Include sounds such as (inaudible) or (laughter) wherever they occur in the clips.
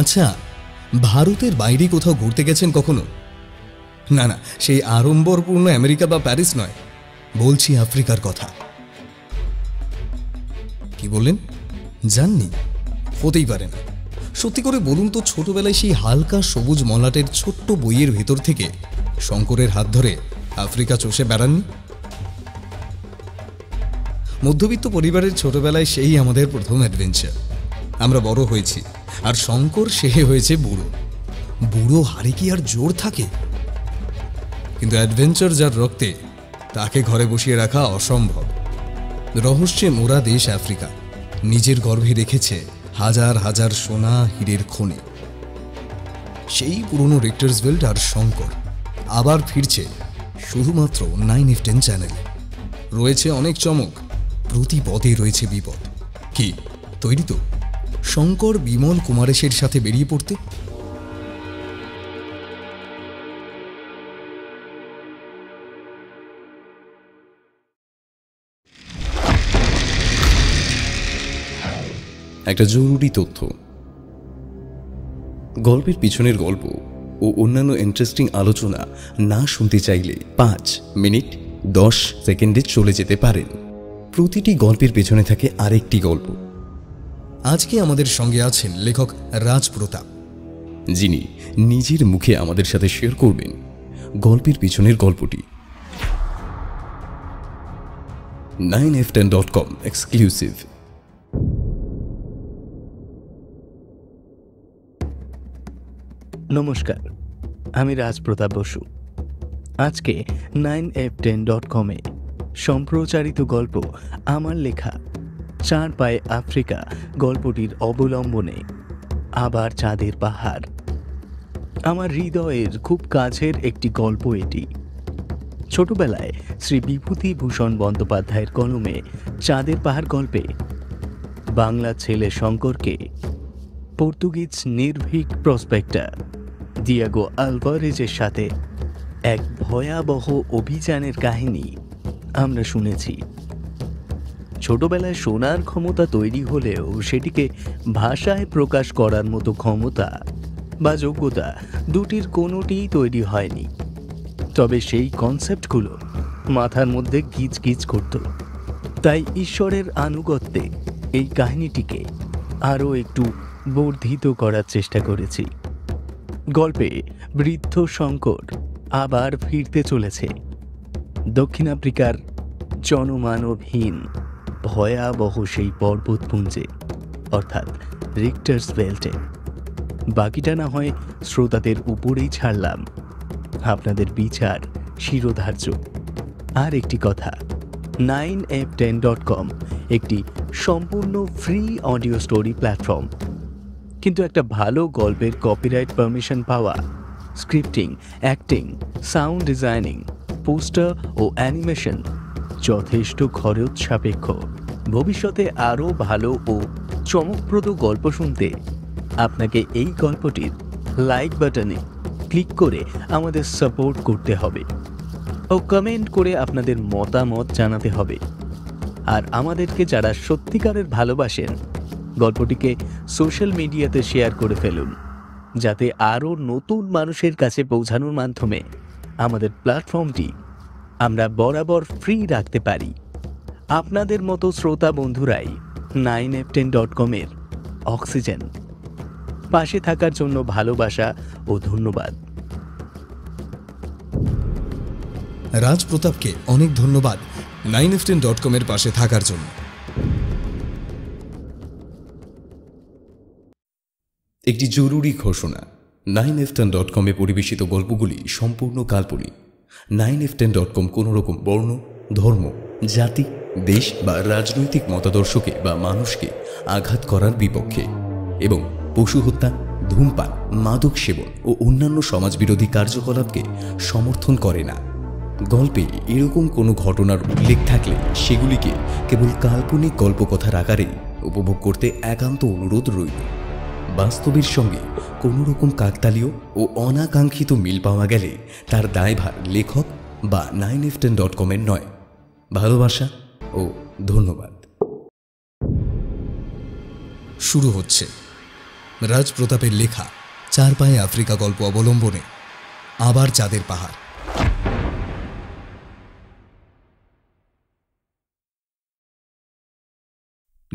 আচ্ছা ভারতের বাইরে কোথাও ঘুরতে গেছেন কখনো না না সেই আড়ম্বরপূর্ণ আমেরিকা বা প্যারিস নয় বলছি আফ্রিকার কথা কি বললেন জাননি হতেই পারে না সত্যি করে বলুন তো ছোটবেলায় সেই হালকা সবুজ মলাটের ছোট্ট বইয়ের ভেতর থেকে শঙ্করের হাত ধরে আফ্রিকা চষে বেড়াননি মধ্যবিত্ত পরিবারের ছোটবেলায় সেই আমাদের প্রথম অ্যাডভেঞ্চার আমরা বড় হয়েছি আর শঙ্কর সে হয়েছে বুড়ো বুড়ো হারে কি আর জোর থাকে কিন্তু অ্যাডভেঞ্চার যার রক্তে তাকে ঘরে বসিয়ে রাখা অসম্ভব রহস্যে মোরা দেশ আফ্রিকা নিজের গর্ভে রেখেছে হাজার হাজার সোনা হীরের খনি সেই পুরনো রিক্টার্সভেল্ট আর শঙ্কর আবার ফিরছে শুধুমাত্র নাইন ইফ টেন চ্যানেলে রয়েছে অনেক চমক প্রতি পদে রয়েছে বিপদ কি তৈরি তো শঙ্কর বিমল কুমারেশের সাথে বেরিয়ে পড়তে একটা জরুরি তথ্য গল্পের পিছনের গল্প ও অন্যান্য ইন্টারেস্টিং আলোচনা না শুনতে চাইলে পাঁচ মিনিট দশ সেকেন্ডে চলে যেতে পারেন প্রতিটি গল্পের পেছনে থাকে আরেকটি গল্প আজকে আমাদের সঙ্গে আছেন লেখক রাজ প্রতাপ যিনি নিজের মুখে আমাদের সাথে শেয়ার করবেন গল্পের পিছনের গল্পটি nine F ten dot com exclusive নমস্কার আমি রাজ প্রতাপ বসু আজকে নাইন এফ টেন ডট কমে সম্প্রচারিত গল্প আমার লেখা চার পায়ে আফ্রিকা গল্পটির অবলম্বনে আবার চাঁদের পাহাড় আমার হৃদয়ের খুব কাছের একটি গল্প এটি ছোটবেলায় শ্রী বিভূতিভূষণ বন্দ্যোপাধ্যায়ের কলমে চাঁদের পাহাড় গল্পে বাংলা ছেলে শঙ্করকে পর্তুগিজ নির্ভীক প্রসপেক্টার দিয়াগো আলভারেজের সাথে এক ভয়াবহ অভিযানের কাহিনী আমরা শুনেছি ছোটবেলায় শোনার ক্ষমতা তৈরি হলেও সেটিকে ভাষায় প্রকাশ করার মতো ক্ষমতা বা যোগ্যতা দুটির কোনোটিই তৈরি হয়নি তবে সেই কনসেপ্টগুলো মাথার মধ্যে কিচকিচ করত তাই ঈশ্বরের আনুগত্যে এই কাহিনীটিকে আরও একটু বর্ধিত করার চেষ্টা করেছি গল্পে বৃদ্ধ সংকট আবার ফিরতে চলেছে দক্ষিণ আফ্রিকার জনমানবহীন ভয়াবহ সেই পর্বতপুঞ্জে অর্থাৎ রিক্টার্স বেল্টে বাকিটা না হয় শ্রোতাদের উপরেই ছাড়লাম আপনাদের বিচার শিরোধার্য আর একটি কথা nine F ten dot com একটি সম্পূর্ণ ফ্রি অডিও স্টোরি প্ল্যাটফর্ম কিন্তু একটা ভালো গল্পের কপিরাইট পারমিশন পাওয়া scripting acting sound designing poster ও অ্যানিমেশন যথেষ্ট খরচ সাপেক্ষ ভবিষ্যতে আরও ভালো ও চমকপ্রদ গল্প শুনতে আপনাকে এই গল্পটির লাইক বাটনে ক্লিক করে আমাদের সাপোর্ট করতে হবে ও কমেন্ট করে আপনাদের মতামত জানাতে হবে আর আমাদেরকে যারা সত্যিকারের ভালোবাসেন গল্পটিকে সোশ্যাল মিডিয়াতে শেয়ার করে ফেলুন যাতে আরও নতুন মানুষের কাছে পৌঁছানোর মাধ্যমে আমাদের প্ল্যাটফর্মটি আমরা বরাবর ফ্রি রাখতে পারি আপনাদের মতো শ্রোতা বন্ধুরাই নাইন এফ টেন ডট কমের অক্সিজেন পাশে থাকার জন্য ভালোবাসা ও ধন্যবাদ রাজপ্রতাপকে অনেক ধন্যবাদ নাইন টেন ডট কমের পাশে থাকার জন্য একটি জরুরি ঘোষণা নাইন টেন ডট কমে পরিবেশিত গল্পগুলি সম্পূর্ণ কাল্পনিক nine F ten dot com কোনোরকম বর্ণ ধর্ম জাতি দেশ বা রাজনৈতিক মতাদর্শকে বা মানুষকে আঘাত করার বিপক্ষে এবং পশু হত্যা ধূমপান মাদক সেবন ও অন্যান্য সমাজবিরোধী কার্যকলাপকে সমর্থন করে না গল্পে এরকম কোনো ঘটনার উল্লেখ থাকলে সেগুলিকে কেবল কাল্পনিক গল্পকথার আকারে উপভোগ করতে একান্ত অনুরোধ রইল বাস্তবের সঙ্গে কোনোরকম কাকতালীয় ও অনাকাঙ্ক্ষিত মিল পাওয়া গেলে তার দায়ভার লেখক বা নাইন এফ টেন ডট কমের নয় ভালোবাসা ও ধন্যবাদ শুরু হচ্ছে রাজপ্রতাপের লেখা চার পায়ে আফ্রিকা গল্প অবলম্বনে আবার চাঁদের পাহাড়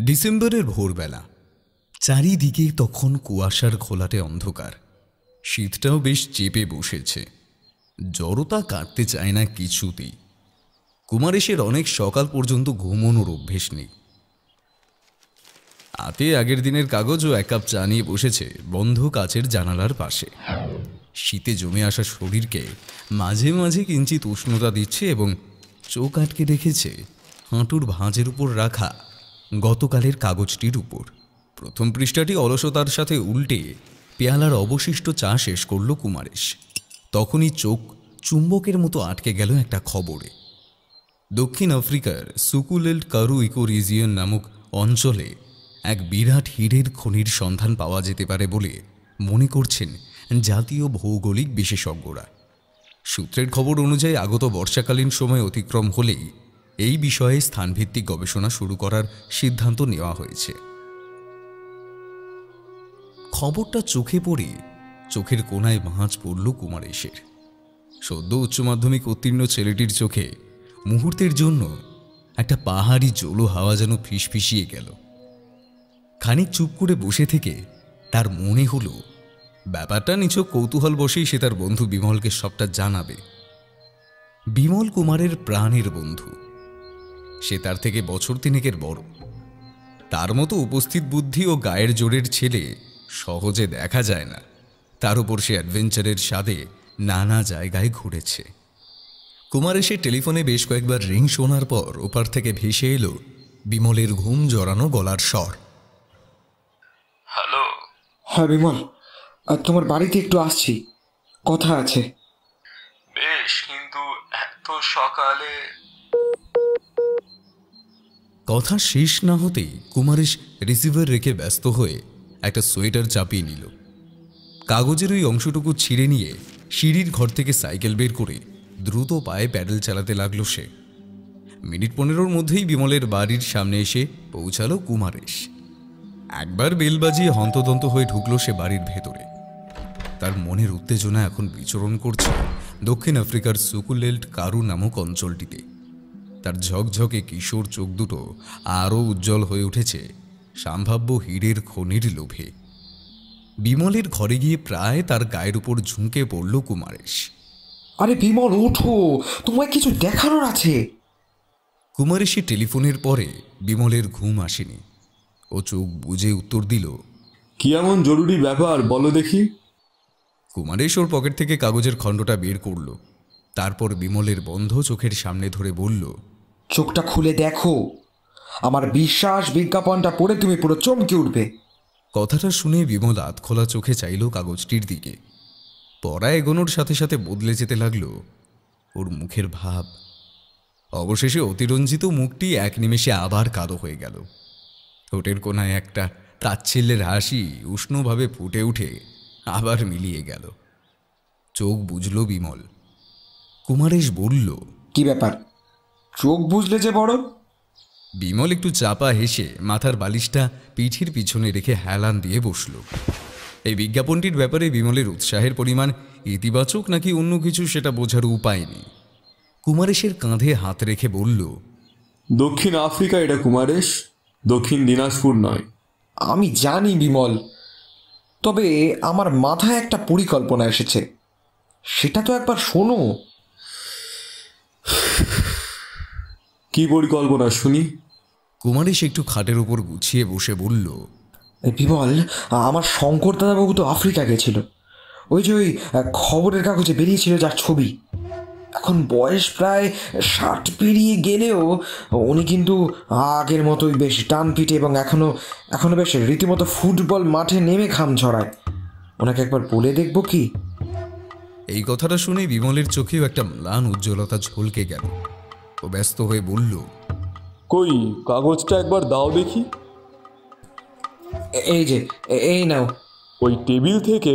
ডিসেম্বরের ভোরবেলা চারিদিকে তখন কুয়াশার ঘোলাটে অন্ধকার শীতটাও বেশ চেপে বসেছে জড়তা কাটতে চায় না কিছুতেই কুমারেশের অনেক সকাল পর্যন্ত ঘুমনোর অভ্যেস নেই আতে আগের দিনের কাগজ ও এক কাপ চা নিয়ে বসেছে বন্ধ কাচের জানালার পাশে শীতে জমে আসা শরীরকে মাঝে মাঝে কিঞ্চিত উষ্ণতা দিচ্ছে এবং চোখ আটকে রেখেছে হাঁটুর ভাঁজের উপর রাখা গতকালের কাগজটির উপর প্রথম পৃষ্ঠাটি অলসতার সাথে উল্টে পেয়ালার অবশিষ্ট চা শেষ করল কুমারেশ তখনই চোখ চুম্বকের মতো আটকে গেল একটা খবরে দক্ষিণ আফ্রিকার সুকুলেল কারু ইকোরিজিয়ন নামক অঞ্চলে এক বিরাট হীরের খনির সন্ধান পাওয়া যেতে পারে বলে মনে করছেন জাতীয় ভৌগোলিক বিশেষজ্ঞরা সূত্রের খবর অনুযায়ী আগত বর্ষাকালীন সময় অতিক্রম হলেই এই বিষয়ে স্থানভিত্তিক গবেষণা শুরু করার সিদ্ধান্ত নেওয়া হয়েছে খবরটা চোখে পড়ে চোখের কোনায় ভাঁজ পড়ল কুমারেশের সদ্য উচ্চ মাধ্যমিক উত্তীর্ণ ছেলেটির চোখে মুহূর্তের জন্য একটা পাহাড়ি জোলো হাওয়া যেন ফিসফিসিয়ে গেল খানিক চুপ করে বসে থেকে তার মনে হলো ব্যাপারটা নিচো কৌতূহল বসেই সে তার বন্ধু বিমলকে সবটা জানাবে বিমল কুমারের প্রাণের বন্ধু সে তার থেকে বছর তিনেকের বড় তার মতো উপস্থিত বুদ্ধি ও গায়ের জোরের ছেলে সহজে দেখা যায় না তার উপর সে অ্যাডভেঞ্চারের স্বাদে নানা জায়গায় ঘুরেছে কুমার এসে টেলিফোনে বেশ কয়েকবার রিং শোনার পর ওপার থেকে ভেসে এলো বিমলের ঘুম জড়ানো গলার স্বর হ্যালো হ্যাঁ বিমল তোমার বাড়িতে একটু আসছি কথা আছে বেশ কিন্তু এত সকালে কথা শেষ না হতেই কুমারেশ রিসিভার রেখে ব্যস্ত হয়ে একটা সোয়েটার চাপিয়ে নিল কাগজের ওই অংশটুকু ছিঁড়ে নিয়ে সিঁড়ির ঘর থেকে সাইকেল বের করে দ্রুত পায়ে প্যাডেল চালাতে লাগলো সে মিনিট পনেরোর মধ্যেই বিমলের বাড়ির সামনে এসে পৌঁছালো কুমারেশ একবার বেল বাজিয়ে হন্তদন্ত হয়ে ঢুকলো সে বাড়ির ভেতরে তার মনের উত্তেজনা এখন বিচরণ করছে দক্ষিণ আফ্রিকার সুকুলেল্ট কারু নামক অঞ্চলটিতে তার ঝকঝকে কিশোর চোখ দুটো আরও উজ্জ্বল হয়ে উঠেছে সম্ভাব্য হীরের খনির লোভে বিমলের ঘরে গিয়ে প্রায় তার গায়ের উপর ঝুঁকে পড়ল কুমারেশ আরে বিমল ওঠো তোমায় কিছু দেখানোর আছে কুমারেশে টেলিফোনের পরে বিমলের ঘুম আসেনি ও চোখ বুঝে উত্তর দিল কি এমন জরুরি ব্যাপার বলো দেখি কুমারেশ ওর পকেট থেকে কাগজের খণ্ডটা বের করল তারপর বিমলের বন্ধ চোখের সামনে ধরে বলল চোখটা খুলে দেখো আমার বিশ্বাস বিজ্ঞাপনটা পড়ে তুমি পুরো চমকে উঠবে কথাটা শুনে বিমল খোলা চোখে চাইল কাগজটির দিকে পড়া এগোনোর সাথে সাথে বদলে যেতে লাগল ওর মুখের ভাব অবশেষে অতিরঞ্জিত মুখটি এক নিমেষে আবার কালো হয়ে গেল ঠোঁটের কোনায় একটা তাচ্ছিল্যের হাসি উষ্ণভাবে ফুটে উঠে আবার মিলিয়ে গেল চোখ বুঝল বিমল কুমারেশ বলল কি ব্যাপার চোখ বুঝলে যে বড় বিমল একটু চাপা হেসে মাথার বালিশটা পিঠির পিছনে রেখে হেলান দিয়ে বসল এই বিজ্ঞাপনটির ব্যাপারে বিমলের উৎসাহের পরিমাণ ইতিবাচক নাকি অন্য কিছু সেটা বোঝার উপায় নেই কুমারেশের কাঁধে হাত রেখে বলল দক্ষিণ আফ্রিকা এটা কুমারেশ দক্ষিণ দিনাজপুর নয় আমি জানি বিমল তবে আমার মাথায় একটা পরিকল্পনা এসেছে সেটা তো একবার শোনো কি পরিকল্পনা শুনি কুমারী সে একটু খাটের উপর গুছিয়ে বসে বলল বিবল আমার শঙ্কর দাদাবাবু তো আফ্রিকা গেছিল ওই যে ওই খবরের কাগজে বেরিয়েছিল যার ছবি এখন বয়স প্রায় ষাট পেরিয়ে গেলেও উনি কিন্তু আগের মতোই বেশ টান পিটে এবং এখনও এখনও বেশ রীতিমতো ফুটবল মাঠে নেমে খাম ছড়ায় ওনাকে একবার বলে দেখবো কি এই কথাটা শুনে বিমলের চোখেও একটা ম্লান উজ্জ্বলতা ঝলকে গেল ও ব্যস্ত হয়ে বলল কই কাগজটা একবার দাও দেখি এই যে এই নাও ওই টেবিল থেকে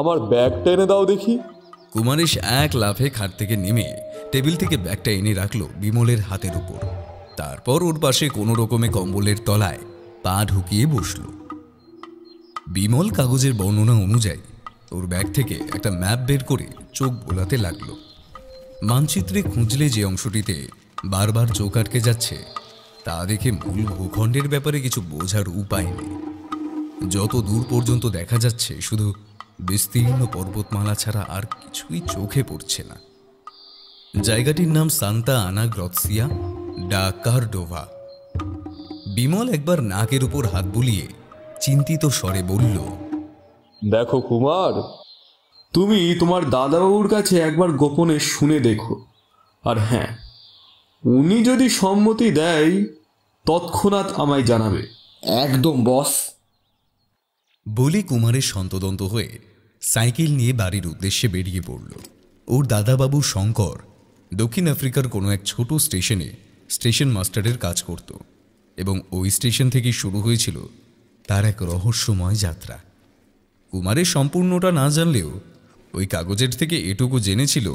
আমার ব্যাগটা এনে দাও দেখি কুমারেশ এক লাফে খাট থেকে নেমে টেবিল থেকে ব্যাগটা এনে রাখলো বিমলের হাতের উপর তারপর ওর পাশে কোনো রকমে কম্বলের তলায় পা ঢুকিয়ে বসল বিমল কাগজের বর্ণনা অনুযায়ী ওর ব্যাগ থেকে একটা ম্যাপ বের করে চোখ বোলাতে লাগলো মানচিত্রে খুঁজলে যে অংশটিতে বারবার চোখ আটকে যাচ্ছে তা দেখে মূল ভূখণ্ডের ব্যাপারে কিছু বোঝার উপায় নেই যত দূর পর্যন্ত দেখা যাচ্ছে শুধু বিস্তীর্ণ পর্বতমালা ছাড়া আর কিছুই চোখে পড়ছে না জায়গাটির নাম সান্তা আনা গ্রৎসিয়া ডা বিমল একবার নাকের উপর হাত বুলিয়ে চিন্তিত স্বরে বলল দেখো কুমার তুমি তোমার দাদাবাবুর কাছে একবার গোপনে শুনে দেখো আর হ্যাঁ উনি যদি সম্মতি দেয় তৎক্ষণাৎ আমায় জানাবে একদম বস বলে কুমারের সন্তদন্ত হয়ে সাইকেল নিয়ে বাড়ির উদ্দেশ্যে বেরিয়ে পড়ল ওর দাদাবাবু শঙ্কর দক্ষিণ আফ্রিকার কোনো এক ছোট স্টেশনে স্টেশন মাস্টারের কাজ করত এবং ওই স্টেশন থেকে শুরু হয়েছিল তার এক রহস্যময় যাত্রা কুমারের সম্পূর্ণটা না জানলেও ওই কাগজের থেকে এটুকু জেনেছিল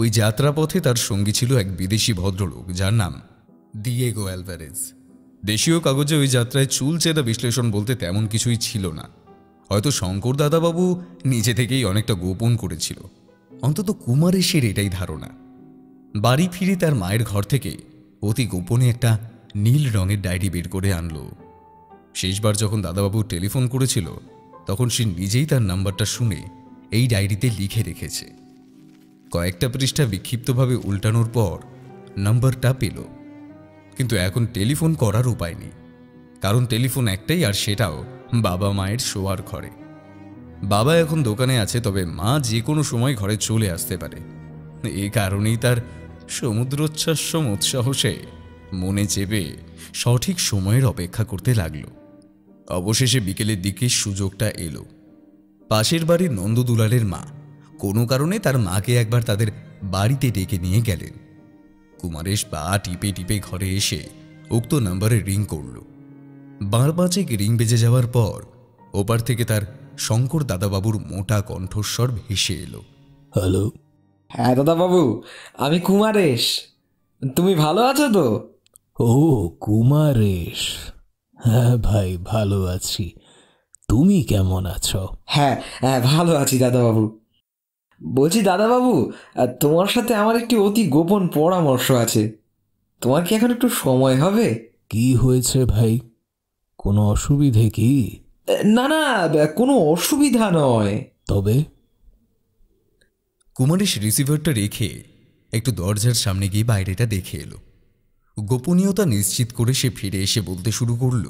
ওই যাত্রাপথে তার সঙ্গী ছিল এক বিদেশি ভদ্রলোক যার নাম দিয়েগো অ্যালভারেজ দেশীয় কাগজে ওই যাত্রায় চুল চেদা বিশ্লেষণ বলতে তেমন কিছুই ছিল না হয়তো শঙ্কর দাদাবাবু নিজে থেকেই অনেকটা গোপন করেছিল অন্তত কুমারেশের এটাই ধারণা বাড়ি ফিরে তার মায়ের ঘর থেকে অতি গোপনে একটা নীল রঙের ডায়েরি বের করে আনল শেষবার যখন দাদাবাবু টেলিফোন করেছিল তখন সে নিজেই তার নাম্বারটা শুনে এই ডায়েরিতে লিখে রেখেছে কয়েকটা পৃষ্ঠা বিক্ষিপ্তভাবে উল্টানোর পর নাম্বারটা পেল কিন্তু এখন টেলিফোন করার উপায় নেই কারণ টেলিফোন একটাই আর সেটাও বাবা মায়ের শোয়ার ঘরে বাবা এখন দোকানে আছে তবে মা যে কোনো সময় ঘরে চলে আসতে পারে এ কারণেই তার সমুদ্রোচ্ছ্বাস্যম উৎসাহসে মনে চেপে সঠিক সময়ের অপেক্ষা করতে লাগল অবশেষে বিকেলের দিকে সুযোগটা এলো পাশের বাড়ির নন্দ দুলালের মা কোনো কারণে তার মাকে একবার তাদের বাড়িতে ডেকে নিয়ে গেলেন কুমারেশ পা টিপে টিপে ঘরে এসে উক্ত নাম্বারে রিং করল পাঁচেক রিং বেজে যাওয়ার পর ওপার থেকে তার শঙ্কর দাদাবাবুর মোটা কণ্ঠস্বর ভেসে এলো হ্যালো হ্যাঁ দাদাবাবু আমি কুমারেশ তুমি ভালো আছো তো ও কুমারেশ হ্যাঁ ভাই ভালো আছি তুমি কেমন আছো হ্যাঁ হ্যাঁ ভালো আছি দাদাবাবু বলছি দাদাবাবু তোমার সাথে আমার একটি অতি গোপন পরামর্শ আছে তোমার কি এখন একটু সময় হবে কি হয়েছে ভাই কোনো অসুবিধে কি না না কোনো অসুবিধা নয় তবে কুমারেশ রিসিভারটা রেখে একটু দরজার সামনে গিয়ে বাইরেটা দেখে এলো গোপনীয়তা নিশ্চিত করে সে ফিরে এসে বলতে শুরু করল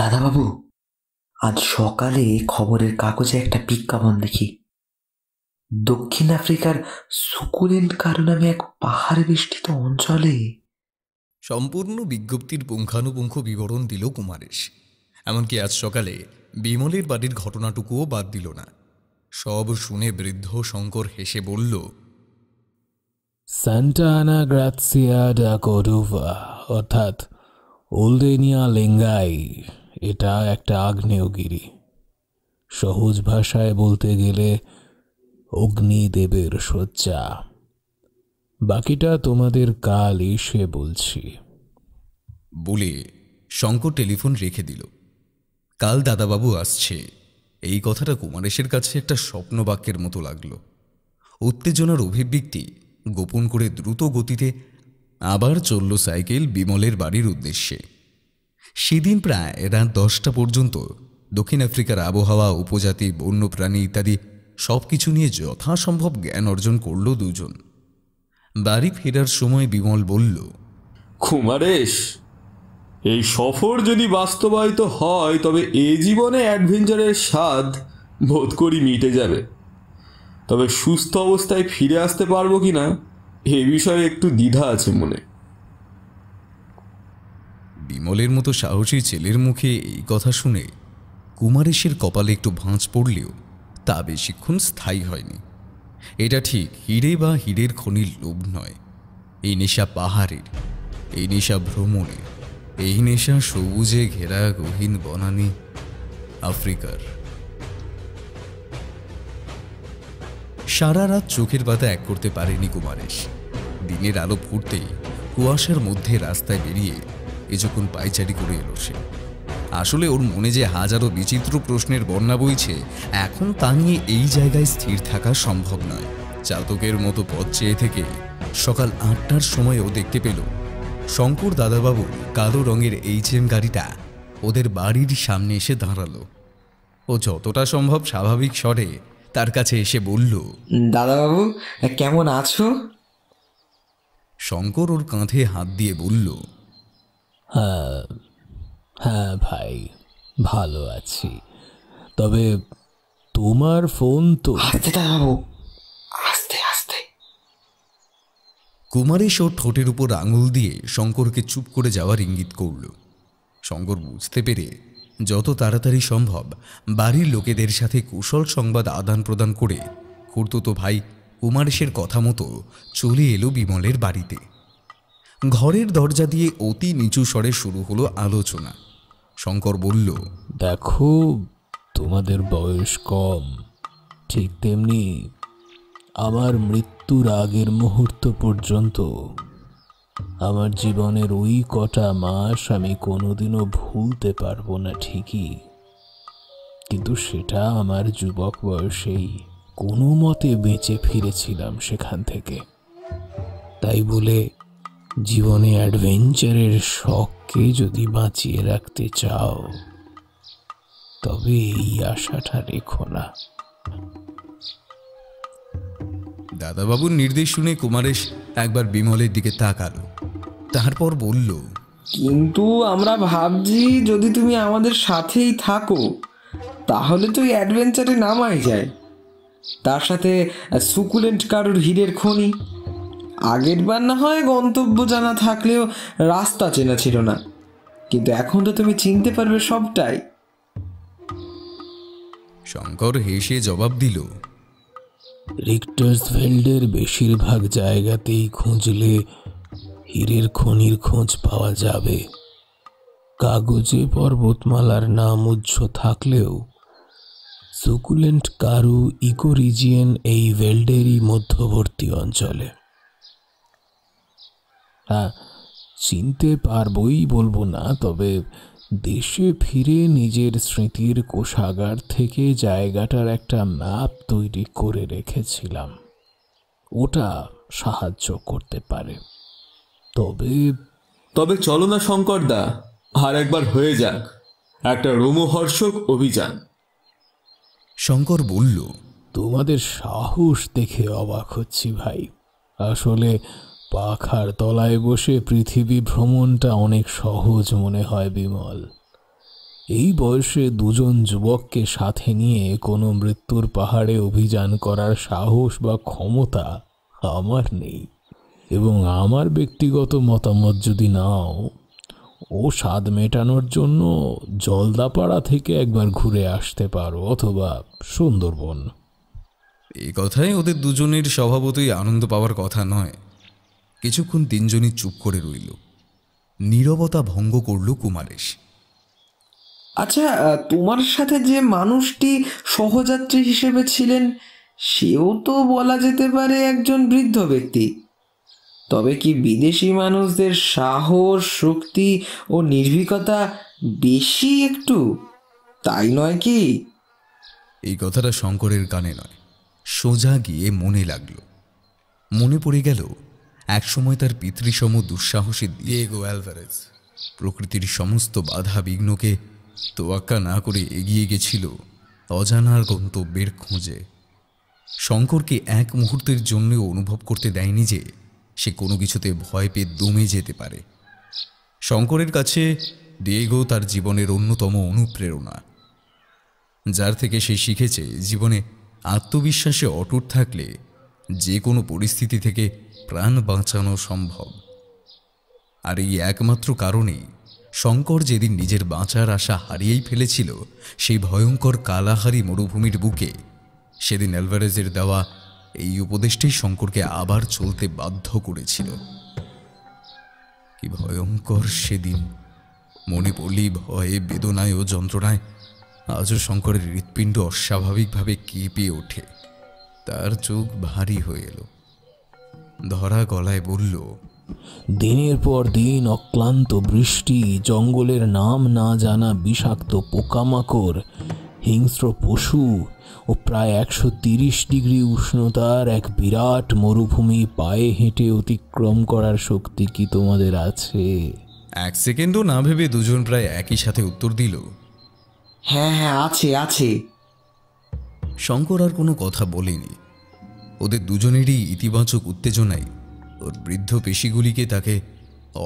দাদাবাবু আজ সকালে খবরের কাগজে একটা বিজ্ঞাপন দেখি দক্ষিণ আফ্রিকার সুকুলেন্ট কারো নামে এক পাহাড় বেষ্টিত অঞ্চলে সম্পূর্ণ বিজ্ঞপ্তির পুঙ্খানুপুঙ্খ বিবরণ দিল কুমারেশ এমনকি আজ সকালে বিমলের বাড়ির ঘটনাটুকুও বাদ দিল না সব শুনে বৃদ্ধ শঙ্কর হেসে বলল সান্টানা গ্রাৎসিয়া ডা অর্থাৎ উলদেনিয়া লেঙ্গাই এটা একটা আগ্নেয়গিরি সহজ ভাষায় বলতে গেলে অগ্নিদেবের শয্যা বাকিটা তোমাদের কাল এসে বলছি বলে শঙ্কর টেলিফোন রেখে দিল কাল দাদাবাবু আসছে এই কথাটা কুমারেশের কাছে একটা স্বপ্নবাক্যের মতো লাগলো উত্তেজনার অভিব্যক্তি গোপন করে দ্রুত গতিতে আবার চলল সাইকেল বিমলের বাড়ির উদ্দেশ্যে সেদিন প্রায় রাত দশটা পর্যন্ত দক্ষিণ আফ্রিকার আবহাওয়া উপজাতি বন্যপ্রাণী ইত্যাদি সব কিছু নিয়ে যথাসম্ভব জ্ঞান অর্জন করল দুজন বাড়ি ফেরার সময় বিমল বলল কুমারেশ এই সফর যদি বাস্তবায়িত হয় তবে এ জীবনে অ্যাডভেঞ্চারের স্বাদ বোধ করি মিটে যাবে তবে সুস্থ অবস্থায় ফিরে আসতে পারবো কি না এ বিষয়ে একটু দ্বিধা আছে মনে বিমলের মতো সাহসী ছেলের মুখে এই কথা শুনে কুমারেশের কপালে একটু ভাঁজ পড়লেও তা বেশিক্ষণ স্থায়ী হয়নি এটা ঠিক হিরে বা হীরের খনির লোভ নয় এই নেশা পাহাড়ের এই নেশা ভ্রমণের এই নেশা সবুজে ঘেরা গহীন বনানি আফ্রিকার সারা রাত চোখের পাতা এক করতে পারেনি কুমারেশ দিনের আলো ফুটতেই কুয়াশার মধ্যে রাস্তায় বেরিয়ে এ যখন পাইচারি করে এলো সে আসলে ওর মনে যে হাজারো বিচিত্র প্রশ্নের বন্যা বইছে এখন তা নিয়ে এই জায়গায় স্থির থাকা সম্ভব নয় চাতকের মতো পথ চেয়ে থেকে সকাল আটটার সময়ও দেখতে পেল শঙ্কর দাদাবাবু কালো রঙের এইচএম গাড়িটা ওদের বাড়ির সামনে এসে দাঁড়ালো ও যতটা সম্ভব স্বাভাবিক স্বরে তার কাছে এসে বলল দাদাবাবু কেমন আছো শঙ্কর ওর কাঁধে হাত দিয়ে বলল হ্যাঁ হ্যাঁ ভাই ভালো আছি তবে তোমার ফোন তো আস্তে বাবু আস্তে আস্তে কুমারেশ ওর ঠোঁটের উপর আঙুল দিয়ে শঙ্করকে চুপ করে যাওয়ার ইঙ্গিত করল শঙ্কর বুঝতে পেরে যত তাড়াতাড়ি সম্ভব বাড়ির লোকেদের সাথে কুশল সংবাদ আদান প্রদান করে তো ভাই কুমারেশের কথা মতো চলে এলো বিমলের বাড়িতে ঘরের দরজা দিয়ে অতি নিচু স্বরে শুরু হলো আলোচনা শঙ্কর বলল দেখো তোমাদের বয়স কম ঠিক তেমনি আমার মৃত্যুর আগের মুহূর্ত পর্যন্ত আমার জীবনের ওই কটা মাস আমি কোনোদিনও ভুলতে পারবো না ঠিকই কিন্তু সেটা আমার যুবক বয়সেই কোনো মতে বেঁচে ফিরেছিলাম সেখান থেকে তাই বলে জীবনে অ্যাডভেঞ্চারের শখকে যদি বাঁচিয়ে রাখতে চাও তবে এই আশাটা রেখো না দাদাবাবুর নির্দেশ শুনে কুমারেশ একবার বিমলের দিকে তাকাল তারপর বলল কিন্তু আমরা ভাবছি যদি তুমি আমাদের সাথেই থাকো তাহলে তো অ্যাডভেঞ্চারে নামাই যায় তার সাথে সুকুলেন্ট কারুর হীরের খনি আগের বার না হয় গন্তব্য জানা থাকলেও রাস্তা চেনা ছিল না কিন্তু এখন তো তুমি চিনতে পারবে সবটাই শঙ্কর হেসে জবাব দিল রিক্টার্সভেল্ডের বেশিরভাগ জায়গাতেই খুঁজলে হীরের খনির খোঁজ পাওয়া যাবে কাগজে পর্বতমালার নাম উজ্জ থাকলেও সুকুলেন্ট কারু ইকোরিজিয়ান এই ভেল্ডেরই মধ্যবর্তী অঞ্চলে হ্যাঁ চিনতে পারবই বলবো না তবে দেশে ফিরে নিজের স্মৃতির কোষাগার থেকে জায়গাটার একটা ম্যাপ তৈরি করে রেখেছিলাম ওটা সাহায্য করতে পারে তবে তবে চলো না শঙ্কর দা আর একবার হয়ে যাক একটা রোমহর্ষক অভিযান শঙ্কর বলল তোমাদের সাহস দেখে অবাক হচ্ছি ভাই আসলে পাখার তলায় বসে পৃথিবী ভ্রমণটা অনেক সহজ মনে হয় বিমল এই বয়সে দুজন যুবককে সাথে নিয়ে কোনো মৃত্যুর পাহাড়ে অভিযান করার সাহস বা ক্ষমতা আমার নেই এবং আমার ব্যক্তিগত মতামত যদি নাও ও স্বাদ মেটানোর জন্য জলদাপাড়া থেকে একবার ঘুরে আসতে পারো অথবা সুন্দরবন এই কথাই ওদের দুজনের স্বভাবতই আনন্দ পাওয়ার কথা নয় কিছুক্ষণ তিনজনই চুপ করে রইল নীরবতা ভঙ্গ করল কুমারেশ আচ্ছা তোমার সাথে যে মানুষটি সহযাত্রী হিসেবে ছিলেন সেও তো বলা যেতে পারে একজন বৃদ্ধ ব্যক্তি তবে কি বিদেশি মানুষদের সাহস শক্তি ও নির্ভীকতা বেশি একটু তাই নয় কি এই কথাটা শঙ্করের কানে নয় সোজা গিয়ে মনে লাগলো মনে পড়ে গেল একসময় তার পিতৃসম দুঃসাহসী দিয়েগো অ্যালভারেজ প্রকৃতির সমস্ত বাধা বিঘ্নকে তোয়াক্কা না করে এগিয়ে গেছিল অজানার গন্তব্যের খোঁজে শঙ্করকে এক মুহূর্তের জন্য অনুভব করতে দেয়নি যে সে কোনো কিছুতে ভয় পেয়ে দমে যেতে পারে শঙ্করের কাছে দিয়েগো তার জীবনের অন্যতম অনুপ্রেরণা যার থেকে সে শিখেছে জীবনে আত্মবিশ্বাসে অটুট থাকলে যে কোনো পরিস্থিতি থেকে প্রাণ বাঁচানো সম্ভব আর এই একমাত্র কারণেই শঙ্কর যেদিন নিজের বাঁচার আশা হারিয়েই ফেলেছিল সেই ভয়ঙ্কর কালাহারি মরুভূমির বুকে সেদিন অ্যালভারেজের দেওয়া এই উপদেশটাই শঙ্করকে আবার চলতে বাধ্য করেছিল কি ভয়ঙ্কর সেদিন মনে পড়লি ভয়ে বেদনায় ও যন্ত্রণায় আজও শঙ্করের হৃৎপিণ্ড অস্বাভাবিকভাবে কেঁপে ওঠে তার চোখ ভারী হয়ে এলো ধরা গলায় বলল দিনের পর দিন অক্লান্ত বৃষ্টি জঙ্গলের নাম না জানা বিষাক্ত পোকামাকড় হিংস্র পশু ও প্রায় একশো তিরিশ ডিগ্রি উষ্ণতার এক বিরাট মরুভূমি পায়ে হেঁটে অতিক্রম করার শক্তি কি তোমাদের আছে এক সেকেন্ডও না ভেবে দুজন প্রায় একই সাথে উত্তর দিল হ্যাঁ হ্যাঁ আছে আছে শঙ্কর আর কোনো কথা বলিনি ওদের দুজনেরই ইতিবাচক উত্তেজনায় ওর বৃদ্ধ পেশিগুলিকে তাকে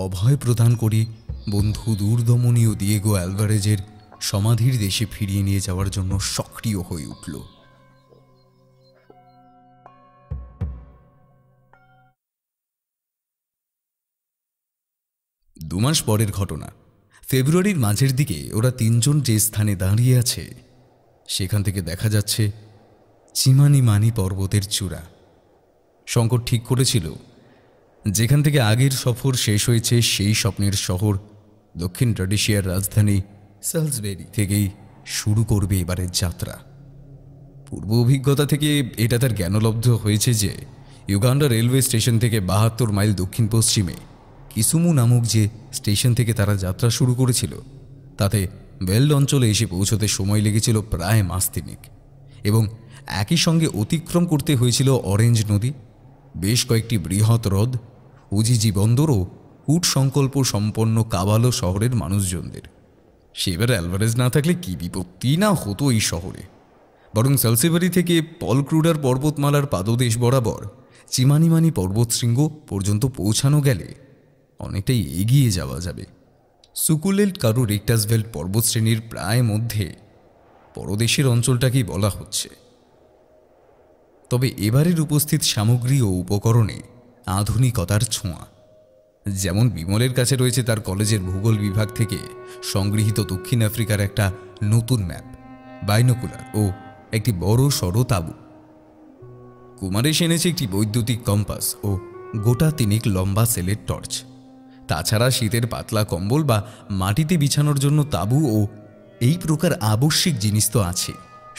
অভয় প্রদান করে বন্ধু দূরদমনীয় দিয়েগো অ্যালভারেজের সমাধির দেশে ফিরিয়ে নিয়ে যাওয়ার জন্য সক্রিয় হয়ে উঠল দুমাস পরের ঘটনা ফেব্রুয়ারির মাঝের দিকে ওরা তিনজন যে স্থানে দাঁড়িয়ে আছে সেখান থেকে দেখা যাচ্ছে চিমানিমানি পর্বতের চূড়া শঙ্কর ঠিক করেছিল যেখান থেকে আগের সফর শেষ হয়েছে সেই স্বপ্নের শহর দক্ষিণ ট্রাডিশিয়ার রাজধানী সালসবেরি থেকেই শুরু করবে এবারের যাত্রা পূর্ব অভিজ্ঞতা থেকে এটা তার জ্ঞানলব্ধ হয়েছে যে ইউগান্ডা রেলওয়ে স্টেশন থেকে বাহাত্তর মাইল দক্ষিণ পশ্চিমে কিসুমু নামক যে স্টেশন থেকে তারা যাত্রা শুরু করেছিল তাতে বেল্ড অঞ্চলে এসে পৌঁছতে সময় লেগেছিল প্রায় মাস তিনিক এবং একই সঙ্গে অতিক্রম করতে হয়েছিল অরেঞ্জ নদী বেশ কয়েকটি বৃহৎ হ্রদ উজিজি বন্দরও কূট সংকল্প সম্পন্ন কাবালো শহরের মানুষজনদের সেবার অ্যালভারেজ না থাকলে কি বিপত্তি না হতো এই শহরে বরং সালসিভারি থেকে পলক্রুডার পর্বতমালার পাদদেশ বরাবর চিমানিমানি পর্বতশৃঙ্গ পর্যন্ত পৌঁছানো গেলে অনেকটাই এগিয়ে যাওয়া যাবে সুকুলেল্ট কারু রিক্টাসভেল্ট পর্বতশ্রেণীর প্রায় মধ্যে পরদেশের অঞ্চলটাকেই বলা হচ্ছে তবে এবারের উপস্থিত সামগ্রী ও উপকরণে আধুনিকতার ছোঁয়া যেমন বিমলের কাছে রয়েছে তার কলেজের ভূগোল বিভাগ থেকে সংগৃহীত দক্ষিণ আফ্রিকার একটা নতুন ম্যাপ বাইনোকুলার ও একটি বড় সড় তাঁবু কুমারেশ এনেছে একটি বৈদ্যুতিক কম্পাস ও গোটা তিনিক লম্বা সেলের টর্চ তাছাড়া শীতের পাতলা কম্বল বা মাটিতে বিছানোর জন্য তাবু ও এই প্রকার আবশ্যিক জিনিস তো আছে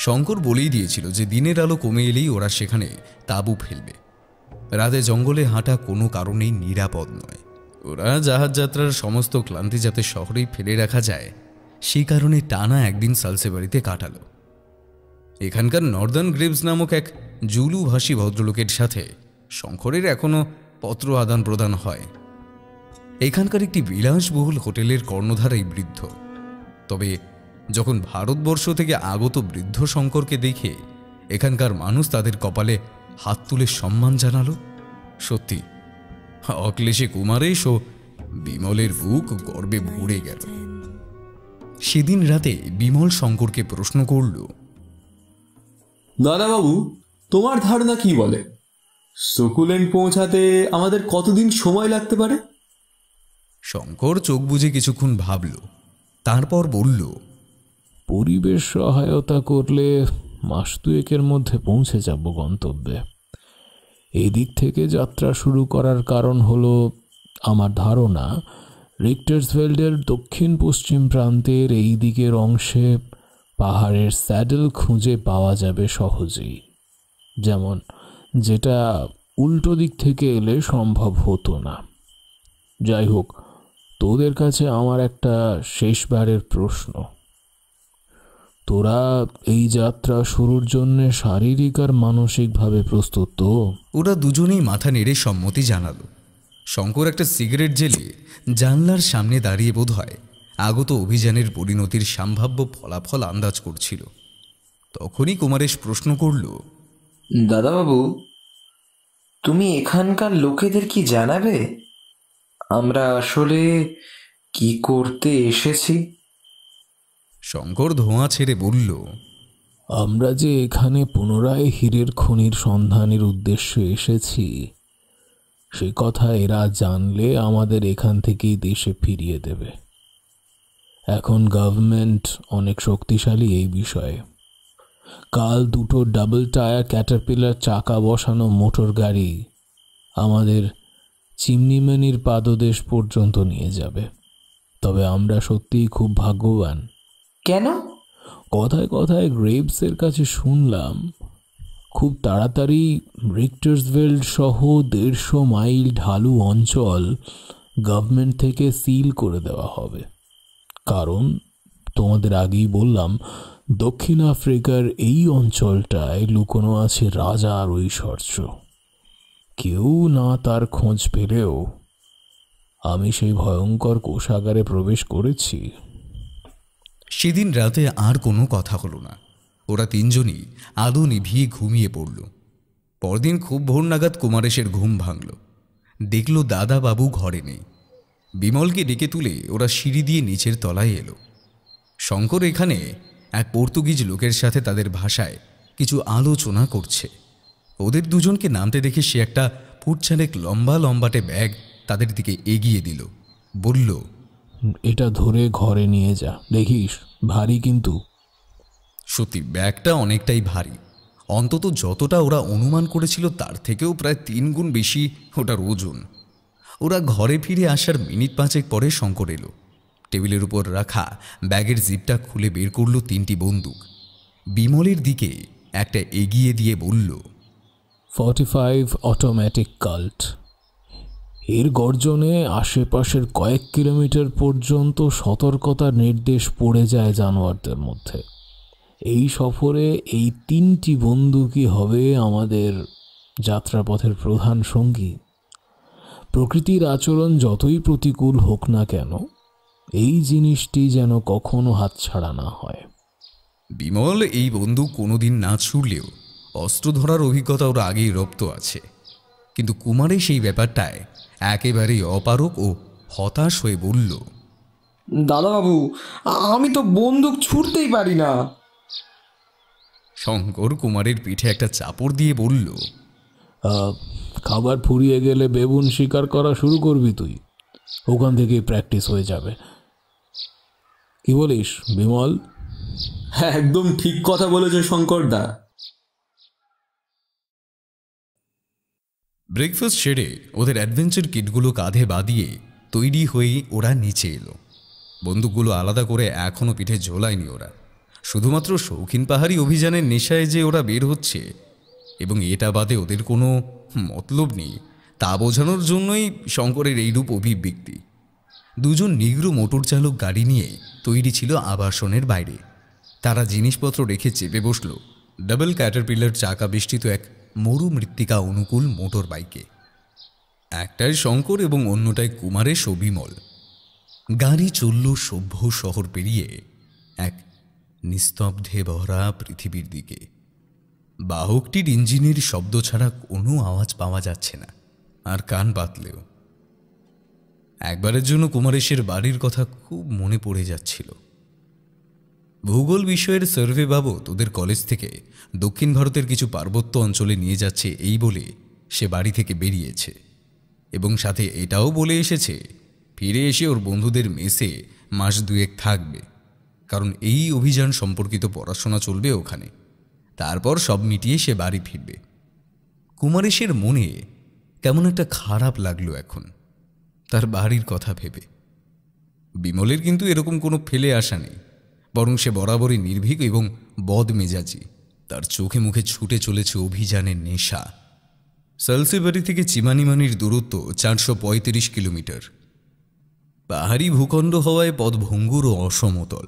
শঙ্কর বলেই দিয়েছিল যে দিনের আলো কমে এলেই ওরা সেখানে তাঁবু ফেলবে রাতে জঙ্গলে হাঁটা কোনো কারণেই নিরাপদ নয় ওরা জাহাজ যাত্রার সমস্ত ক্লান্তি যাতে শহরেই ফেলে রাখা যায় সেই কারণে টানা একদিন সালসেবাড়িতে কাটালো এখানকার নর্দার্ন গ্রেভস নামক এক জুলুভাষী ভদ্রলোকের সাথে শঙ্করের এখনও পত্র আদান প্রদান হয় এখানকার একটি বিলাসবহুল হোটেলের কর্ণধার এই বৃদ্ধ তবে যখন ভারতবর্ষ থেকে আগত বৃদ্ধ শঙ্করকে দেখে এখানকার মানুষ তাদের কপালে হাত তুলে সম্মান জানালো সত্যি অক্লেশে কুমারেশ ও বিমলের বুক গর্বে ভরে গেল সেদিন রাতে বিমল শঙ্করকে প্রশ্ন করল দাদাবাবু তোমার ধারণা কি বলে সুকুলেন্ট পৌঁছাতে আমাদের কতদিন সময় লাগতে পারে শঙ্কর চোখ বুঝে কিছুক্ষণ ভাবল তারপর বলল পরিবেশ সহায়তা করলে মাস দুয়েকের মধ্যে পৌঁছে যাব গন্তব্যে এই দিক থেকে যাত্রা শুরু করার কারণ হলো আমার ধারণা রিক্টার্সভেল্ডের দক্ষিণ পশ্চিম প্রান্তের এই দিকের অংশে পাহাড়ের স্যাডেল খুঁজে পাওয়া যাবে সহজেই যেমন যেটা উল্টো দিক থেকে এলে সম্ভব হতো না যাই হোক তোদের কাছে আমার একটা শেষবারের প্রশ্ন তোরা এই যাত্রা শুরুর জন্য শারীরিক আর মানসিকভাবে প্রস্তুত তো ওরা দুজনেই মাথা নেড়ে সম্মতি জানালো শঙ্কর একটা সিগারেট জেলে জানলার সামনে দাঁড়িয়ে বোধ হয় আগত অভিযানের পরিণতির সম্ভাব্য ফলাফল আন্দাজ করছিল তখনই কুমারেশ প্রশ্ন করল দাদাবাবু তুমি এখানকার লোকেদের কি জানাবে আমরা আসলে কি করতে এসেছি শঙ্কর ধোঁয়া ছেড়ে বলল আমরা যে এখানে পুনরায় হীরের খনির সন্ধানের উদ্দেশ্যে এসেছি সে কথা এরা জানলে আমাদের এখান থেকেই দেশে ফিরিয়ে দেবে এখন গভর্নমেন্ট অনেক শক্তিশালী এই বিষয়ে কাল দুটো ডাবল টায়ার ক্যাটারপিলার চাকা বসানো মোটর গাড়ি আমাদের চিমনিমেনির পাদদেশ পর্যন্ত নিয়ে যাবে তবে আমরা সত্যিই খুব ভাগ্যবান কেন কথায় কথায় গ্রেভসের কাছে শুনলাম খুব তাড়াতাড়ি রিক্টার্সভেল্ড সহ দেড়শো মাইল ঢালু অঞ্চল গভর্নমেন্ট থেকে সিল করে দেওয়া হবে কারণ তোমাদের আগেই বললাম দক্ষিণ আফ্রিকার এই অঞ্চলটায় লুকোনো আছে রাজার ঐশ্বর্য কেউ না তার খোঁজ পেলেও আমি সেই ভয়ঙ্কর কোষাগারে প্রবেশ করেছি সেদিন রাতে আর কোনো কথা হলো না ওরা তিনজনই আদৌ নিভিয়ে ঘুমিয়ে পড়ল পরদিন খুব ভোর নাগাদ কুমারেশের ঘুম ভাঙল দেখল দাদা বাবু ঘরে নেই বিমলকে ডেকে তুলে ওরা সিঁড়ি দিয়ে নিচের তলায় এলো শঙ্কর এখানে এক পর্তুগিজ লোকের সাথে তাদের ভাষায় কিছু আলোচনা করছে ওদের দুজনকে নামতে দেখে সে একটা ফুটছানেক লম্বা লম্বাটে ব্যাগ তাদের দিকে এগিয়ে দিল বলল এটা ধরে ঘরে নিয়ে যা দেখিস ভারী কিন্তু সত্যি ব্যাগটা অনেকটাই ভারী অন্তত যতটা ওরা অনুমান করেছিল তার থেকেও প্রায় তিন গুণ বেশি ওটার ওজন ওরা ঘরে ফিরে আসার মিনিট পাঁচেক পরে শঙ্কর এলো টেবিলের উপর রাখা ব্যাগের জিপটা খুলে বের করলো তিনটি বন্দুক বিমলের দিকে একটা এগিয়ে দিয়ে বলল ফর্টি ফাইভ অটোমেটিক কাল্ট এর গর্জনে আশেপাশের কয়েক কিলোমিটার পর্যন্ত সতর্কতার নির্দেশ পড়ে যায় জানোয়ারদের মধ্যে এই সফরে এই তিনটি বন্দুকই হবে আমাদের যাত্রাপথের প্রধান সঙ্গী প্রকৃতির আচরণ যতই প্রতিকূল হোক না কেন এই জিনিসটি যেন কখনো হাতছাড়া না হয় বিমল এই বন্ধু কোনোদিন না ছুড়লেও অস্ত্র ধরার অভিজ্ঞতা ওর আগেই রপ্ত আছে কিন্তু কুমারে সেই ব্যাপারটায় একেবারেই অপারক ও হতাশ হয়ে বলল দাদাবাবু আমি তো বন্দুক ছুটতেই পারি না শঙ্কর কুমারের পিঠে একটা চাপড় দিয়ে বলল খাবার ফুরিয়ে গেলে বেবুন শিকার করা শুরু করবি তুই ওখান থেকেই প্র্যাকটিস হয়ে যাবে কি বলিস বিমল হ্যাঁ একদম ঠিক কথা বলেছে শঙ্করদা ব্রেকফাস্ট সেরে ওদের অ্যাডভেঞ্চার কিটগুলো কাঁধে বাঁধিয়ে তৈরি হয়েই ওরা নিচে এলো বন্দুকগুলো আলাদা করে এখনও পিঠে ঝোলায়নি ওরা শুধুমাত্র শৌখিন পাহাড়ি অভিযানের নেশায় যে ওরা বের হচ্ছে এবং এটা বাদে ওদের কোনো মতলব নেই তা বোঝানোর জন্যই শঙ্করের এইরূপ অভিব্যক্তি দুজন নিগ্র মোটর চালক গাড়ি নিয়ে তৈরি ছিল আবাসনের বাইরে তারা জিনিসপত্র রেখে চেপে বসল ডাবল ক্যাটারপিলার চাকা বেষ্টিত এক মরু মৃত্তিকা অনুকূল মোটর বাইকে একটাই শঙ্কর এবং অন্যটায় কুমারে সবিমল গাড়ি চলল সভ্য শহর পেরিয়ে এক নিস্তব্ধে ভরা পৃথিবীর দিকে বাহকটির ইঞ্জিনের শব্দ ছাড়া কোনো আওয়াজ পাওয়া যাচ্ছে না আর কান পাতলেও একবারের জন্য কুমারেশের বাড়ির কথা খুব মনে পড়ে যাচ্ছিল ভূগোল বিষয়ের সার্ভে বাবদ ওদের কলেজ থেকে দক্ষিণ ভারতের কিছু পার্বত্য অঞ্চলে নিয়ে যাচ্ছে এই বলে সে বাড়ি থেকে বেরিয়েছে এবং সাথে এটাও বলে এসেছে ফিরে এসে ওর বন্ধুদের মেসে মাস দুয়েক থাকবে কারণ এই অভিযান সম্পর্কিত পড়াশোনা চলবে ওখানে তারপর সব মিটিয়ে সে বাড়ি ফিরবে কুমারেশের মনে কেমন একটা খারাপ লাগলো এখন তার বাড়ির কথা ভেবে বিমলের কিন্তু এরকম কোনো ফেলে আসা নেই বরং সে বরাবরই নির্ভীক এবং বদমেজাজি তার চোখে মুখে ছুটে চলেছে অভিযানের নেশা সালসিবাড়ি থেকে চিমানিমানির দূরত্ব চারশো পঁয়ত্রিশ কিলোমিটার পাহাড়ি ভূখণ্ড হওয়ায় পথ ভঙ্গুর ও অসমতল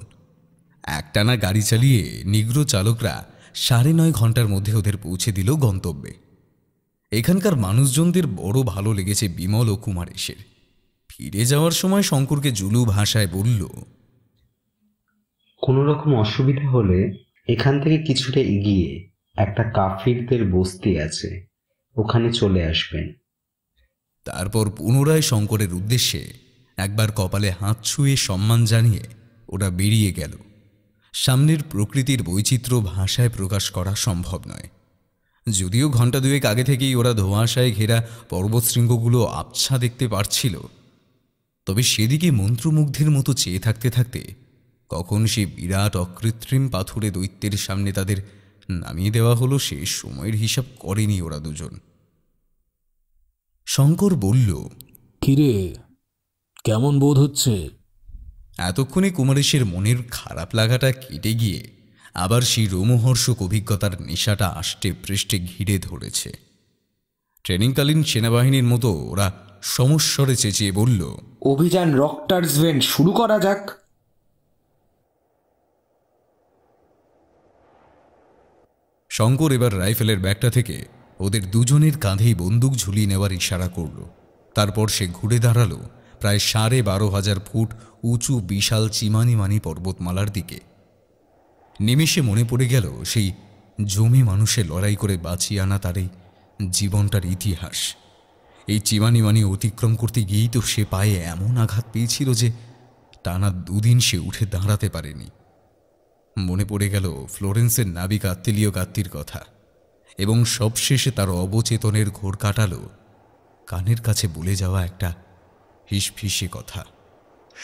একটানা গাড়ি চালিয়ে নিগ্র চালকরা সাড়ে নয় ঘন্টার মধ্যে ওদের পৌঁছে দিল গন্তব্যে এখানকার মানুষজনদের বড় ভালো লেগেছে বিমল ও কুমারেশের ফিরে যাওয়ার সময় শঙ্করকে জুলু ভাষায় বলল কোনো রকম অসুবিধা হলে এখান থেকে কিছুটা এগিয়ে একটা কাফিরদের বস্তি আছে ওখানে চলে আসবেন তারপর পুনরায় শঙ্করের উদ্দেশ্যে একবার কপালে হাত ছুঁয়ে সম্মান জানিয়ে ওরা বেরিয়ে গেল সামনের প্রকৃতির বৈচিত্র্য ভাষায় প্রকাশ করা সম্ভব নয় যদিও ঘন্টা দুয়েক আগে থেকেই ওরা ধোঁয়াশায় ঘেরা পর্বতশৃঙ্গগুলো আবছা দেখতে পারছিল তবে সেদিকে মন্ত্রমুগ্ধের মতো চেয়ে থাকতে থাকতে কখন সে বিরাট অকৃত্রিম পাথুরে দৈত্যের সামনে তাদের নামিয়ে দেওয়া হলো সে সময়ের হিসাব করেনি ওরা দুজন শঙ্কর বলল কিরে কেমন বোধ হচ্ছে এতক্ষণে কুমারেশের মনের খারাপ লাগাটা কেটে গিয়ে আবার সেই রোমহর্ষক অভিজ্ঞতার নেশাটা আষ্টে পৃষ্ঠে ঘিরে ধরেছে ট্রেনিংকালীন সেনাবাহিনীর মতো ওরা সমস্বরে চেঁচিয়ে বলল অভিযান রকটার্স ভেন শুরু করা যাক শঙ্কর এবার রাইফেলের ব্যাগটা থেকে ওদের দুজনের কাঁধেই বন্দুক ঝুলিয়ে নেওয়ার ইশারা করল তারপর সে ঘুরে দাঁড়ালো প্রায় সাড়ে বারো হাজার ফুট উঁচু বিশাল চিমানিমানি পর্বতমালার দিকে নিমেষে মনে পড়ে গেল সেই জমি মানুষে লড়াই করে বাঁচিয়ে আনা তার এই জীবনটার ইতিহাস এই চিমানিমানি অতিক্রম করতে গিয়েই তো সে পায়ে এমন আঘাত পেয়েছিল যে টানা দুদিন সে উঠে দাঁড়াতে পারেনি মনে পড়ে গেল ফ্লোরেন্সের নাবিক আত্মিলীয় গাত্তির কথা এবং সবশেষে তার অবচেতনের ঘোর কাটাল কানের কাছে বলে যাওয়া একটা হিসফিসে কথা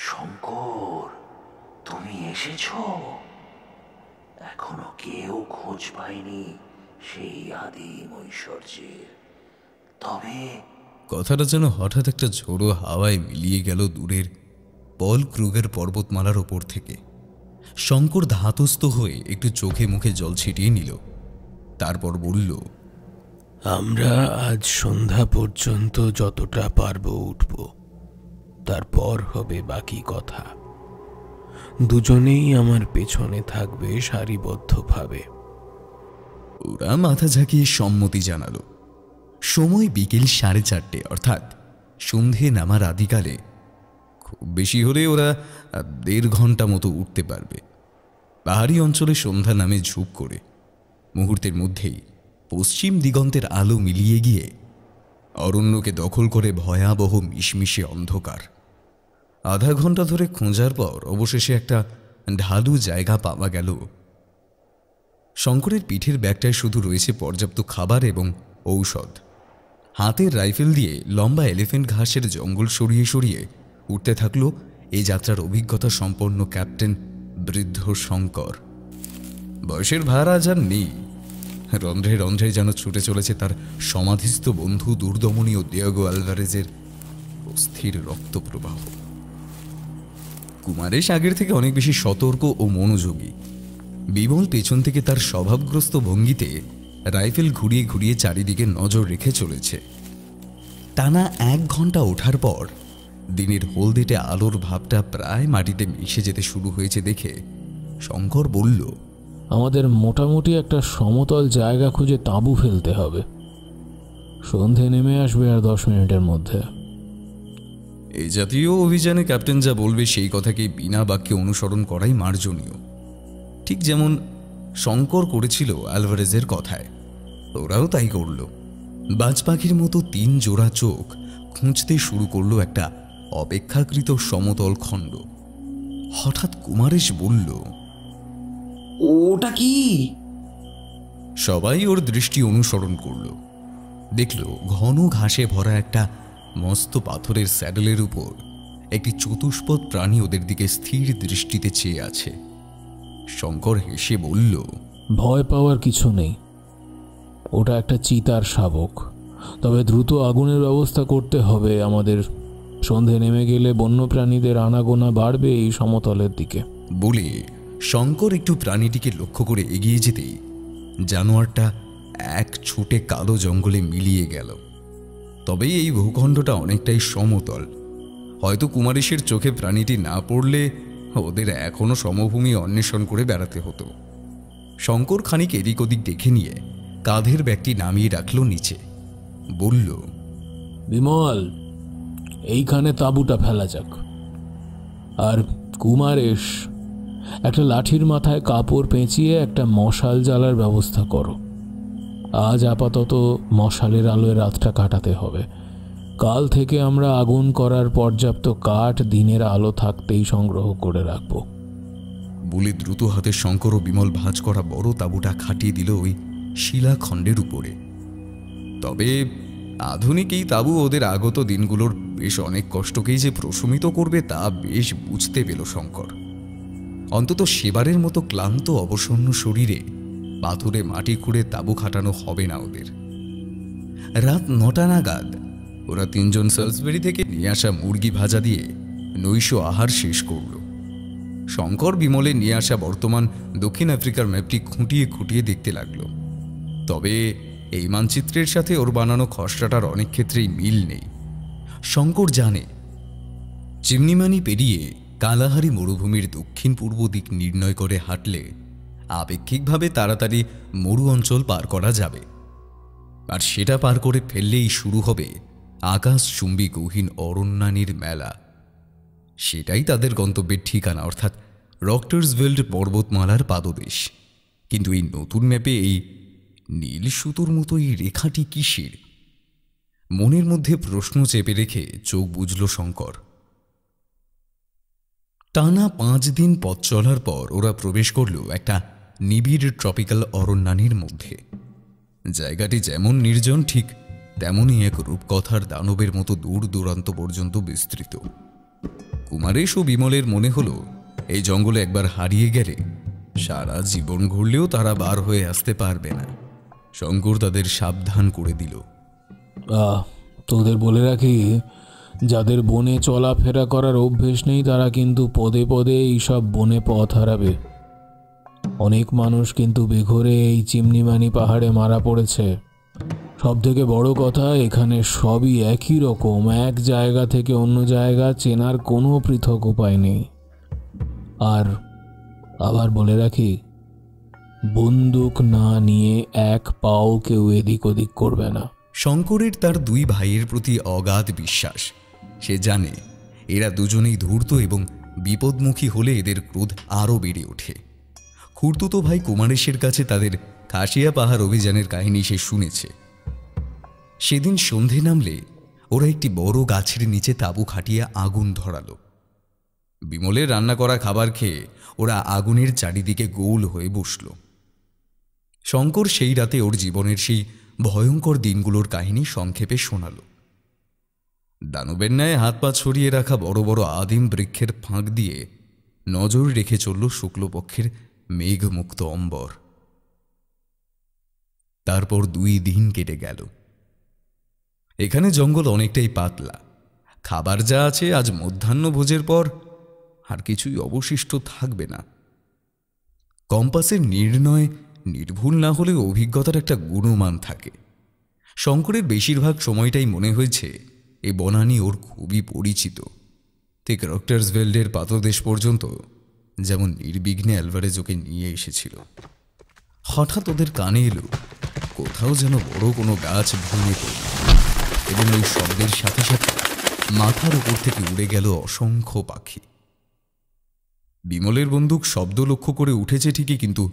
শঙ্কর তুমি এসেছ এখনো কেউ খোঁজ পায়নি সেই আদিম ঐশ্বর্যের তবে কথাটা যেন হঠাৎ একটা ঝোড়ো হাওয়ায় মিলিয়ে গেল দূরের পল ক্রুগের পর্বতমালার ওপর থেকে শঙ্কর ধাতস্থ হয়ে একটু চোখে মুখে জল ছিটিয়ে নিল তারপর বলল আমরা আজ সন্ধ্যা পর্যন্ত যতটা পারব উঠব তারপর হবে বাকি কথা দুজনেই আমার পেছনে থাকবে সারিবদ্ধভাবে ওরা মাথা ঝাঁকিয়ে সম্মতি জানালো সময় বিকেল সাড়ে চারটে অর্থাৎ সন্ধে নামার আদিকালে খুব বেশি হলে ওরা দেড় ঘন্টা মতো উঠতে পারবে পাহাড়ি অঞ্চলে সন্ধ্যা নামে ঝুপ করে মুহূর্তের মধ্যেই পশ্চিম দিগন্তের আলো মিলিয়ে গিয়ে অরণ্যকে দখল করে ভয়াবহ মিশমিশে অন্ধকার আধা ঘন্টা ধরে খোঁজার পর অবশেষে একটা ঢালু জায়গা পাওয়া গেল শঙ্করের পিঠের ব্যাগটায় শুধু রয়েছে পর্যাপ্ত খাবার এবং ঔষধ হাতের রাইফেল দিয়ে লম্বা এলিফেন্ট ঘাসের জঙ্গল সরিয়ে সরিয়ে উঠতে থাকল এই যাত্রার অভিজ্ঞতা সম্পন্ন ক্যাপ্টেন বৃদ্ধ শঙ্কর বয়সের ভার আজ আর নেই রন্ধ্রে রন্ধ্রে যেন ছুটে চলেছে তার সমাধিস্থ বন্ধু দুর্দমনীয় দেয়াগো আলভারেজের অস্থির রক্তপ্রবাহ কুমারেশ আগের থেকে অনেক বেশি সতর্ক ও মনোযোগী বিমল পেছন থেকে তার স্বভাবগ্রস্ত ভঙ্গিতে রাইফেল ঘুরিয়ে ঘুরিয়ে চারিদিকে নজর রেখে চলেছে টানা এক ঘন্টা ওঠার পর দিনের হলদেটে আলোর ভাবটা প্রায় মাটিতে মিশে যেতে শুরু হয়েছে দেখে শঙ্কর বলল আমাদের মোটামুটি একটা সমতল জায়গা খুঁজে তাঁবু ফেলতে হবে সন্ধে নেমে আসবে আর দশ মিনিটের মধ্যে এই জাতীয় অভিযানে ক্যাপ্টেন যা বলবে সেই কথাকে বিনা বাক্যে অনুসরণ করাই মার্জনীয় ঠিক যেমন শঙ্কর করেছিল অ্যালভারেজের কথায় ওরাও তাই করল বাজ পাখির মতো তিন জোড়া চোখ খুঁজতে শুরু করলো একটা অপেক্ষাকৃত সমতল খণ্ড হঠাৎ কুমারেশ বলল ওটা কি সবাই ওর দৃষ্টি অনুসরণ করল দেখল ঘন ঘাসে ভরা একটা মস্ত পাথরের স্যাডেলের উপর একটি চতুষ্পদ প্রাণী ওদের দিকে স্থির দৃষ্টিতে চেয়ে আছে শঙ্কর হেসে বলল ভয় পাওয়ার কিছু নেই ওটা একটা চিতার শাবক তবে দ্রুত আগুনের ব্যবস্থা করতে হবে আমাদের সন্ধে নেমে গেলে বন্যপ্রাণীদের আনাগোনা বাড়বে এই সমতলের দিকে বলে শঙ্কর একটু প্রাণীটিকে লক্ষ্য করে এগিয়ে যেতেই জানোয়ারটা এক ছুটে কালো জঙ্গলে মিলিয়ে গেল তবে এই ভূখণ্ডটা অনেকটাই সমতল হয়তো কুমারেশের চোখে প্রাণীটি না পড়লে ওদের এখনও সমভূমি অন্বেষণ করে বেড়াতে হতো শঙ্কর খানিক এদিক ওদিক দেখে নিয়ে কাঁধের ব্যাগটি নামিয়ে রাখল নিচে বলল বিমল এইখানে তাঁবুটা ফেলা যাক আর কুমারেশ একটা লাঠির মাথায় কাপড় পেঁচিয়ে একটা মশাল জ্বালার ব্যবস্থা করো আজ আপাতত মশালের আলোয় রাতটা কাটাতে হবে কাল থেকে আমরা আগুন করার পর্যাপ্ত কাঠ দিনের আলো থাকতেই সংগ্রহ করে রাখব বলে দ্রুত হাতে শঙ্কর ও বিমল ভাঁজ করা বড় তাঁবুটা খাটিয়ে দিল ওই শিলাখণ্ডের উপরে তবে আধুনিক এই তাবু ওদের আগত দিনগুলোর বেশ অনেক কষ্টকেই যে প্রশমিত করবে তা বেশ বুঝতে পেল শঙ্কর অন্তত সেবারের মতো ক্লান্ত অবসন্ন শরীরে পাথুরে মাটি খুঁড়ে তাবু খাটানো হবে না ওদের রাত নটা নাগাদ ওরা তিনজন সার্সবেরি থেকে নিয়ে আসা মুরগি ভাজা দিয়ে নৈশ আহার শেষ করল শঙ্কর বিমলে নিয়ে আসা বর্তমান দক্ষিণ আফ্রিকার ম্যাপটি খুঁটিয়ে খুঁটিয়ে দেখতে লাগল তবে এই মানচিত্রের সাথে ওর বানানো খসড়াটার অনেক ক্ষেত্রেই মিল নেই শঙ্কর জানে চিমনিমানি পেরিয়ে কালাহারি মরুভূমির দক্ষিণ পূর্ব দিক নির্ণয় করে হাঁটলে আপেক্ষিকভাবে তাড়াতাড়ি মরু অঞ্চল পার করা যাবে আর সেটা পার করে ফেললেই শুরু হবে আকাশ চুম্বি গহীন অরণ্যানীর মেলা সেটাই তাদের গন্তব্যের ঠিকানা অর্থাৎ রক্টার্সভেল্ড পর্বতমালার পাদদেশ কিন্তু এই নতুন ম্যাপে এই নীল সুতোর মতো এই রেখাটি কিসের মনের মধ্যে প্রশ্ন চেপে রেখে চোখ বুঝল শঙ্কর টানা পাঁচ দিন পথ চলার পর ওরা প্রবেশ করল একটা নিবিড় ট্রপিক্যাল অরণ্যানীর মধ্যে জায়গাটি যেমন নির্জন ঠিক তেমনই এক রূপকথার দানবের মতো দূর দূরান্ত পর্যন্ত বিস্তৃত কুমারেশ ও বিমলের মনে হল এই জঙ্গলে একবার হারিয়ে গেলে সারা জীবন ঘুরলেও তারা বার হয়ে আসতে পারবে না শঙ্কর তাদের সাবধান করে দিল তোদের বলে রাখি যাদের বনে চলাফেরা করার অভ্যেস নেই তারা কিন্তু পদে পদে এইসব বনে পথ হারাবে অনেক মানুষ কিন্তু বেঘরে এই চিমনিমানি পাহাড়ে মারা পড়েছে সব থেকে বড় কথা এখানে সবই একই রকম এক জায়গা থেকে অন্য জায়গা চেনার কোনো পৃথক উপায় নেই আর আবার বলে রাখি বন্দুক না নিয়ে এক পাও কেউ এদিক ওদিক করবে না শঙ্করের তার দুই ভাইয়ের প্রতি অগাধ বিশ্বাস সে জানে এরা দুজনেই ধূর্ত এবং বিপদমুখী হলে এদের ক্রোধ আরও বেড়ে ওঠে খুর্তুতো ভাই কুমারেশের কাছে তাদের খাসিয়া পাহাড় অভিযানের কাহিনী সে শুনেছে সেদিন সন্ধে নামলে ওরা একটি বড় গাছের নিচে তাঁবু খাটিয়ে আগুন ধরাল বিমলের রান্না করা খাবার খেয়ে ওরা আগুনের চারিদিকে গোল হয়ে বসল শঙ্কর সেই রাতে ওর জীবনের সেই ভয়ঙ্কর দিনগুলোর কাহিনী সংক্ষেপে শোনাল দানবের ন্যায় হাত পা ছড়িয়ে রাখা বড় বড় আদিম বৃক্ষের ফাঁক দিয়ে নজর রেখে চলল শুক্লপক্ষের মেঘমুক্ত অম্বর তারপর দুই দিন কেটে গেল এখানে জঙ্গল অনেকটাই পাতলা খাবার যা আছে আজ মধ্যাহ্ন ভোজের পর আর কিছুই অবশিষ্ট থাকবে না কম্পাসের নির্ণয় নির্ভুল না হলে অভিজ্ঞতার একটা গুণমান থাকে শঙ্করের বেশিরভাগ সময়টাই মনে হয়েছে এ বনানি ওর খুবই পরিচিত ঠিক ভেল্ডের পাতদেশ পর্যন্ত যেমন নির্বিঘ্নে অ্যালভারেজ ওকে নিয়ে এসেছিল হঠাৎ ওদের কানে এলো কোথাও যেন বড় কোনো গাছ ভেঙে পড়ল এবং ওই শব্দের সাথে সাথে মাথার উপর থেকে উড়ে গেল অসংখ্য পাখি বিমলের বন্দুক শব্দ লক্ষ্য করে উঠেছে ঠিকই কিন্তু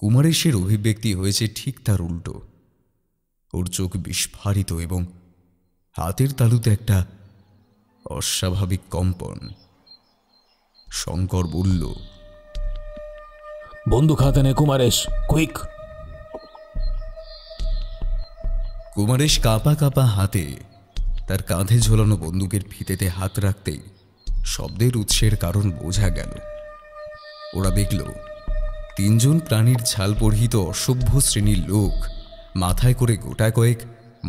কুমারেশের অভিব্যক্তি হয়েছে ঠিক তার উল্টো ওর চোখ বিস্ফারিত এবং হাতের তালুতে একটা অস্বাভাবিক কম্পন শঙ্কর বলল বন্দুক হাতে নে কুমারেশ কুইক কুমারেশ কাপা কাপা হাতে তার কাঁধে ঝোলানো বন্দুকের ফিতেতে হাত রাখতেই শব্দের উৎসের কারণ বোঝা গেল ওরা দেখল তিনজন প্রাণীর ছাল পরিহিত অসভ্য শ্রেণীর লোক মাথায় করে গোটা কয়েক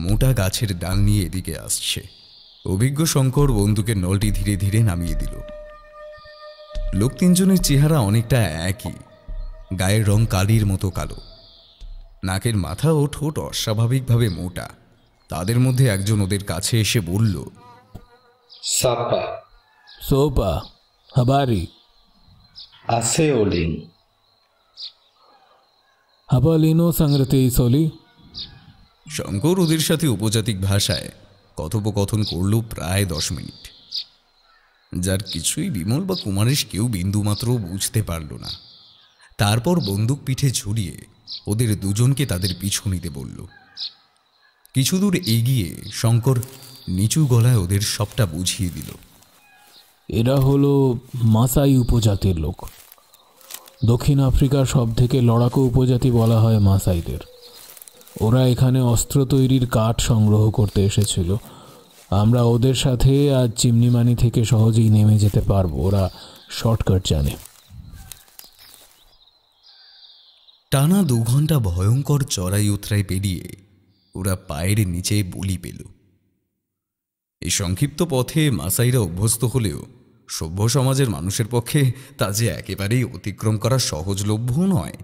মোটা গাছের ডাল নিয়ে এদিকে আসছে অভিজ্ঞ শঙ্কর বন্দুকের নলটি ধীরে ধীরে নামিয়ে দিল লোক তিনজনের চেহারা অনেকটা একই গায়ের রং কালির মতো কালো নাকের মাথা ও ঠোঁট অস্বাভাবিকভাবে মোটা তাদের মধ্যে একজন ওদের কাছে এসে বলল সাপা সোপা হাবারি আসে ওলিং আবালিনো সাংরাতেই সলি শঙ্কর ওদের সাথে উপজাতিক ভাষায় কথোপকথন করল প্রায় দশ মিনিট যার কিছুই বিমল বা কুমারেশ কেউ বিন্দুমাত্র বুঝতে পারল না তারপর বন্দুক পিঠে ঝুলিয়ে ওদের দুজনকে তাদের পিছু নিতে বলল কিছু দূর এগিয়ে শঙ্কর নিচু গলায় ওদের সবটা বুঝিয়ে দিল এরা হলো মাসাই উপজাতির লোক দক্ষিণ আফ্রিকার সবথেকে লড়াকু উপজাতি বলা হয় মাসাইদের ওরা এখানে অস্ত্র তৈরির কাঠ সংগ্রহ করতে এসেছিল আমরা ওদের সাথে আজ চিমনিমানি থেকে সহজেই নেমে যেতে পারবো ওরা শর্টকাট জানে টানা দু ঘন্টা ভয়ঙ্কর চড়াই উতরাই পেরিয়ে ওরা পায়ের নিচে বলি পেল এই সংক্ষিপ্ত পথে মাসাইরা অভ্যস্ত হলেও সভ্য সমাজের মানুষের পক্ষে তা যে একেবারেই অতিক্রম করা সহজলভ্য নয়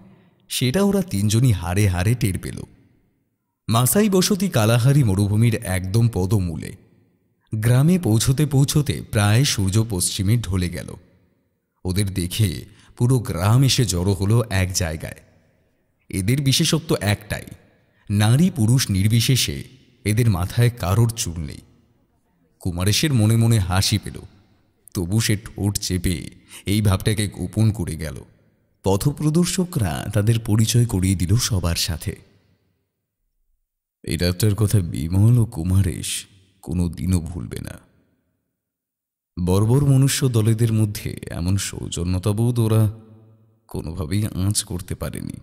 সেটা ওরা তিনজনই হারে হারে টের পেল মাসাই বসতি কালাহারি মরুভূমির একদম পদমূলে গ্রামে পৌঁছতে পৌঁছতে প্রায় সূর্য পশ্চিমে ঢলে গেল ওদের দেখে পুরো গ্রাম এসে জড়ো হলো এক জায়গায় এদের বিশেষত্ব একটাই নারী পুরুষ নির্বিশেষে এদের মাথায় কারোর চুল নেই কুমারেশের মনে মনে হাসি পেল তবু সে ঠোঁট চেপে এই ভাবটাকে গোপন করে গেল পথপ্রদর্শকরা তাদের পরিচয় করিয়ে দিল সবার সাথে এই ডাক্তার কথা বিমল ও কুমারেশ কোনো দিনও ভুলবে না বর্বর মনুষ্য দলেদের মধ্যে এমন সৌজন্যতাবোধ ওরা কোনোভাবেই আঁচ করতে পারেনি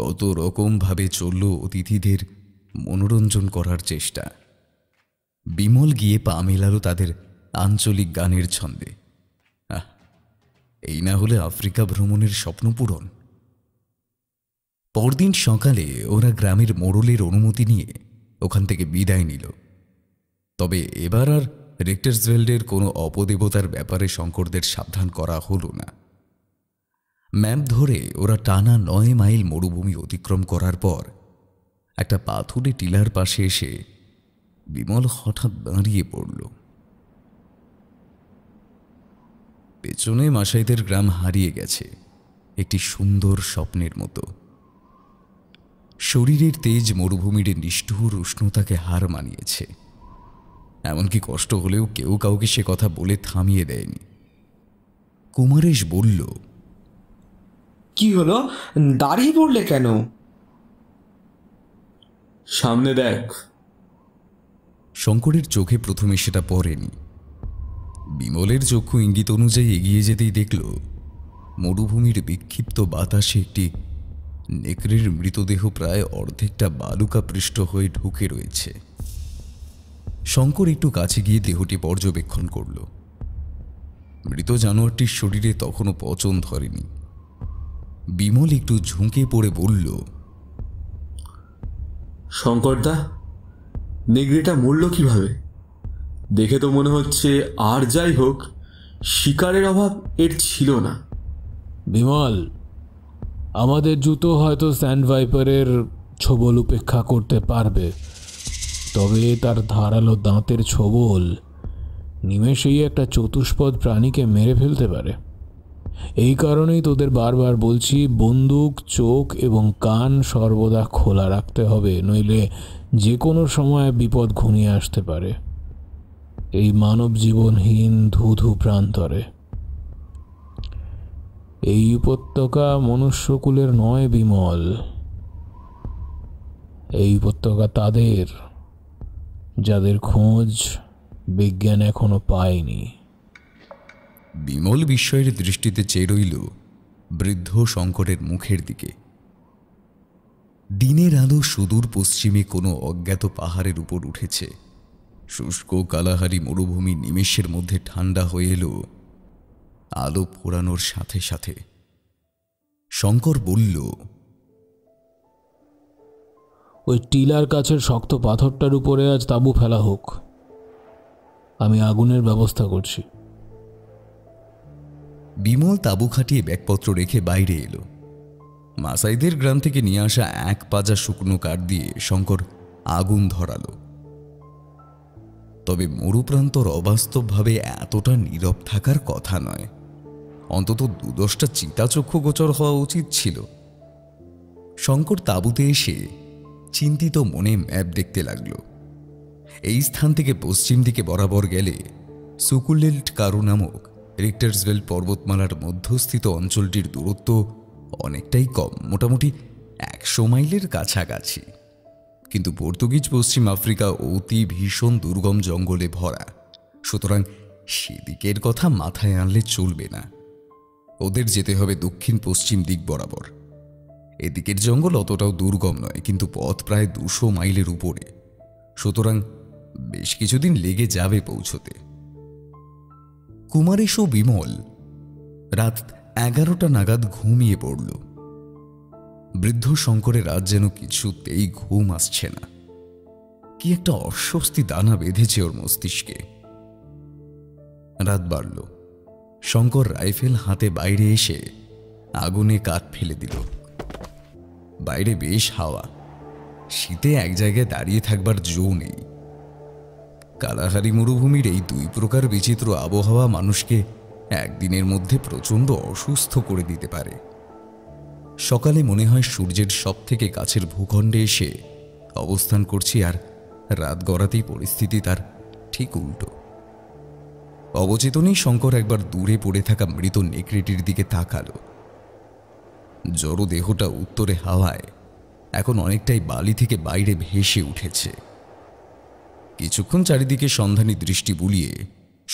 কত রকমভাবে চলল অতিথিদের মনোরঞ্জন করার চেষ্টা বিমল গিয়ে পা মেলালো তাদের আঞ্চলিক গানের ছন্দে এই না হলে আফ্রিকা ভ্রমণের স্বপ্ন পূরণ পরদিন সকালে ওরা গ্রামের মোড়লের অনুমতি নিয়ে ওখান থেকে বিদায় নিল তবে এবার আর রেক্টার্সওয়েল্ডের কোনো অপদেবতার ব্যাপারে শঙ্করদের সাবধান করা হলো না ম্যাপ ধরে ওরা টানা নয় মাইল মরুভূমি অতিক্রম করার পর একটা পাথুরে টিলার পাশে এসে বিমল হঠাৎ দাঁড়িয়ে পড়ল পেছনে মাসাইদের গ্রাম হারিয়ে গেছে একটি সুন্দর স্বপ্নের মতো শরীরের তেজ মরুভূমির নিষ্ঠুর উষ্ণতাকে হার মানিয়েছে এমনকি কষ্ট হলেও কেউ কাউকে সে কথা বলে থামিয়ে দেয়নি কুমারেশ বলল কি হলো দাঁড়িয়ে পড়লে কেন সামনে দেখ শঙ্করের চোখে প্রথমে সেটা পড়েনি বিমলের চক্ষু ইঙ্গিত অনুযায়ী এগিয়ে যেতেই দেখল মরুভূমির বিক্ষিপ্ত বাতাসে একটি নেকড়ের মৃতদেহ প্রায় অর্ধেকটা বালুকা পৃষ্ঠ হয়ে ঢুকে রয়েছে শঙ্কর একটু কাছে গিয়ে দেহটি পর্যবেক্ষণ করল মৃত জানোয়ারটির শরীরে তখনও পচন ধরেনি বিমল একটু ঝুঁকে পড়ে বলল শঙ্করদা নেগড়িটা মরল কিভাবে দেখে তো মনে হচ্ছে আর যাই হোক শিকারের অভাব এর ছিল না বিমল আমাদের জুতো হয়তো স্যান্ড ভাইপারের ছোবল উপেক্ষা করতে পারবে তবে তার ধারালো দাঁতের ছোবল নিমেষেই একটা চতুষ্পদ প্রাণীকে মেরে ফেলতে পারে এই কারণেই তোদের বারবার বলছি বন্দুক চোখ এবং কান সর্বদা খোলা রাখতে হবে নইলে যে কোনো সময় বিপদ ঘনিয়ে আসতে পারে এই মানব জীবনহীন ধুধু প্রান্তরে এই উপত্যকা মনুষ্যকুলের নয় বিমল এই উপত্যকা তাদের যাদের খোঁজ বিজ্ঞান এখনো পায়নি বিমল বিস্ময়ের দৃষ্টিতে চেয়ে রইল বৃদ্ধ শঙ্করের মুখের দিকে দিনের আলো সুদূর পশ্চিমে কোনো অজ্ঞাত পাহাড়ের উপর উঠেছে শুষ্ক কালাহারি মরুভূমি নিমেষের মধ্যে ঠান্ডা হয়ে এলো আলো ফোরানোর সাথে সাথে শঙ্কর বলল ওই টিলার কাছের শক্ত পাথরটার উপরে আজ তাঁবু ফেলা হোক আমি আগুনের ব্যবস্থা করছি বিমল তাঁবু খাটিয়ে ব্যাগপত্র রেখে বাইরে এলো মাসাইদের গ্রাম থেকে নিয়ে আসা এক পাজা শুকনো কাঠ দিয়ে শঙ্কর আগুন ধরালো তবে মরুপ্রান্তর অবাস্তবভাবে এতটা নীরব থাকার কথা নয় অন্তত দু দশটা চিতাচক্ষু গোচর হওয়া উচিত ছিল শঙ্কর তাঁবুতে এসে চিন্তিত মনে ম্যাপ দেখতে লাগল এই স্থান থেকে পশ্চিম দিকে বরাবর গেলে সুকুলেল্ট কারু নামক রিক্টার্সভেল পর্বতমালার মধ্যস্থিত অঞ্চলটির দূরত্ব অনেকটাই কম মোটামুটি একশো মাইলের কাছাকাছি কিন্তু পর্তুগিজ পশ্চিম আফ্রিকা অতি ভীষণ দুর্গম জঙ্গলে ভরা সুতরাং সেদিকের কথা মাথায় আনলে চলবে না ওদের যেতে হবে দক্ষিণ পশ্চিম দিক বরাবর এদিকের জঙ্গল অতটাও দুর্গম নয় কিন্তু পথ প্রায় দুশো মাইলের উপরে সুতরাং বেশ কিছুদিন লেগে যাবে পৌঁছতে কুমারেশ বিমল রাত এগারোটা নাগাদ ঘুমিয়ে পড়ল বৃদ্ধ শঙ্করের আজ যেন কিছুতেই ঘুম আসছে না কি একটা অস্বস্তি দানা বেঁধেছে ওর মস্তিষ্কে রাত বাড়ল শঙ্কর রাইফেল হাতে বাইরে এসে আগুনে কাঠ ফেলে দিল বাইরে বেশ হাওয়া শীতে এক জায়গায় দাঁড়িয়ে থাকবার জো নেই কালাহারি মরুভূমির এই দুই প্রকার বিচিত্র আবহাওয়া মানুষকে একদিনের মধ্যে প্রচণ্ড অসুস্থ করে দিতে পারে সকালে মনে হয় সূর্যের সব থেকে কাছের ভূখণ্ডে এসে অবস্থান করছি আর রাত গড়াতেই পরিস্থিতি তার ঠিক উল্টো অবচেতনেই শঙ্কর একবার দূরে পড়ে থাকা মৃত নেকড়েটির দিকে তাকালো জড়ো দেহটা উত্তরে হাওয়ায় এখন অনেকটাই বালি থেকে বাইরে ভেসে উঠেছে কিছুক্ষণ চারিদিকে সন্ধানী দৃষ্টি বুলিয়ে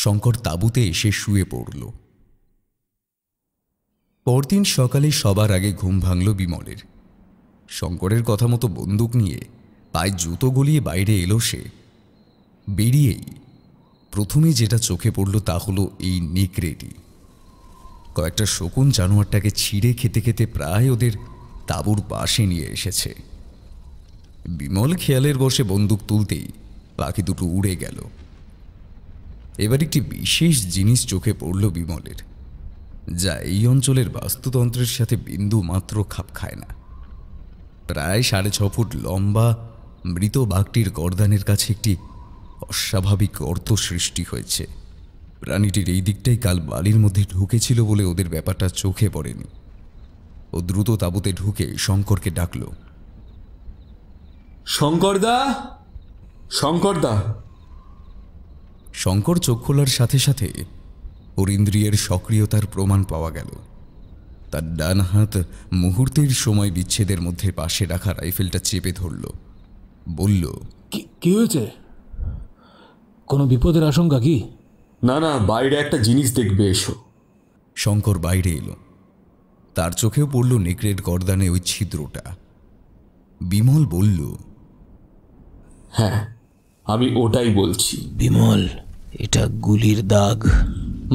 শঙ্কর তাঁবুতে এসে শুয়ে পড়ল পরদিন সকালে সবার আগে ঘুম ভাঙল বিমলের শঙ্করের কথা মতো বন্দুক নিয়ে পায়ে জুতো গলিয়ে বাইরে এলো সে বেরিয়েই প্রথমে যেটা চোখে পড়ল তা হলো এই নেকড়েটি কয়েকটা শকুন জানোয়ারটাকে ছিঁড়ে খেতে খেতে প্রায় ওদের তাঁবুর পাশে নিয়ে এসেছে বিমল খেয়ালের বসে বন্দুক তুলতেই পাখি দুটো উড়ে গেল এবার একটি বিশেষ জিনিস চোখে পড়ল বিমলের যা এই অঞ্চলের বাস্তুতন্ত্রের সাথে বিন্দু মাত্র খাপ খায় না প্রায় সাড়ে ছ ফুট লম্বা মৃত বাঘটির গর্দানের কাছে একটি অস্বাভাবিক অর্থ সৃষ্টি হয়েছে প্রাণীটির এই দিকটাই কাল বালির মধ্যে ঢুকেছিল বলে ওদের ব্যাপারটা চোখে পড়েনি ও দ্রুত তাঁবুতে ঢুকে শঙ্করকে ডাকল শঙ্করদা শঙ্করদা শঙ্কর চোখ খোলার সাথে সাথে হরিন্দ্রিয়ের সক্রিয়তার প্রমাণ পাওয়া গেল তার ডান হাত মুহূর্তের সময় বিচ্ছেদের মধ্যে পাশে রাখা রাইফেলটা চেপে ধরল বলল কি হয়েছে কোনো বিপদের আশঙ্কা কি না না বাইরে একটা জিনিস দেখবে এসো শঙ্কর বাইরে এলো তার চোখেও পড়ল নেকড়ের গর্দানে ওই ছিদ্রটা বিমল বলল হ্যাঁ আমি ওটাই বলছি বিমল এটা গুলির দাগ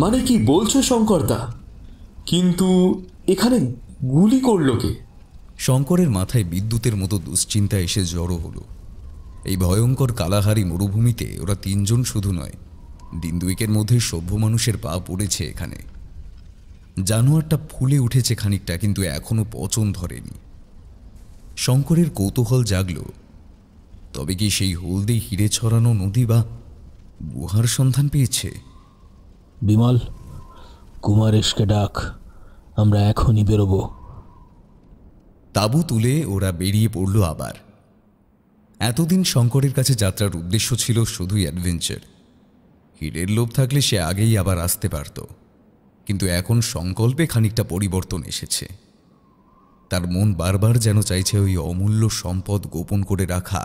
মানে কি বলছো শঙ্করদা কিন্তু এখানে গুলি করলো কে শঙ্করের মাথায় বিদ্যুতের মতো দুশ্চিন্তা এসে জড়ো হলো এই ভয়ঙ্কর কালাহারি মরুভূমিতে ওরা তিনজন শুধু নয় দিন দুইকের মধ্যে সভ্য মানুষের পা পড়েছে এখানে জানোয়ারটা ফুলে উঠেছে খানিকটা কিন্তু এখনও পচন ধরেনি শঙ্করের কৌতূহল জাগল তবে কি সেই হলদি হিরে ছড়ানো নদী বা গুহার সন্ধান পেয়েছে বিমল কুমারেশকে ডাক আমরা এখনই বেরোবো তাঁবু তুলে ওরা বেরিয়ে পড়ল আবার এতদিন শঙ্করের কাছে যাত্রার উদ্দেশ্য ছিল শুধুই অ্যাডভেঞ্চার হীরের লোভ থাকলে সে আগেই আবার আসতে পারত কিন্তু এখন সংকল্পে খানিকটা পরিবর্তন এসেছে তার মন বারবার যেন চাইছে ওই অমূল্য সম্পদ গোপন করে রাখা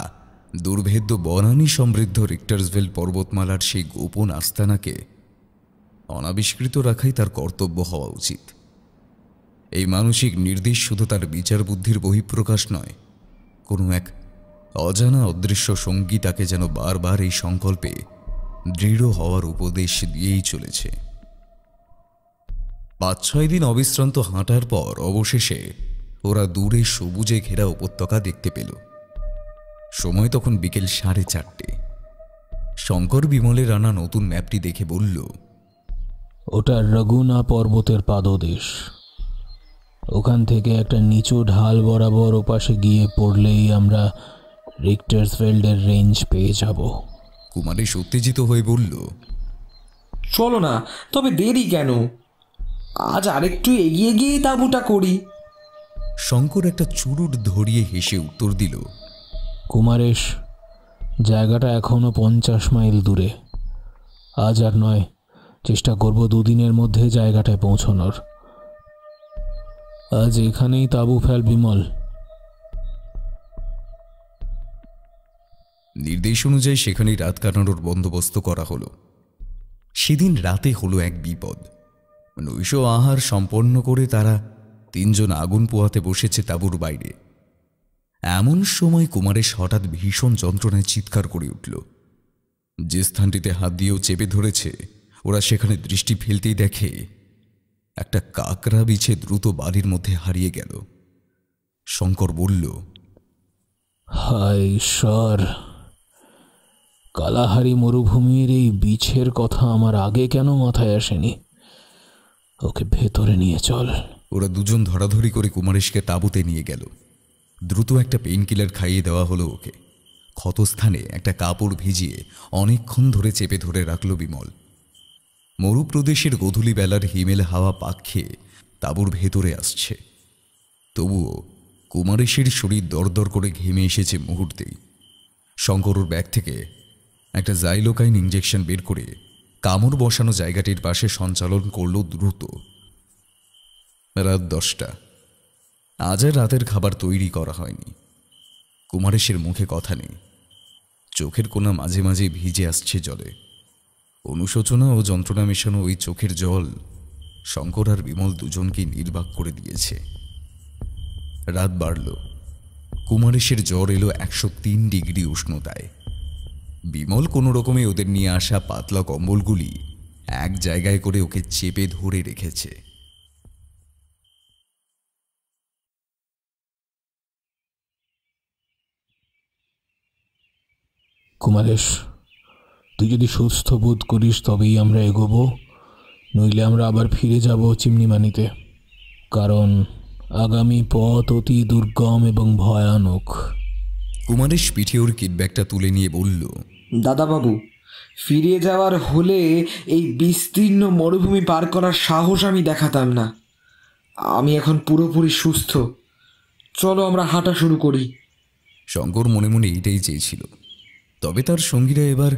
দুর্ভেদ্য বনানী সমৃদ্ধ রিক্টার্সভেল পর্বতমালার সেই গোপন আস্তানাকে অনাবিষ্কৃত রাখাই তার কর্তব্য হওয়া উচিত এই মানসিক নির্দেশ শুধু তার বিচার বুদ্ধির বহিঃপ্রকাশ নয় কোনো এক অজানা অদৃশ্য সঙ্গী তাকে যেন বারবার এই সংকল্পে দৃঢ় হওয়ার উপদেশ দিয়েই চলেছে পাঁচ ছয় দিন অবিশ্রান্ত হাঁটার পর অবশেষে ওরা দূরে সবুজে ঘেরা উপত্যকা দেখতে পেল সময় তখন বিকেল সাড়ে চারটে শঙ্কর বিমলের আনা নতুন ম্যাপটি দেখে বলল ওটা রঘুনা পর্বতের পাদদেশ ওখান থেকে একটা নিচু ঢাল বরাবর ওপাশে গিয়ে পড়লেই আমরা রিক্টার্সফেল্ডের রেঞ্জ পেয়ে যাব কুমারী সত্যিজিত হয়ে বলল চলো না তবে দেরি কেন আজ আরেকটু এগিয়ে গিয়ে তাঁবুটা করি শঙ্কর একটা চুরুট ধরিয়ে হেসে উত্তর দিল কুমারেশ জায়গাটা এখনও পঞ্চাশ মাইল দূরে আজ আর নয় চেষ্টা করব দুদিনের মধ্যে জায়গাটায় পৌঁছানোর আজ এখানেই তাঁবু ফেল বিমল নির্দেশ অনুযায়ী সেখানেই রাত কাটানোর বন্দোবস্ত করা হলো সেদিন রাতে হলো এক বিপদ নৈশ আহার সম্পন্ন করে তারা তিনজন আগুন পোয়াতে বসেছে তাঁবুর বাইরে এমন সময় কুমারেশ হঠাৎ ভীষণ যন্ত্রণায় চিৎকার করে উঠল যে স্থানটিতে হাত দিয়েও চেপে ধরেছে ওরা সেখানে দৃষ্টি ফেলতেই দেখে একটা কাকরা বিছে দ্রুত বাড়ির মধ্যে হারিয়ে গেল শঙ্কর বলল হায় ঈশ্বর কালাহারি মরুভূমির এই বিছের কথা আমার আগে কেন মাথায় আসেনি ওকে ভেতরে নিয়ে চল ওরা দুজন ধরাধরি করে কুমারেশকে তাঁবুতে নিয়ে গেল দ্রুত একটা পেনকিলার খাইয়ে দেওয়া হলো ওকে ক্ষতস্থানে একটা কাপড় ভিজিয়ে অনেকক্ষণ ধরে চেপে ধরে রাখল বিমল মরুপ্রদেশের গধুলি বেলার হিমেল হাওয়া পাক খেয়ে তাঁবুর ভেতরে আসছে তবুও কুমারেশের শরীর দরদর করে ঘেমে এসেছে মুহূর্তেই শঙ্করুর ব্যাগ থেকে একটা জাইলোকাইন ইঞ্জেকশন বের করে কামড় বসানো জায়গাটির পাশে সঞ্চালন করল দ্রুত রাত দশটা আজ আর রাতের খাবার তৈরি করা হয়নি কুমারেশের মুখে কথা নেই চোখের কোনা মাঝে মাঝে ভিজে আসছে জলে অনুশোচনা ও যন্ত্রণা মেশানো ওই চোখের জল শঙ্কর আর বিমল দুজনকে নির্বাক করে দিয়েছে রাত বাড়ল কুমারেশের জ্বর এলো একশো তিন ডিগ্রি উষ্ণতায় বিমল কোনো রকমে ওদের নিয়ে আসা পাতলা কম্বলগুলি এক জায়গায় করে ওকে চেপে ধরে রেখেছে কুমারেশ তুই যদি সুস্থ বোধ করিস তবেই আমরা এগোবো নইলে আমরা আবার ফিরে যাব চিমনিমানিতে কারণ আগামী পথ অতি দুর্গম এবং ভয়ানক কুমারেশ পিঠে ওর কিটব্যাগটা তুলে নিয়ে বলল দাদাবাবু ফিরে যাওয়ার হলে এই বিস্তীর্ণ মরুভূমি পার করার সাহস আমি দেখাতাম না আমি এখন পুরোপুরি সুস্থ চলো আমরা হাঁটা শুরু করি শঙ্কর মনে মনে এটাই চেয়েছিল তবে তার সঙ্গীরা এবার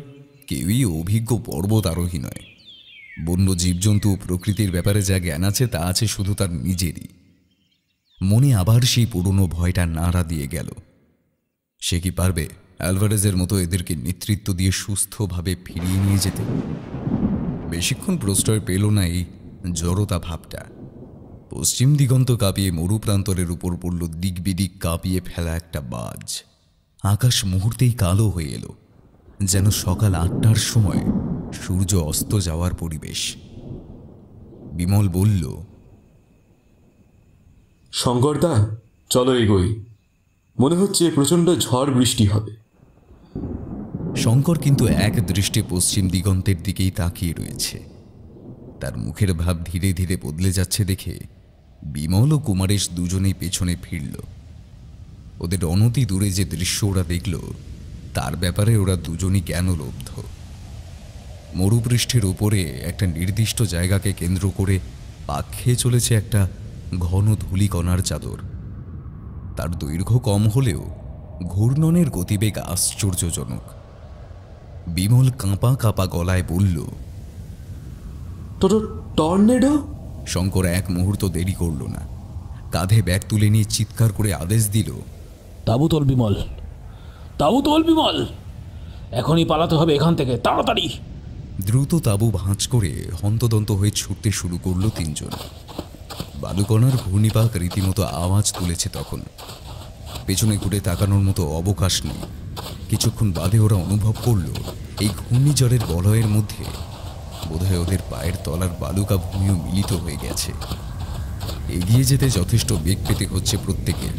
কেউই অভিজ্ঞ পর্বত আরোহী নয় বন্য জীবজন্তু প্রকৃতির ব্যাপারে যা জ্ঞান আছে তা আছে শুধু তার নিজেরই মনে আবার সেই পুরনো ভয়টা নাড়া দিয়ে গেল সে কি পারবে অ্যালভারেজের মতো এদেরকে নেতৃত্ব দিয়ে সুস্থভাবে ফিরিয়ে নিয়ে যেতে বেশিক্ষণ প্রশ্রয় পেল না এই জড়তা ভাবটা পশ্চিম দিগন্ত কাঁপিয়ে মরুপ্রান্তরের উপর পড়ল দিক বিদিক কাঁপিয়ে ফেলা একটা বাজ আকাশ মুহূর্তেই কালো হয়ে এলো যেন সকাল আটটার সময় সূর্য অস্ত যাওয়ার পরিবেশ বিমল বলল শঙ্করদা চলো এগোই মনে হচ্ছে প্রচণ্ড ঝড় বৃষ্টি হবে শঙ্কর কিন্তু এক দৃষ্টে পশ্চিম দিগন্তের দিকেই তাকিয়ে রয়েছে তার মুখের ভাব ধীরে ধীরে বদলে যাচ্ছে দেখে বিমল ও কুমারেশ দুজনেই পেছনে ফিরল ওদের অনতি দূরে যে দৃশ্য ওরা দেখল তার ব্যাপারে ওরা দুজনই লব্ধ মরুপৃষ্ঠের ওপরে একটা নির্দিষ্ট জায়গাকে কেন্দ্র করে পাক খেয়ে চলেছে একটা ঘন ধুলিকণার চাদর তার দৈর্ঘ্য কম হলেও ঘূর্ণনের গতিবেগ আশ্চর্যজনক বিমল কাঁপা কাঁপা গলায় বলল টর্নেডো শঙ্কর এক মুহূর্ত দেরি করল না কাঁধে ব্যাগ তুলে নিয়ে চিৎকার করে আদেশ দিল তাবুতল বিমল তাবুতল বিমল এখনই পালাতে হবে এখান থেকে তাড়াতাড়ি দ্রুত তাবু ভাঁজ করে হন্তদন্ত হয়ে ছুটতে শুরু করলো তিনজন বালুকণার ঘূর্ণিপাক রীতিমতো আওয়াজ তুলেছে তখন পেছনে ঘুরে তাকানোর মতো অবকাশ নেই কিছুক্ষণ বাদে ওরা অনুভব করল এই ঘূর্ণিঝড়ের বলয়ের মধ্যে বোধহয় ওদের পায়ের তলার বালুকা ভূমিও মিলিত হয়ে গেছে এগিয়ে যেতে যথেষ্ট বেগ পেতে হচ্ছে প্রত্যেকের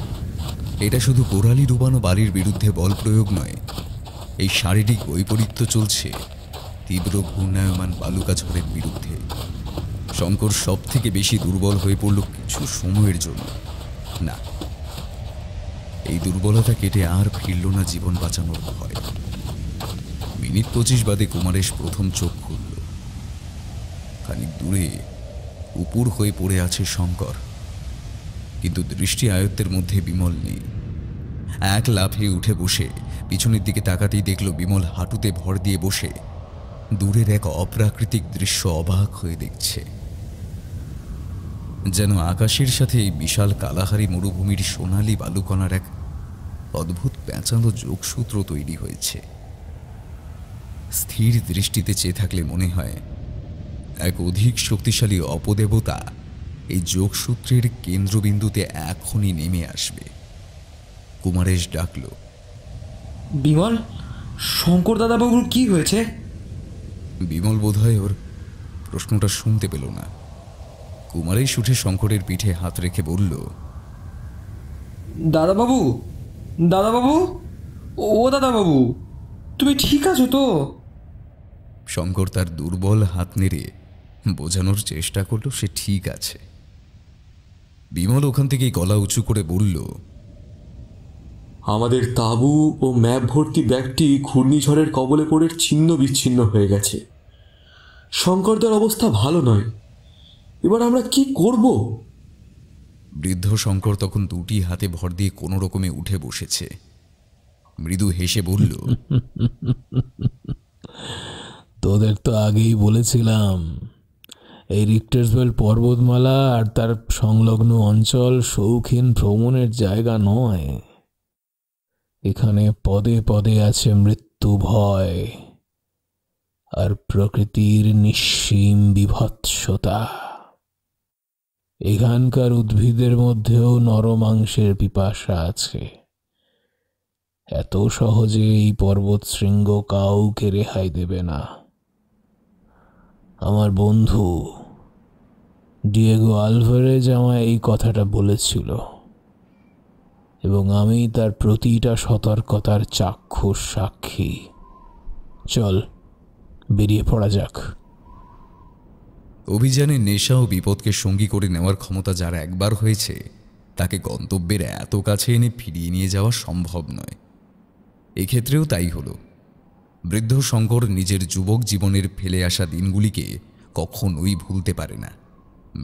এটা শুধু গোড়ালি ডুবানো বালির বিরুদ্ধে বল প্রয়োগ নয় এই শারীরিক বৈপরীত্য চলছে তীব্র ঘূর্ণায়মান বালুকা ঝড়ের বিরুদ্ধে শঙ্কর সব থেকে বেশি দুর্বল হয়ে পড়ল কিছু সময়ের জন্য না এই দুর্বলতা কেটে আর ফিরল না জীবন বাঁচানোর ভয় মিনিট পঁচিশ বাদে কুমারেশ প্রথম চোখ খুলল খানিক দূরে উপুর হয়ে পড়ে আছে শঙ্কর কিন্তু দৃষ্টি আয়ত্তের মধ্যে বিমল নেই এক লাফে উঠে বসে পিছনের দিকে তাকাতেই দেখল বিমল হাঁটুতে ভর দিয়ে বসে দূরের এক অপ্রাকৃতিক দৃশ্য অবাক হয়ে দেখছে যেন আকাশের সাথে এই বিশাল কালাহারি মরুভূমির সোনালি বালুকণার এক অদ্ভুত প্যাঁচালো যোগসূত্র তৈরি হয়েছে স্থির দৃষ্টিতে চেয়ে থাকলে মনে হয় এক অধিক শক্তিশালী অপদেবতা এই যোগসূত্রের কেন্দ্রবিন্দুতে এখনই নেমে আসবে কুমারেশ ডাকল বিমল শঙ্কর দাদাবাবুর কি হয়েছে বিমল বোধহয় ওর প্রশ্নটা শুনতে পেল না কুমারেশ উঠে শঙ্করের পিঠে হাত রেখে বলল দাদাবাবু দাদাবাবু ও দাদাবাবু তুমি ঠিক আছো তো শঙ্কর তার দুর্বল হাত নেড়ে বোঝানোর চেষ্টা করল সে ঠিক আছে বিমল ওখান থেকে গলা উঁচু করে বলল আমাদের তাবু ও ম্যাপ ভর্তি ব্যাগটি ঘূর্ণিঝড়ের কবলে পড়ে ছিন্ন বিচ্ছিন্ন হয়ে গেছে শঙ্করদার অবস্থা ভালো নয় এবার আমরা কি করব বৃদ্ধ শঙ্কর তখন দুটি হাতে ভর দিয়ে কোনো রকমে উঠে বসেছে মৃদু হেসে বলল (laughs) তোদের তো আগেই বলেছিলাম এই রিক্টার্সবেল পর্বতমালা আর তার সংলগ্ন অঞ্চল শৌখিন ভ্রমণের জায়গা নয় এখানে পদে পদে আছে মৃত্যু ভয় আর প্রকৃতির নিঃসীম বিভৎসতা এখানকার উদ্ভিদের মধ্যেও নরমাংসের পিপাসা আছে এত সহজে এই পর্বত শৃঙ্গ কাউকে রেহাই দেবে না আমার বন্ধু ডিয়েগো আলভারেজ আমায় এই কথাটা বলেছিল এবং আমি তার প্রতিটা সতর্কতার চাক্ষুষ সাক্ষী চল বেরিয়ে পড়া যাক অভিযানে নেশা ও বিপদকে সঙ্গী করে নেওয়ার ক্ষমতা যার একবার হয়েছে তাকে গন্তব্যের এত কাছে এনে ফিরিয়ে নিয়ে যাওয়া সম্ভব নয় এক্ষেত্রেও তাই হলো বৃদ্ধ শঙ্কর নিজের যুবক জীবনের ফেলে আসা দিনগুলিকে কখনোই ভুলতে পারে না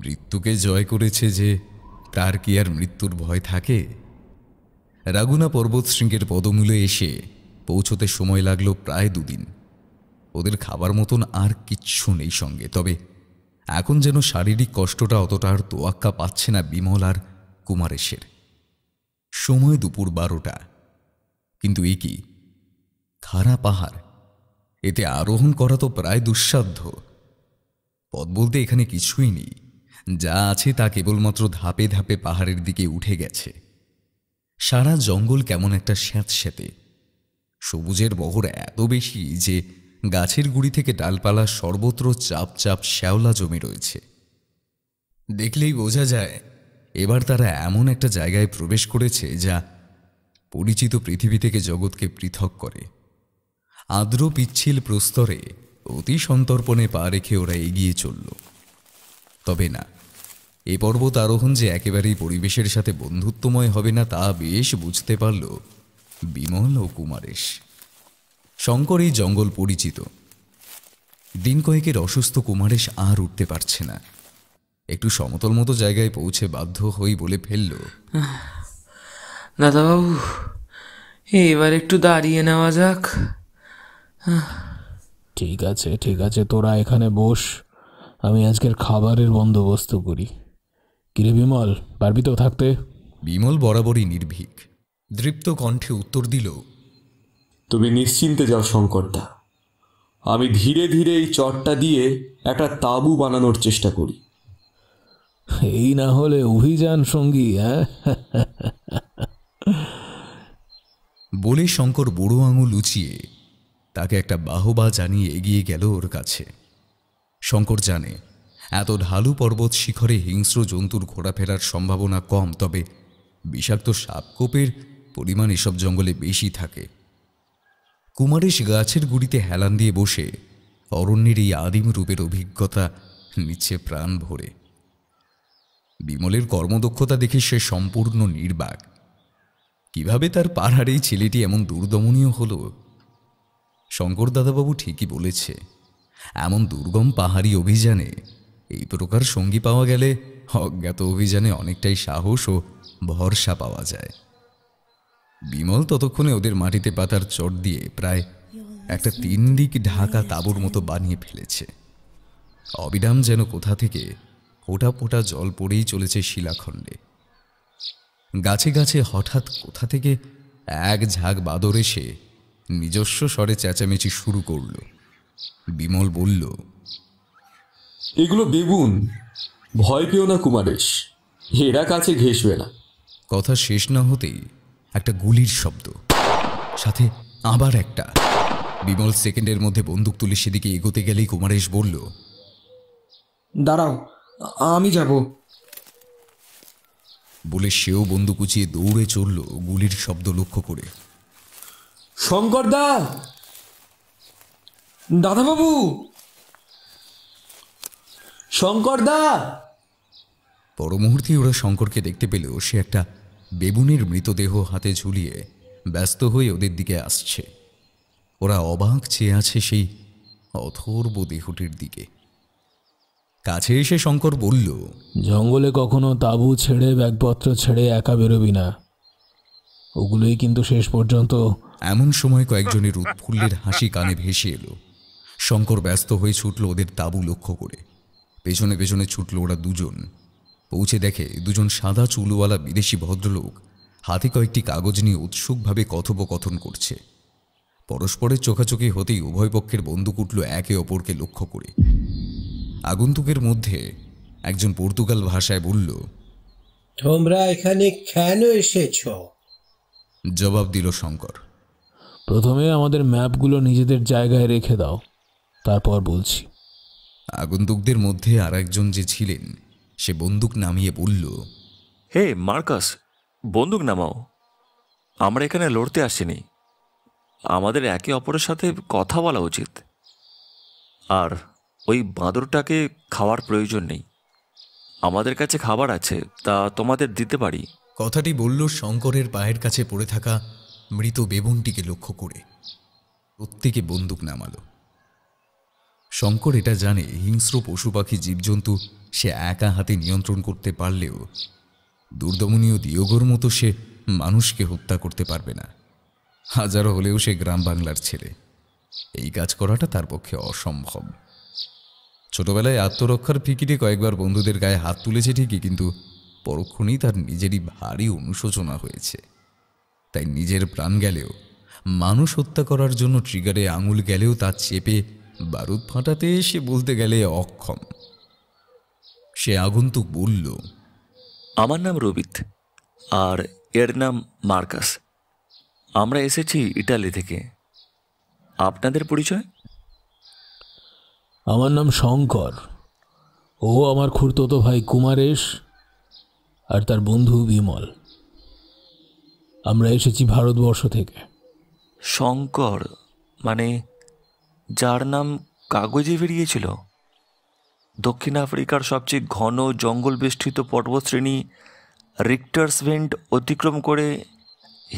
মৃত্যুকে জয় করেছে যে তার কি আর মৃত্যুর ভয় থাকে রাগুনা পর্বতশৃঙ্গের পদমূলে এসে পৌঁছতে সময় লাগলো প্রায় দুদিন ওদের খাবার মতন আর কিচ্ছু নেই সঙ্গে তবে এখন যেন শারীরিক কষ্টটা অতটা আর তোয়াক্কা পাচ্ছে না বিমল আর কুমারেশের সময় দুপুর বারোটা কিন্তু এ কি খাড়া পাহাড় এতে আরোহণ করা তো প্রায় দুঃসাধ্য পথ বলতে এখানে কিছুই নেই যা আছে তা কেবলমাত্র ধাপে ধাপে পাহাড়ের দিকে উঠে গেছে সারা জঙ্গল কেমন একটা স্যাঁতে সবুজের বহর এত বেশি যে গাছের গুড়ি থেকে ডালপালা সর্বত্র চাপ চাপ শ্যাওলা জমে রয়েছে দেখলেই বোঝা যায় এবার তারা এমন একটা জায়গায় প্রবেশ করেছে যা পরিচিত পৃথিবী থেকে জগৎকে পৃথক করে আদ্র পিচ্ছিল প্রস্তরে অতি সন্তর্পণে পা রেখে ওরা এগিয়ে চলল তবে না এ পর্বত আরোহণ যে একেবারেই পরিবেশের সাথে বন্ধুত্বময় হবে না তা বেশ বুঝতে পারল বিমল ও কুমারেশ শঙ্কর এই জঙ্গল পরিচিত দিন কয়েকের অসুস্থ কুমারেশ আর উঠতে পারছে না একটু সমতল মতো জায়গায় পৌঁছে বাধ্য হই বলে ফেলল দাদাবাবু এবার একটু দাঁড়িয়ে নেওয়া যাক ঠিক আছে ঠিক আছে তোরা এখানে বস আমি আজকের খাবারের বন্দোবস্ত করি কিরে বিমল পারবি তো থাকতে বিমল বরাবরই নির্ভীক দৃপ্ত কণ্ঠে উত্তর দিল তুমি নিশ্চিন্তে যাও শঙ্করদা আমি ধীরে ধীরে এই চটটা দিয়ে একটা তাবু বানানোর চেষ্টা করি এই না হলে অভিযান সঙ্গী হ্যাঁ বলে শঙ্কর বুড়ো আঙুল উচিয়ে তাকে একটা বাহবা জানিয়ে এগিয়ে গেল ওর কাছে শঙ্কর জানে এত ঢালু পর্বত শিখরে হিংস্র জন্তুর ঘোরাফেরার সম্ভাবনা কম তবে বিষাক্ত সাপকোপের পরিমাণ এসব জঙ্গলে বেশি থাকে কুমারেশ গাছের গুড়িতে হেলান দিয়ে বসে অরণ্যের এই আদিম রূপের অভিজ্ঞতা নিচ্ছে প্রাণ ভরে বিমলের কর্মদক্ষতা দেখে সে সম্পূর্ণ নির্বাক কিভাবে তার পাহাড় এই ছেলেটি এমন দুর্দমনীয় হল শঙ্কর দাদাবাবু ঠিকই বলেছে এমন দুর্গম পাহাড়ি অভিযানে এই প্রকার সঙ্গী পাওয়া গেলে অজ্ঞাত অভিযানে অনেকটাই সাহস ও ভরসা পাওয়া যায় বিমল ততক্ষণে ওদের মাটিতে পাতার চট দিয়ে প্রায় একটা তিন দিক ঢাকা তাঁবুর মতো বানিয়ে ফেলেছে অবিরাম যেন কোথা থেকে ফোটা ফোটা জল পড়েই চলেছে শিলাখণ্ডে গাছে গাছে হঠাৎ কোথা থেকে এক ঝাঁক বাদর এসে নিজস্ব স্বরে চেঁচামেচি শুরু করল বিমল বলল এগুলো বেগুন ভয় পেও না কুমারেশ এরা কাছে ঘেসবে না কথা শেষ না হতেই একটা গুলির শব্দ সাথে আবার একটা বিমল সেকেন্ডের মধ্যে বন্দুক তুলে সেদিকে এগোতে গেলেই কুমারেশ বলল দাঁড়াও আমি যাব বলে সেও বন্দুক উঁচিয়ে দৌড়ে চলল গুলির শব্দ লক্ষ্য করে শঙ্কর দা দাদাবাবু শঙ্করদা পর মুহূর্তে ওরা শঙ্করকে দেখতে পেল সে একটা বেবুনের মৃতদেহ হাতে ঝুলিয়ে ব্যস্ত হয়ে ওদের দিকে আসছে ওরা অবাক চেয়ে আছে সেই অথর্ব দেহটির দিকে কাছে এসে শঙ্কর বলল জঙ্গলে কখনো তাঁবু ছেড়ে ব্যাগপত্র ছেড়ে একা বেরোবি না ওগুলোই কিন্তু শেষ পর্যন্ত এমন সময় কয়েকজনের উৎফুল্লের হাসি কানে ভেসে এলো শঙ্কর ব্যস্ত হয়ে ছুটল ওদের তাঁবু লক্ষ্য করে পেছনে পেছনে ছুটল ওরা দুজন পৌঁছে দেখে দুজন সাদা চুলওয়ালা বিদেশি ভদ্রলোক হাতে কয়েকটি কাগজ নিয়ে উৎসুকভাবে কথোপকথন করছে পরস্পরের চোখাচোখি হতেই উভয় পক্ষের বন্দুক উঠল একে অপরকে লক্ষ্য করে আগন্তুকের মধ্যে একজন পর্তুগাল ভাষায় বলল তোমরা এখানে কেন এসেছ জবাব দিল শঙ্কর প্রথমে আমাদের ম্যাপগুলো নিজেদের জায়গায় রেখে দাও তারপর বলছি আগন্তুকদের মধ্যে আর একজন যে ছিলেন সে বন্দুক নামিয়ে বলল হে মার্কাস বন্দুক নামাও আমরা এখানে লড়তে আসিনি আমাদের একে অপরের সাথে কথা বলা উচিত আর ওই বাঁদরটাকে খাওয়ার প্রয়োজন নেই আমাদের কাছে খাবার আছে তা তোমাদের দিতে পারি কথাটি বলল শঙ্করের পায়ের কাছে পড়ে থাকা মৃত বেবনটিকে লক্ষ্য করে প্রত্যেকে বন্দুক নামালো শঙ্কর এটা জানে হিংস্র পশু পাখি জীবজন্তু সে একা হাতে নিয়ন্ত্রণ করতে পারলেও দুর্দমনীয় দিয়োগর মতো সে মানুষকে হত্যা করতে পারবে না হাজারো হলেও সে গ্রাম বাংলার ছেলে এই কাজ করাটা তার পক্ষে অসম্ভব ছোটবেলায় আত্মরক্ষার ফিকিরে কয়েকবার বন্ধুদের গায়ে হাত তুলেছে ঠিকই কিন্তু পরক্ষণেই তার নিজেরই ভারী অনুশোচনা হয়েছে তাই নিজের প্রাণ গেলেও মানুষ হত্যা করার জন্য ট্রিগারে আঙুল গেলেও তা চেপে বারুদ ফাটাতে সে বলতে গেলে অক্ষম সে আগন্তুক বলল আমার নাম রবিত আর এর নাম মার্কাস আমরা এসেছি ইটালি থেকে আপনাদের পরিচয় আমার নাম শঙ্কর ও আমার খুড়তো ভাই কুমারেশ আর তার বন্ধু বিমল আমরা এসেছি ভারতবর্ষ থেকে শঙ্কর মানে যার নাম কাগজে বেরিয়েছিল দক্ষিণ আফ্রিকার সবচেয়ে ঘন জঙ্গল বেষ্টিত পর্বতশ্রেণী রিক্টার্সভেন্ট অতিক্রম করে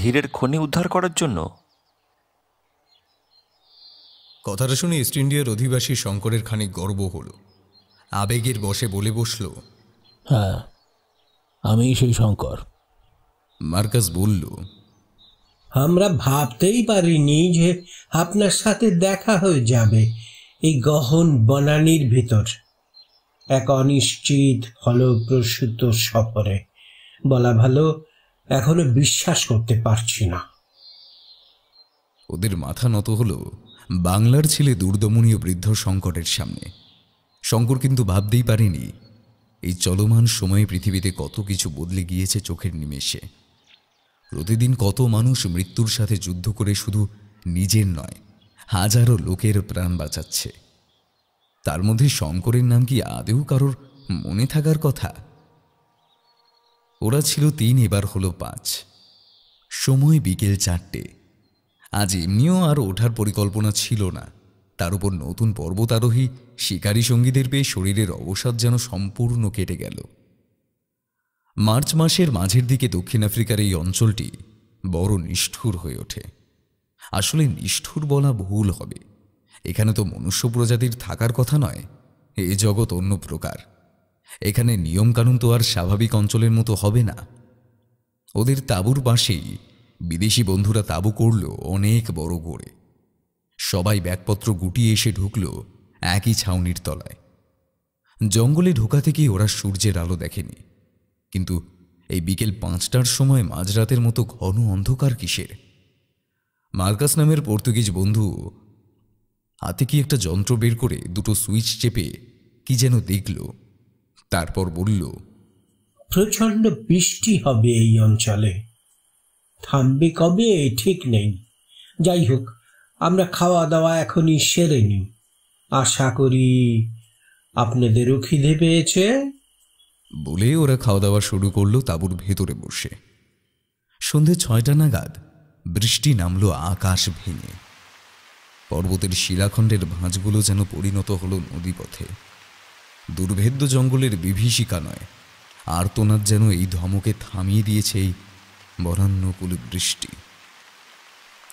হীরের খনি উদ্ধার করার জন্য কথাটা শুনে ইস্ট ইন্ডিয়ার অধিবাসী শঙ্করের খানিক গর্ব হলো আবেগের বসে বলে বসল হ্যাঁ আমি সেই শঙ্কর মার্কাস বলল আমরা ভাবতেই পারিনি যে আপনার সাথে দেখা হয়ে যাবে এই গহন বনানির ভিতর এক অনিশ্চিত ফলপ্রসূত সফরে বলা ভালো এখনো বিশ্বাস করতে পারছি না ওদের মাথা নত হলো বাংলার ছেলে দুর্দমনীয় বৃদ্ধ সংকটের সামনে শঙ্কর কিন্তু ভাবতেই পারেনি এই চলমান সময়ে পৃথিবীতে কত কিছু বদলে গিয়েছে চোখের নিমেষে প্রতিদিন কত মানুষ মৃত্যুর সাথে যুদ্ধ করে শুধু নিজের নয় হাজারো লোকের প্রাণ বাঁচাচ্ছে তার মধ্যে শঙ্করের নাম কি আদেও কারোর মনে থাকার কথা ওরা ছিল তিন এবার হলো পাঁচ সময় বিকেল চারটে আজ এমনিও আর ওঠার পরিকল্পনা ছিল না তার উপর নতুন পর্বতারোহী শিকারী সঙ্গীদের পেয়ে শরীরের অবসাদ যেন সম্পূর্ণ কেটে গেল মার্চ মাসের মাঝের দিকে দক্ষিণ আফ্রিকার এই অঞ্চলটি বড় নিষ্ঠুর হয়ে ওঠে আসলে নিষ্ঠুর বলা ভুল হবে এখানে তো মনুষ্য প্রজাতির থাকার কথা নয় এ জগৎ অন্য প্রকার এখানে নিয়মকানুন তো আর স্বাভাবিক অঞ্চলের মতো হবে না ওদের তাঁবুর পাশেই বিদেশি বন্ধুরা তাঁবু করল অনেক বড় গড়ে সবাই ব্যাগপত্র গুটিয়ে এসে ঢুকল একই ছাউনির তলায় জঙ্গলে ঢোকা থেকেই ওরা সূর্যের আলো দেখেনি কিন্তু এই বিকেল পাঁচটার সময় মাঝরাতের মতো ঘন অন্ধকার কিসের মার্কাস নামের পর্তুগিজ বন্ধু হাতে কি একটা যন্ত্র বের করে দুটো সুইচ চেপে কি যেন দেখল তারপর বলল প্রচণ্ড বৃষ্টি হবে এই অঞ্চলে থামবে কবে ঠিক নেই যাই হোক আমরা খাওয়া দাওয়া এখনই সেরে নি আশা করি আপনাদেরও খিদে পেয়েছে বলে ওরা খাওয়া দাওয়া শুরু করলো তাঁবুর ভেতরে বসে সন্ধে ছয়টা নাগাদ বৃষ্টি নামল আকাশ ভেঙে পর্বতের শিলাখণ্ডের ভাঁজগুলো যেন পরিণত হল নদীপথে দুর্ভেদ্য জঙ্গলের বিভীষিকা নয় আর্তনাদ যেন এই ধমকে থামিয়ে দিয়েছে এই বরান্যকুল বৃষ্টি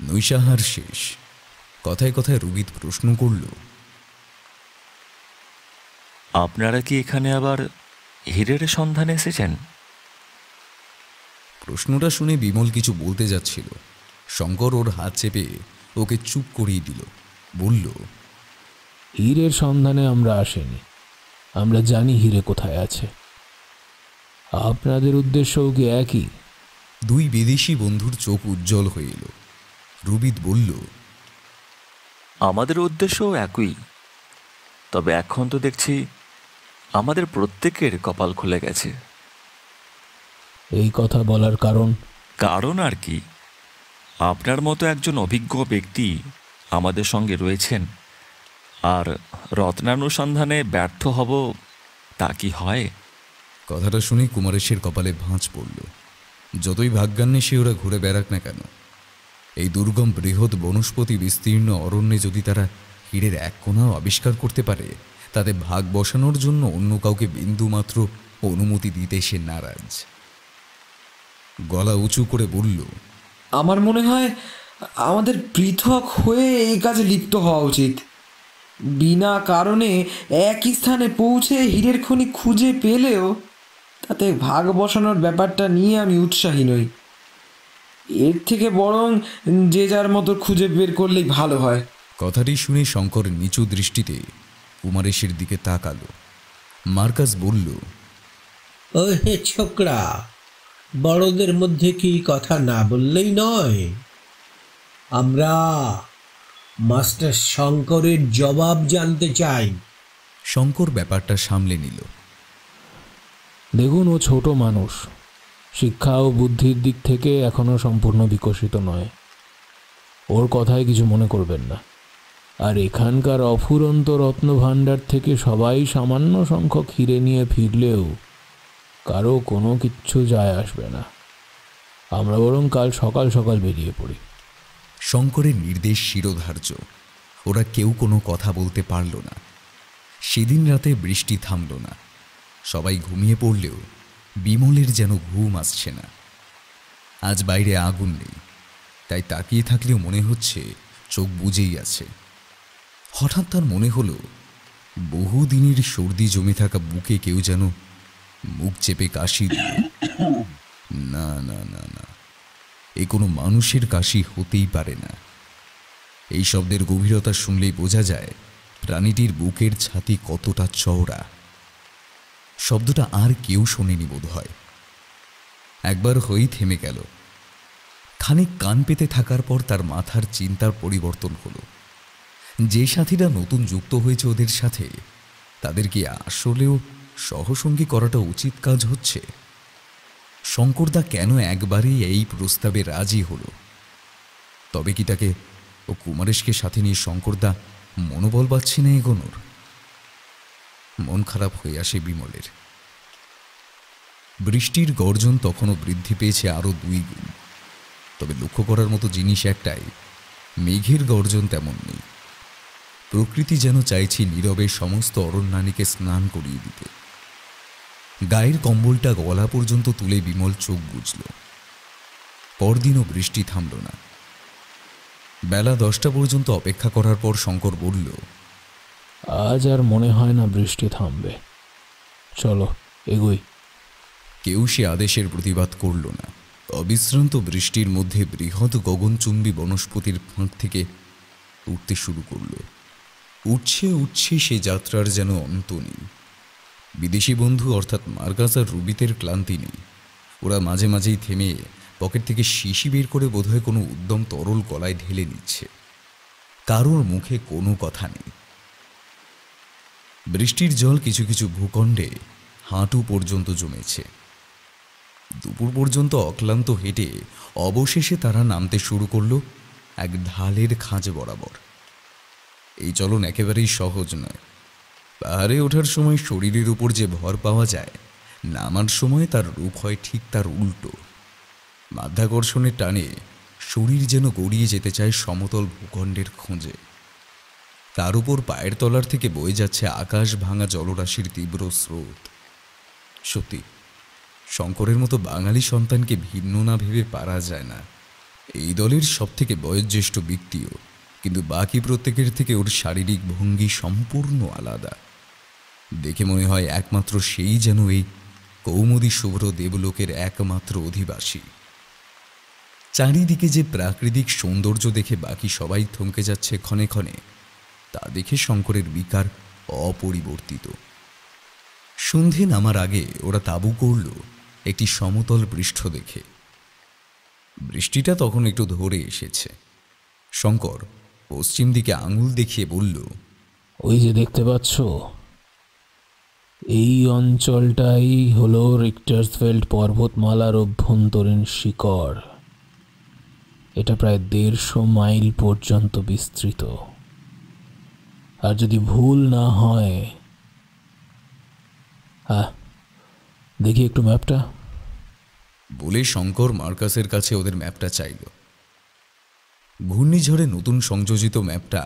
নৈশাহার শেষ কথায় কথায় রুগীত প্রশ্ন করল আপনারা কি এখানে আবার হীরের সন্ধানে এসেছেন প্রশ্নটা শুনে বিমল কিছু বলতে যাচ্ছিল শঙ্কর ওর হাত চেপে ওকে চুপ করিয়ে দিল বলল হীরের সন্ধানে আমরা আসেনি আমরা জানি হীরে কোথায় আছে আপনাদের উদ্দেশ্যও কি একই দুই বিদেশি বন্ধুর চোখ উজ্জ্বল হয়ে এলো রুবিত বলল আমাদের উদ্দেশ্যও একই তবে এখন তো দেখছি আমাদের প্রত্যেকের কপাল খুলে গেছে এই কথা বলার কারণ কারণ আর কি আপনার মতো একজন অভিজ্ঞ ব্যক্তি আমাদের সঙ্গে রয়েছেন আর রত্নানুসন্ধানে ব্যর্থ হব তা কি হয় কথাটা শুনে কুমারেশের কপালে ভাঁজ পড়ল যতই সে ওরা ঘুরে বেড়াক না কেন এই দুর্গম বৃহৎ বনস্পতি বিস্তীর্ণ অরণ্যে যদি তারা হীরের এক কোনাও আবিষ্কার করতে পারে তাতে ভাগ বসানোর জন্য অন্য কাউকে বিন্দুমাত্র অনুমতি দিতে সে নারাজ গলা উঁচু করে বলল আমার মনে হয় আমাদের পৃথক হয়ে এই কাজে লিপ্ত হওয়া উচিত বিনা কারণে একই স্থানে পৌঁছে হীরের খনি খুঁজে পেলেও তাতে ভাগ বসানোর ব্যাপারটা নিয়ে আমি উৎসাহী নই এর থেকে বরং যে যার মতো খুঁজে বের করলেই ভালো হয় কথাটি শুনে শঙ্কর নিচু দৃষ্টিতে উমারেশের দিকে তাকালো মার্কাস বলল ও হে ছোকরা বড়দের মধ্যে কি কথা না বললেই নয় আমরা মাস্টার শঙ্করের জবাব জানতে চাই শঙ্কর ব্যাপারটা সামলে নিল দেখুন ও ছোট মানুষ শিক্ষা ও বুদ্ধির দিক থেকে এখনো সম্পূর্ণ বিকশিত নয় ওর কথায় কিছু মনে করবেন না আর এখানকার অফুরন্ত রত্নভাণ্ডার থেকে সবাই সামান্য সংখ্যক হিরে নিয়ে ফিরলেও কারো কোনো কিচ্ছু যায় আসবে না আমরা বরং কাল সকাল সকাল বেরিয়ে পড়ি শঙ্করের নির্দেশ শিরোধার্য ওরা কেউ কোনো কথা বলতে পারল না সেদিন রাতে বৃষ্টি থামল না সবাই ঘুমিয়ে পড়লেও বিমলের যেন ঘুম আসছে না আজ বাইরে আগুন নেই তাই তাকিয়ে থাকলেও মনে হচ্ছে চোখ বুঝেই আছে হঠাৎ তার মনে হলো বহুদিনের সর্দি জমে থাকা বুকে কেউ যেন মুখ চেপে কাশি দিল না না না না এ কোনো মানুষের কাশি হতেই পারে না এই শব্দের গভীরতা শুনলেই বোঝা যায় প্রাণীটির বুকের ছাতি কতটা চওড়া শব্দটা আর কেউ শোনেনি বোধ হয় একবার হয়েই থেমে গেল খানিক কান পেতে থাকার পর তার মাথার চিন্তার পরিবর্তন হলো যে সাথীরা নতুন যুক্ত হয়েছে ওদের সাথে তাদের কি আসলেও সহসঙ্গী করাটা উচিত কাজ হচ্ছে শঙ্করদা কেন একবারেই এই প্রস্তাবে রাজি হলো তবে কি তাকে ও কুমারেশকে সাথে নিয়ে শঙ্করদা মনোবল পাচ্ছে না এগোনোর মন খারাপ হয়ে আসে বিমলের বৃষ্টির গর্জন তখনও বৃদ্ধি পেয়েছে আরও দুই গুণ তবে লক্ষ্য করার মতো জিনিস একটাই মেঘের গর্জন তেমন নেই প্রকৃতি যেন চাইছে নীরবে সমস্ত অরণ্যানীকে স্নান করিয়ে দিতে গায়ের কম্বলটা গলা পর্যন্ত তুলে বিমল চোখ বুঝল পরদিনও বৃষ্টি থামল না বেলা দশটা পর্যন্ত অপেক্ষা করার পর শঙ্কর বলল আজ আর মনে হয় না বৃষ্টি থামবে চলো এগোই কেউ সে আদেশের প্রতিবাদ করল না অবিশ্রান্ত বৃষ্টির মধ্যে বৃহৎ গগনচুম্বী বনস্পতির ফাঁক থেকে উঠতে শুরু করলো উঠছে উঠছে সে যাত্রার যেন অন্ত নেই বিদেশি বন্ধু অর্থাৎ মার্গাস আর রুবিতের ক্লান্তি নেই ওরা মাঝে মাঝেই থেমে পকেট থেকে শিশি বের করে বোধহয় কোনো উদ্যম তরল গলায় ঢেলে নিচ্ছে কারোর মুখে কোনো কথা নেই বৃষ্টির জল কিছু কিছু ভূখণ্ডে হাঁটু পর্যন্ত জমেছে দুপুর পর্যন্ত অক্লান্ত হেঁটে অবশেষে তারা নামতে শুরু করলো এক ঢালের খাঁজ বরাবর এই চলন একেবারেই সহজ নয় পাহাড়ে ওঠার সময় শরীরের উপর যে ভর পাওয়া যায় নামার সময় তার রূপ হয় ঠিক তার উল্টো মাধ্যাকর্ষণের টানে শরীর যেন গড়িয়ে যেতে চায় সমতল ভূখণ্ডের খোঁজে তার উপর পায়ের তলার থেকে বয়ে যাচ্ছে আকাশ ভাঙা জলরাশির তীব্র স্রোত সত্যি শঙ্করের মতো বাঙালি সন্তানকে ভিন্ন না ভেবে পারা যায় না এই দলের সবথেকে বয়োজ্যেষ্ঠ ব্যক্তিও কিন্তু বাকি প্রত্যেকের থেকে ওর শারীরিক ভঙ্গি সম্পূর্ণ আলাদা দেখে মনে হয় একমাত্র সেই যেন এই কৌমদী শুভ্র দেবলোকের একমাত্র অধিবাসী চারিদিকে যে প্রাকৃতিক সৌন্দর্য দেখে বাকি সবাই থমকে যাচ্ছে ক্ষণে ক্ষণে তা দেখে শঙ্করের বিকার অপরিবর্তিত সন্ধে নামার আগে ওরা তাবু করল একটি সমতল পৃষ্ঠ দেখে বৃষ্টিটা তখন একটু ধরে এসেছে শঙ্কর পশ্চিম দিকে আঙুল দেখিয়ে বলল ওই যে দেখতে পাচ্ছ এই অঞ্চলটাই হলো রিক্টার্সফেল্ড পর্বতমালার অভ্যন্তরীণ শিকড় এটা প্রায় দেড়শো মাইল পর্যন্ত বিস্তৃত আর যদি ভুল না হয় হ্যাঁ দেখি একটু ম্যাপটা বলে শঙ্কর মার্কাসের কাছে ওদের ম্যাপটা চাইল ঘূর্ণিঝড়ে নতুন সংযোজিত ম্যাপটা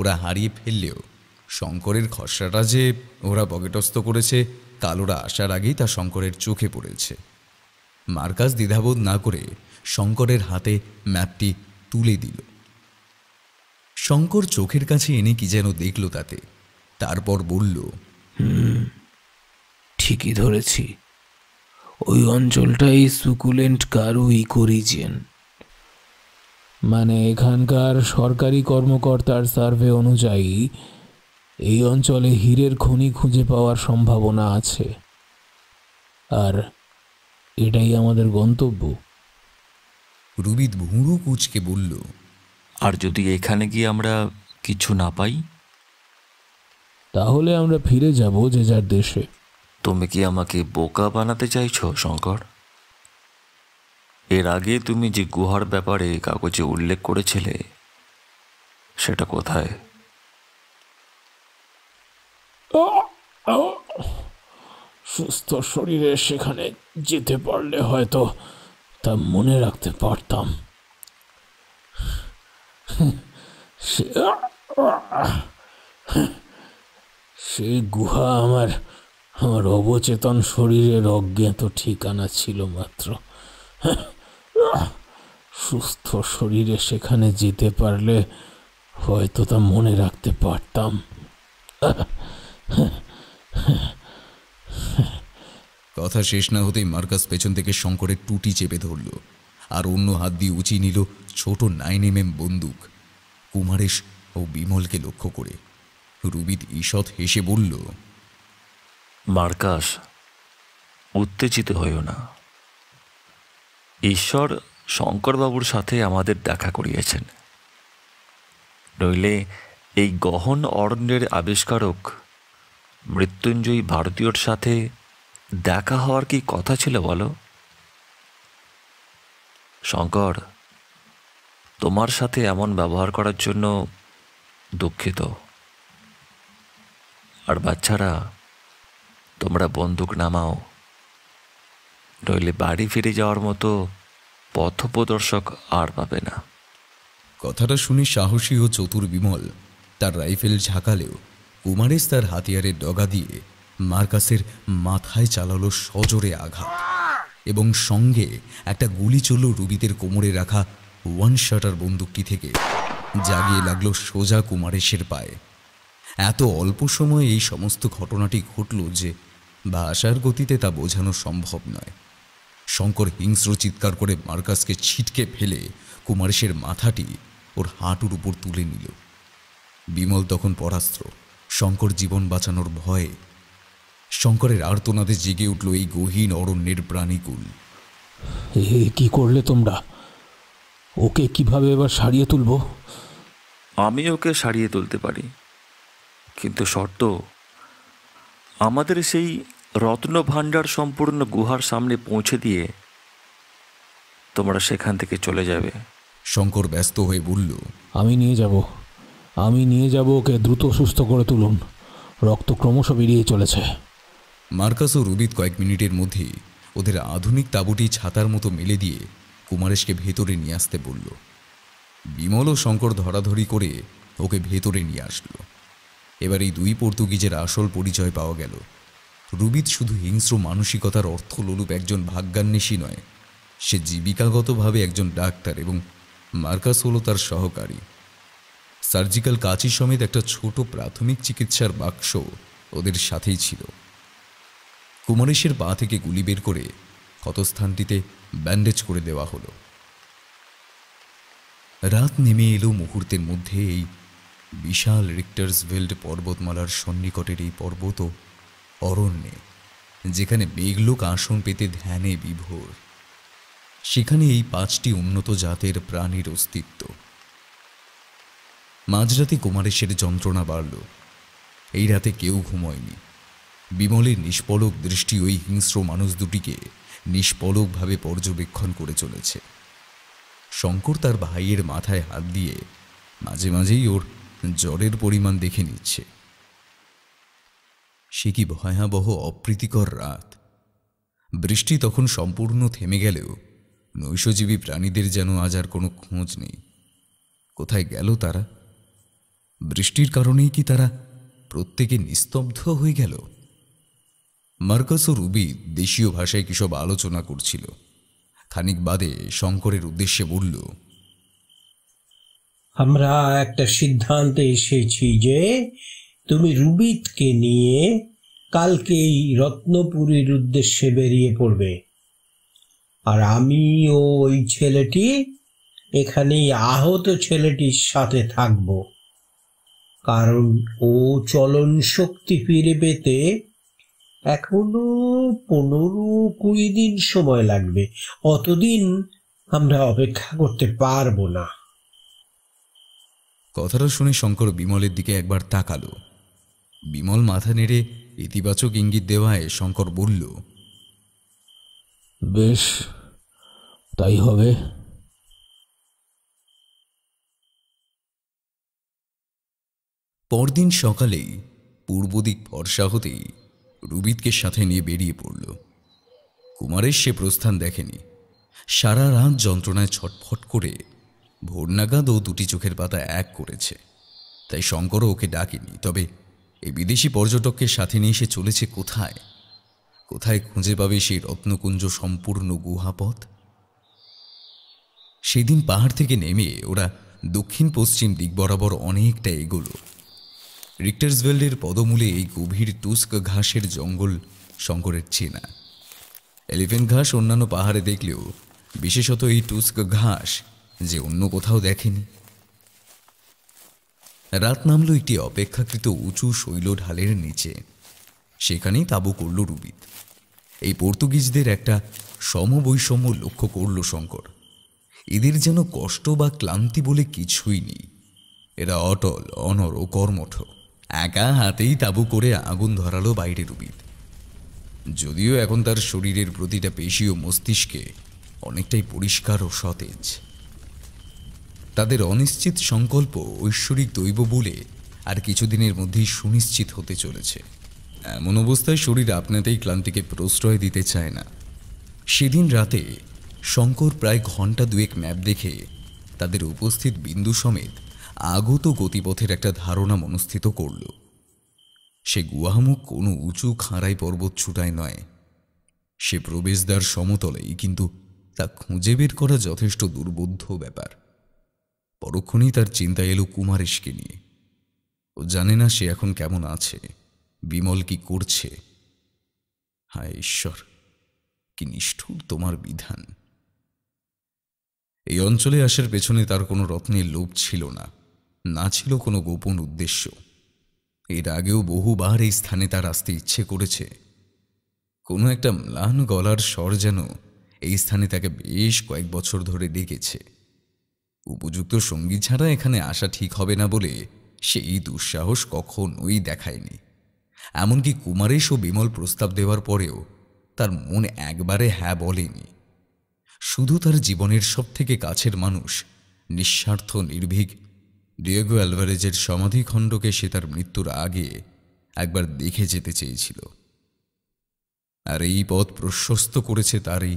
ওরা হারিয়ে ফেললেও শঙ্করের খসড়াটা যে ওরা পকেটস্থ করেছে কাল ওরা আসার আগেই তা শঙ্করের চোখে পড়েছে মার্কাস দ্বিধাবোধ না করে শঙ্করের হাতে ম্যাপটি তুলে দিল শঙ্কর চোখের কাছে এনে কি যেন দেখল তাতে তারপর বলল ঠিকই ধরেছি ওই অঞ্চলটাই সুকুলেন্ট কারু ইকোরিজিয়ান মানে এখানকার সরকারি কর্মকর্তার সার্ভে অনুযায়ী এই অঞ্চলে হীরের খনি খুঁজে পাওয়ার সম্ভাবনা আছে আর এটাই আমাদের গন্তব্য রুবিদ ভুঁড়ো কুচকে বলল আর যদি এখানে গিয়ে আমরা কিছু না পাই তাহলে আমরা ফিরে যাব যে যার দেশে তুমি কি আমাকে বোকা বানাতে চাইছো শঙ্কর এর আগে তুমি যে গুহার ব্যাপারে কাগজে উল্লেখ করেছিলে সেটা কোথায় সুস্থ শরীরে সেখানে যেতে পারলে হয়তো তা মনে রাখতে পারতাম সে গুহা আমার আমার অবচেতন শরীরের অজ্ঞাত ঠিকানা ছিল মাত্র সুস্থ শরীরে সেখানে যেতে পারলে হয়তো তা মনে রাখতে পারতাম কথা শেষ না হতেই মার্কাস পেছন থেকে শঙ্করের টুটি চেপে ধরল আর অন্য হাত দিয়ে উঁচি নিল ছোট নাইন এম এম বন্দুক কুমারেশ ও বিমলকে লক্ষ্য করে রুবিত ঈষৎ হেসে বলল মার্কাস উত্তেজিত হইও না ঈশ্বর শঙ্করবাবুর সাথে আমাদের দেখা করিয়েছেন নইলে এই গহন অরণ্যের আবিষ্কারক মৃত্যুঞ্জয়ী ভারতীয়র সাথে দেখা হওয়ার কি কথা ছিল বলো শঙ্কর তোমার সাথে এমন ব্যবহার করার জন্য দুঃখিত আর বাচ্চারা তোমরা বন্দুক নামাও নইলে বাড়ি ফিরে যাওয়ার মতো পথপ্রদর্শক আর পাবে না কথাটা শুনে সাহসী ও চতুর বিমল তার রাইফেল ঝাঁকালেও কুমারেশ তার হাতিয়ারের ডগা দিয়ে মার্কাসের মাথায় চালালো সজোরে আঘাত এবং সঙ্গে একটা গুলি চলল রুবিদের কোমরে রাখা ওয়ান শাটার বন্দুকটি থেকে জাগিয়ে লাগল সোজা কুমারেশের পায়ে এত অল্প সময়ে এই সমস্ত ঘটনাটি ঘটল যে ভাষার গতিতে তা বোঝানো সম্ভব নয় শঙ্কর হিংস্র চিৎকার করে মার্কাসকে ছিটকে ফেলে কুমারেশের মাথাটি ওর হাঁটুর উপর তুলে নিল বিমল তখন পরাস্ত্র শঙ্কর জীবন বাঁচানোর ভয়ে শঙ্করের আর্তনাদে জেগে উঠল এই গহীন অরণ্যের প্রাণীকুল এ কি করলে তোমরা ওকে কিভাবে এবার সারিয়ে তুলব আমি ওকে সারিয়ে তুলতে পারি কিন্তু শর্ত আমাদের সেই রত্নভাণ্ডার সম্পূর্ণ গুহার সামনে পৌঁছে দিয়ে তোমরা সেখান থেকে চলে যাবে শঙ্কর ব্যস্ত হয়ে বলল আমি নিয়ে যাব আমি নিয়ে যাব ওকে দ্রুত সুস্থ করে তুলুন রক্ত ক্রমশ বেরিয়ে চলেছে মার্কাস ও রুবিত কয়েক মিনিটের মধ্যে ওদের আধুনিক তাঁবুটি ছাতার মতো মেলে দিয়ে কুমারেশকে ভেতরে নিয়ে আসতে বলল বিমল ও শঙ্কর ধরাধরি করে ওকে ভেতরে নিয়ে আসলো এবার এই দুই পর্তুগিজের আসল পরিচয় পাওয়া গেল রুবিত শুধু হিংস্র মানসিকতার অর্থ লোলুপ একজন ভাগ্যান্বেষী নয় সে জীবিকাগতভাবে একজন ডাক্তার এবং মার্কাস হল তার সহকারী সার্জিক্যাল কাঁচি সমেত একটা ছোট প্রাথমিক চিকিৎসার বাক্স ওদের সাথেই ছিল কুমারেশের পা থেকে গুলি বের করে ক্ষতস্থানটিতে ব্যান্ডেজ করে দেওয়া হলো রাত নেমে এলো মুহূর্তের মধ্যে এই বিশাল ভেল্ড পর্বতমালার সন্নিকটের এই পর্বত অরণ্যে যেখানে মেঘলোক আসন পেতে ধ্যানে বিভোর সেখানে এই পাঁচটি উন্নত জাতের প্রাণীর অস্তিত্ব মাঝরাতে কুমারেশের যন্ত্রণা বাড়ল এই রাতে কেউ ঘুমোয়নি বিমলের নিষ্পলক দৃষ্টি ওই হিংস্র মানুষ দুটিকে নিষ্পলকভাবে পর্যবেক্ষণ করে চলেছে শঙ্কর তার ভাইয়ের মাথায় হাত দিয়ে মাঝে মাঝেই ওর জ্বরের পরিমাণ দেখে নিচ্ছে সে কি ভয়াবহ অপ্রীতিকর রাত বৃষ্টি তখন সম্পূর্ণ থেমে গেলেও নৈশজীবী প্রাণীদের যেন আজ আর কোনো খোঁজ নেই কোথায় গেল তারা বৃষ্টির কারণেই কি তারা প্রত্যেকে নিস্তব্ধ হয়ে গেল মার্কাস ও রুবি দেশীয় ভাষায় কিসব আলোচনা করছিল খানিক বাদে শঙ্করের উদ্দেশ্যে বলল আমরা একটা সিদ্ধান্তে এসেছি যে তুমি রুবিতকে নিয়ে কালকেই রত্নপুরীর উদ্দেশ্যে বেরিয়ে পড়বে আর আমি ও ওই ছেলেটি এখানেই আহত ছেলেটির সাথে থাকব কারণ ও চলন শক্তি ফিরে পেতে এখনো পনেরো কুড়ি দিন সময় লাগবে অতদিন আমরা অপেক্ষা করতে পারবো না কথাটা শুনে শঙ্কর বিমলের দিকে একবার তাকালো বিমল মাথা নেড়ে ইতিবাচক ইঙ্গিত দেওয়ায় শঙ্কর বলল বেশ তাই হবে পরদিন সকালে পূর্ব দিক ভরসা হতেই রুবিতকে সাথে নিয়ে বেরিয়ে পড়ল কুমারের সে প্রস্থান দেখেনি সারা রাত যন্ত্রণায় ছটফট করে ভোর নাগাদ ও দুটি চোখের পাতা এক করেছে তাই শঙ্করও ওকে ডাকেনি তবে এই বিদেশি পর্যটককে সাথে নিয়ে সে চলেছে কোথায় কোথায় খুঁজে পাবে সেই রত্নকুঞ্জ সম্পূর্ণ গুহাপথ সেদিন পাহাড় থেকে নেমে ওরা দক্ষিণ পশ্চিম দিক বরাবর অনেকটা এগোল রিক্টার্সভেল্ডের পদমূলে এই গভীর টুস্ক ঘাসের জঙ্গল শঙ্করের চেনা এলিফেন্ট ঘাস অন্যান্য পাহাড়ে দেখলেও বিশেষত এই টুস্ক ঘাস যে অন্য কোথাও দেখেনি রাত নামল একটি অপেক্ষাকৃত উঁচু শৈল ঢালের নিচে সেখানেই তাবু করল রুবিত এই পর্তুগিজদের একটা সমবৈষম্য লক্ষ্য করল শঙ্কর এদের যেন কষ্ট বা ক্লান্তি বলে কিছুই নেই এরা অটল অনর ও কর্মঠ একা হাতেই তাবু করে আগুন ধরালো বাইরে রুবিত যদিও এখন তার শরীরের প্রতিটা পেশি ও মস্তিষ্কে অনেকটাই পরিষ্কার ও সতেজ তাদের অনিশ্চিত সংকল্প ঐশ্বরিক দৈব বলে আর কিছুদিনের মধ্যেই সুনিশ্চিত হতে চলেছে এমন অবস্থায় শরীর আপনাতেই ক্লান্তিকে প্রশ্রয় দিতে চায় না সেদিন রাতে শঙ্কর প্রায় ঘন্টা দুয়েক ম্যাপ দেখে তাদের উপস্থিত বিন্দু সমেত আগত গতিপথের একটা ধারণা মনস্থিত করল সে গুয়াহামুখ কোনো উঁচু খাঁড়াই পর্বত ছুটায় নয় সে প্রবেশদ্বার সমতলেই কিন্তু তা খুঁজে বের করা যথেষ্ট দুর্বোধ্য ব্যাপার পরক্ষণেই তার চিন্তা এলো কুমারেশকে নিয়ে ও জানে না সে এখন কেমন আছে বিমল কি করছে হায় ঈশ্বর কি নিষ্ঠুর তোমার বিধান এই অঞ্চলে আসার পেছনে তার কোনো রত্নের লোভ ছিল না না ছিল কোনো গোপন উদ্দেশ্য এর আগেও বহুবার এই স্থানে তার আসতে ইচ্ছে করেছে কোনো একটা ম্লান গলার স্বর যেন এই স্থানে তাকে বেশ কয়েক বছর ধরে ডেকেছে উপযুক্ত সঙ্গী ছাড়া এখানে আসা ঠিক হবে না বলে সেই দুঃসাহস কখনোই দেখায়নি এমনকি কুমারেশ ও বিমল প্রস্তাব দেওয়ার পরেও তার মন একবারে হ্যাঁ বলেনি শুধু তার জীবনের সবথেকে কাছের মানুষ নিঃস্বার্থ নির্ভীক ডিয়েগো অ্যালভারেজের সমাধিখণ্ডকে সে তার মৃত্যুর আগে একবার দেখে যেতে চেয়েছিল আর এই পথ প্রশস্ত করেছে তারই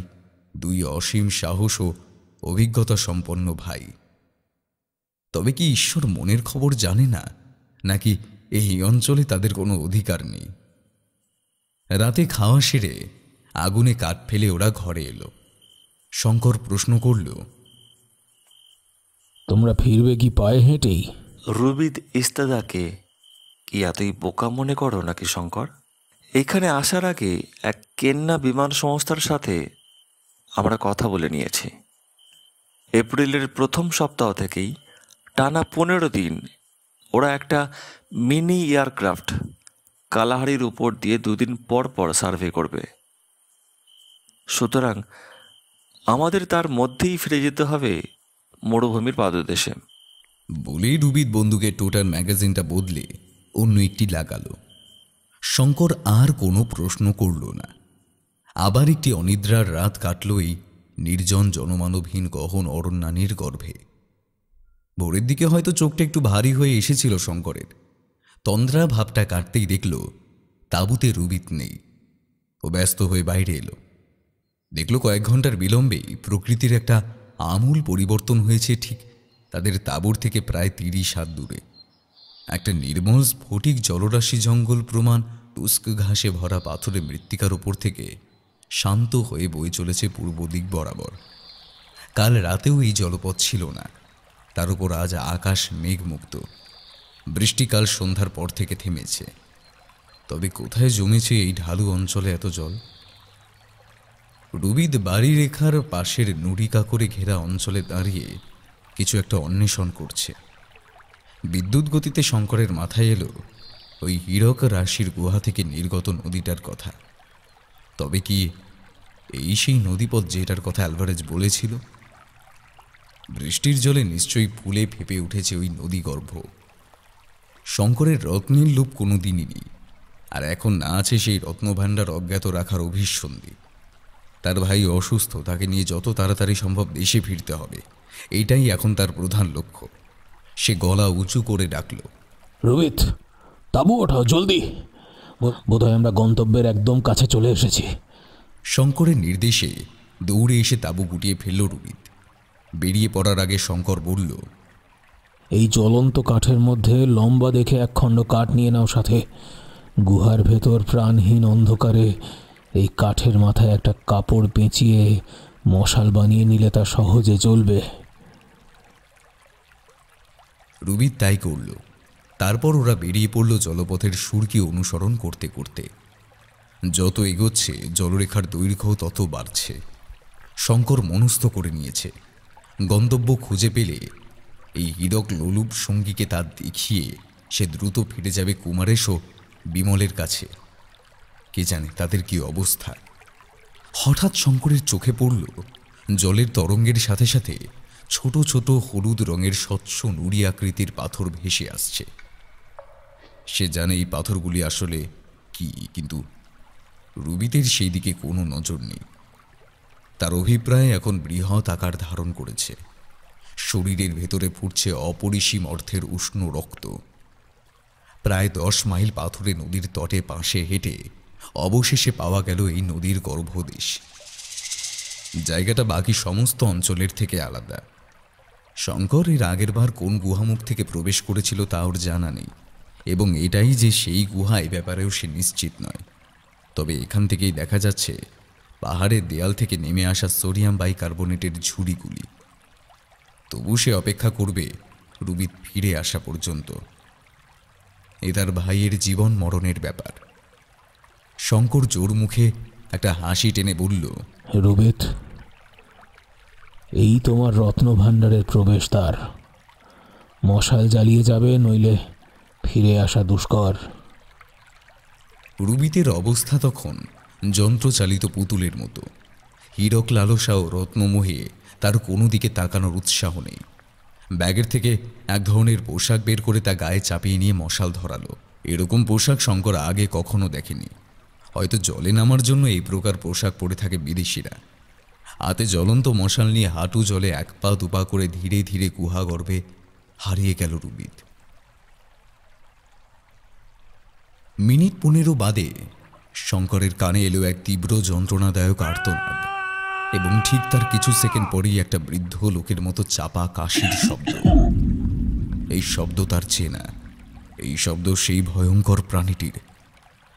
দুই অসীম সাহস ও অভিজ্ঞতা সম্পন্ন ভাই তবে কি ঈশ্বর মনের খবর জানে না নাকি এই অঞ্চলে তাদের কোনো অধিকার নেই রাতে খাওয়া সেরে আগুনে কাঠ ফেলে ওরা ঘরে এলো শঙ্কর প্রশ্ন করল তোমরা ফিরবে কি পায়ে হেঁটেই রুবিদ ইস্তাদাকে কি এতই বোকা মনে করো নাকি শঙ্কর এখানে আসার আগে এক কেন্না বিমান সংস্থার সাথে আমরা কথা বলে নিয়েছি এপ্রিলের প্রথম সপ্তাহ থেকেই টানা পনেরো দিন ওরা একটা মিনি এয়ারক্রাফট কালাহারির উপর দিয়ে দুদিন পর পর সার্ভে করবে সুতরাং আমাদের তার মধ্যেই ফিরে যেতে হবে মরুভূমির পাদদেশে বলেই রুবিত বন্ধুকে টোটাল ম্যাগাজিনটা বদলে অন্য একটি লাগালো শঙ্কর আর কোনো প্রশ্ন করল না আবার একটি অনিদ্রার রাত কাটল এই নির্জন জনমানবহীন গহন অরণ্যানীর গর্ভে ভোরের দিকে হয়তো চোখটা একটু ভারী হয়ে এসেছিল শঙ্করের তন্দ্রা ভাবটা কাটতেই দেখল তাঁবুতে রুবিত নেই ও ব্যস্ত হয়ে বাইরে এলো দেখল কয়েক ঘন্টার বিলম্বেই প্রকৃতির একটা আমূল পরিবর্তন হয়েছে ঠিক তাদের তাবুর থেকে প্রায় তিরিশ হাত দূরে একটা নির্মল স্ফটিক জলরাশি জঙ্গল প্রমাণ টুস্ক ঘাসে ভরা পাথরে মৃত্তিকার ওপর থেকে শান্ত হয়ে বয়ে চলেছে পূর্ব দিক বরাবর কাল রাতেও এই জলপথ ছিল না তার উপর আজ আকাশ মেঘমুক্ত বৃষ্টিকাল সন্ধ্যার পর থেকে থেমেছে তবে কোথায় জমেছে এই ঢালু অঞ্চলে এত জল রুবিদ বাড়ি রেখার পাশের নুড়িকা করে ঘেরা অঞ্চলে দাঁড়িয়ে কিছু একটা অন্বেষণ করছে বিদ্যুৎ গতিতে শঙ্করের মাথায় এলো ওই হীরক রাশির গুহা থেকে নির্গত নদীটার কথা তবে কি এই সেই নদীপথ যেটার কথা অ্যালভারেজ বলেছিল বৃষ্টির জলে নিশ্চয়ই ফুলে ফেপে উঠেছে ওই নদীগর্ভ শঙ্করের রত্নের লোভ কোনো দিনই নেই আর এখন না আছে সেই রত্নভাণ্ডার অজ্ঞাত রাখার অভিসন্ধি তার ভাই অসুস্থ তাকে নিয়ে যত তাড়াতাড়ি সম্ভব দেশে ফিরতে হবে এইটাই এখন তার প্রধান লক্ষ্য সে গলা উঁচু করে ডাকল রোহিত তাবু ওঠাও জলদি বোধহয় আমরা গন্তব্যের একদম কাছে চলে এসেছি শঙ্করের নির্দেশে দৌড়ে এসে তাঁবু গুটিয়ে ফেলল রুবিত বেরিয়ে পড়ার আগে শঙ্কর বলল এই জ্বলন্ত কাঠের মধ্যে লম্বা দেখে একখণ্ড কাঠ নিয়ে নাও সাথে গুহার ভেতর প্রাণহীন অন্ধকারে এই কাঠের মাথায় একটা কাপড় পেঁচিয়ে মশাল বানিয়ে নিলে তা সহজে চলবে রুবিত তাই করল তারপর ওরা বেরিয়ে পড়ল জলপথের সুরকি অনুসরণ করতে করতে যত এগোচ্ছে জলরেখার দৈর্ঘ্য তত বাড়ছে শঙ্কর মনস্থ করে নিয়েছে গন্তব্য খুঁজে পেলে এই হীরক লোলুপ সঙ্গীকে তা দেখিয়ে সে দ্রুত ফিরে যাবে কুমারেশ ও বিমলের কাছে কে জানে তাদের কি অবস্থা হঠাৎ শঙ্করের চোখে পড়ল জলের তরঙ্গের সাথে সাথে ছোট ছোট হলুদ রঙের স্বচ্ছ নুড়ি আকৃতির পাথর ভেসে আসছে সে জানে এই পাথরগুলি আসলে কি কিন্তু রুবিদের সেই দিকে কোনো নজর নেই তার অভিপ্রায় এখন বৃহৎ আকার ধারণ করেছে শরীরের ভেতরে ফুটছে অপরিসীম অর্থের উষ্ণ রক্ত প্রায় দশ মাইল পাথুরে নদীর তটে পাশে হেঁটে অবশেষে পাওয়া গেল এই নদীর গর্ভদেশ জায়গাটা বাকি সমস্ত অঞ্চলের থেকে আলাদা শঙ্কর এর আগের বার কোন গুহামুখ থেকে প্রবেশ করেছিল তা ওর জানা নেই এবং এটাই যে সেই গুহা এ ব্যাপারেও সে নিশ্চিত নয় তবে এখান থেকেই দেখা যাচ্ছে পাহাড়ের দেয়াল থেকে নেমে আসা সোডিয়াম বাইকার্বনেটের ঝুড়িগুলি তবু সে অপেক্ষা করবে রুবিত ফিরে আসা পর্যন্ত এ তার ভাইয়ের জীবন মরণের ব্যাপার শঙ্কর জোর মুখে একটা হাসি টেনে বলল রুবিত এই তোমার রত্নভাণ্ডারের তার মশাল জ্বালিয়ে যাবে নইলে ফিরে আসা দুষ্কর রুবিতের অবস্থা তখন যন্ত্রচালিত পুতুলের মতো হীরক লালসা ও রত্নমোহে তার কোনো দিকে তাকানোর উৎসাহ নেই ব্যাগের থেকে এক ধরনের পোশাক বের করে তা গায়ে চাপিয়ে নিয়ে মশাল ধরালো এরকম পোশাক শঙ্কর আগে কখনো দেখেনি হয়তো জলে নামার জন্য এই প্রকার পোশাক পরে থাকে বিদেশিরা হাতে জ্বলন্ত মশাল নিয়ে হাঁটু জলে এক পা দুপা করে ধীরে ধীরে গুহাগর্ভে হারিয়ে গেল রুবিত মিনিট পনেরো বাদে শঙ্করের কানে এলো এক তীব্র যন্ত্রণাদায়ক আর্তনাদ এবং ঠিক তার কিছু সেকেন্ড পরেই একটা বৃদ্ধ লোকের মতো চাপা কাশির শব্দ এই শব্দ তার চেনা এই শব্দ সেই ভয়ঙ্কর প্রাণীটির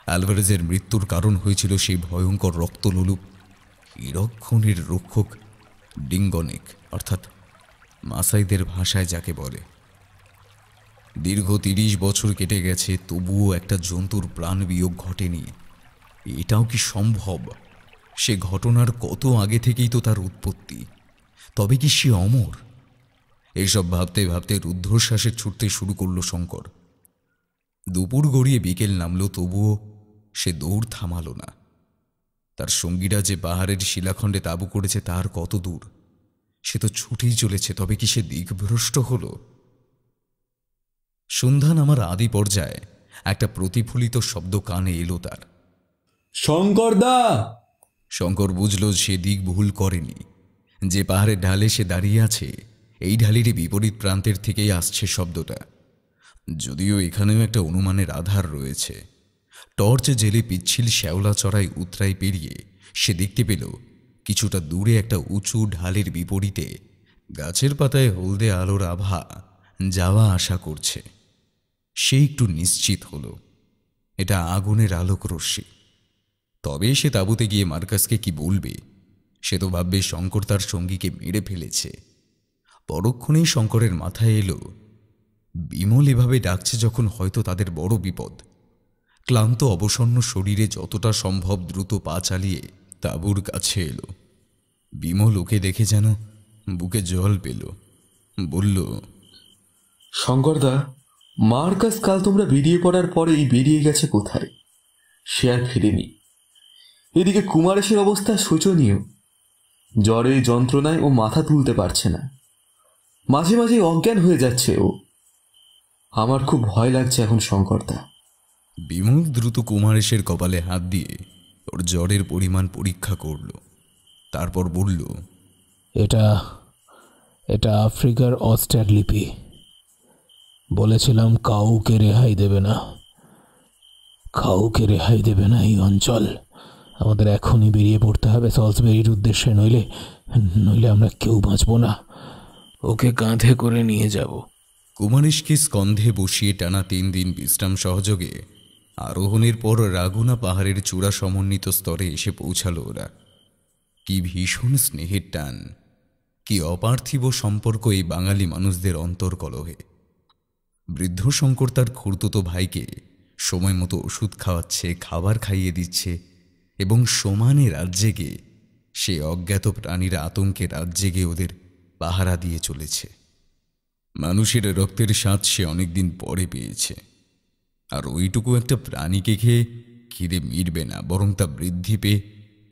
অ্যালভারেজের মৃত্যুর কারণ হয়েছিল সেই ভয়ঙ্কর রক্তলোলুপ হিরক্ষণের রক্ষক ডিঙ্গনিক অর্থাৎ মাসাইদের ভাষায় যাকে বলে দীর্ঘ তিরিশ বছর কেটে গেছে তবুও একটা জন্তুর প্রাণ বিয়োগ ঘটেনি এটাও কি সম্ভব সে ঘটনার কত আগে থেকেই তো তার উৎপত্তি তবে কি সে অমর এসব ভাবতে ভাবতে রুদ্ধশ্বাসে ছুটতে শুরু করল শঙ্কর দুপুর গড়িয়ে বিকেল নামল তবুও সে দৌড় থামাল না তার সঙ্গীরা যে পাহাড়ের শিলাখণ্ডে তাবু করেছে তার কত দূর সে তো ছুটেই চলেছে তবে কি সে দিকভ্রষ্ট হলো সন্ধান আমার আদি পর্যায়ে একটা প্রতিফলিত শব্দ কানে এলো তার শঙ্করদা শঙ্কর বুঝল সে দিক ভুল করেনি যে পাহাড়ের ঢালে সে দাঁড়িয়ে আছে এই ঢালিরই বিপরীত প্রান্তের থেকেই আসছে শব্দটা যদিও এখানেও একটা অনুমানের আধার রয়েছে টর্চ জেলে পিচ্ছিল শ্যাওলা চড়াই উতরাই পেরিয়ে সে দেখতে পেল কিছুটা দূরে একটা উঁচু ঢালের বিপরীতে গাছের পাতায় হলদে আলোর আভা যাওয়া আশা করছে সে একটু নিশ্চিত হলো এটা আগুনের আলোক রশ্মি তবে সে তাবুতে গিয়ে মার্কাসকে কি বলবে সে তো ভাববে শঙ্কর তার সঙ্গীকে মেরে ফেলেছে পরক্ষণেই শঙ্করের মাথায় এলো বিমল এভাবে ডাকছে যখন হয়তো তাদের বড় বিপদ ক্লান্ত অবসন্ন শরীরে যতটা সম্ভব দ্রুত পা চালিয়ে তাবুর কাছে এলো বিমল ওকে দেখে যেন বুকে জল পেল বলল শঙ্করদা মার্কাস কাল তোমরা বেরিয়ে পড়ার পরেই বেরিয়ে গেছে কোথায় সে আর ফেরেনি এদিকে কুমারেশের অবস্থা শোচনীয় জ্বরে যন্ত্রণায় ও মাথা তুলতে পারছে না মাঝে মাঝে অজ্ঞান হয়ে যাচ্ছে ও আমার খুব ভয় লাগছে এখন শঙ্করদা বিমুখ দ্রুত কুমারেশের কপালে হাত দিয়ে ওর জ্বরের পরিমাণ পরীক্ষা করল তারপর বলল এটা এটা আফ্রিকার অস্ট্যাড লিপি বলেছিলাম কাউকে রেহাই দেবে না কাউকে রেহাই দেবে না এই অঞ্চল আমাদের এখনই বেরিয়ে পড়তে হবে সলসবেরির উদ্দেশ্যে নইলে নইলে আমরা কেউ বাঁচব না ওকে কাঁধে করে নিয়ে যাব কুমারিশকে স্কন্ধে বসিয়ে টানা তিন দিন বিশ্রাম সহযোগে আরোহণের পর রাগুনা পাহাড়ের চূড়া সমন্বিত স্তরে এসে পৌঁছালো ওরা কি ভীষণ স্নেহের টান কি অপার্থিব সম্পর্ক এই বাঙালি মানুষদের অন্তর্কলহে বৃদ্ধ শঙ্কর তার খুর্তুতো ভাইকে সময় মতো ওষুধ খাওয়াচ্ছে খাবার খাইয়ে দিচ্ছে এবং সমানে রাজ্যেকে সে অজ্ঞাত প্রাণীর আতঙ্কে জেগে ওদের পাহারা দিয়ে চলেছে মানুষের রক্তের স্বাদ সে অনেকদিন পরে পেয়েছে আর ওইটুকু একটা প্রাণীকে খেয়ে খিদে মিটবে না বরং তা বৃদ্ধি পেয়ে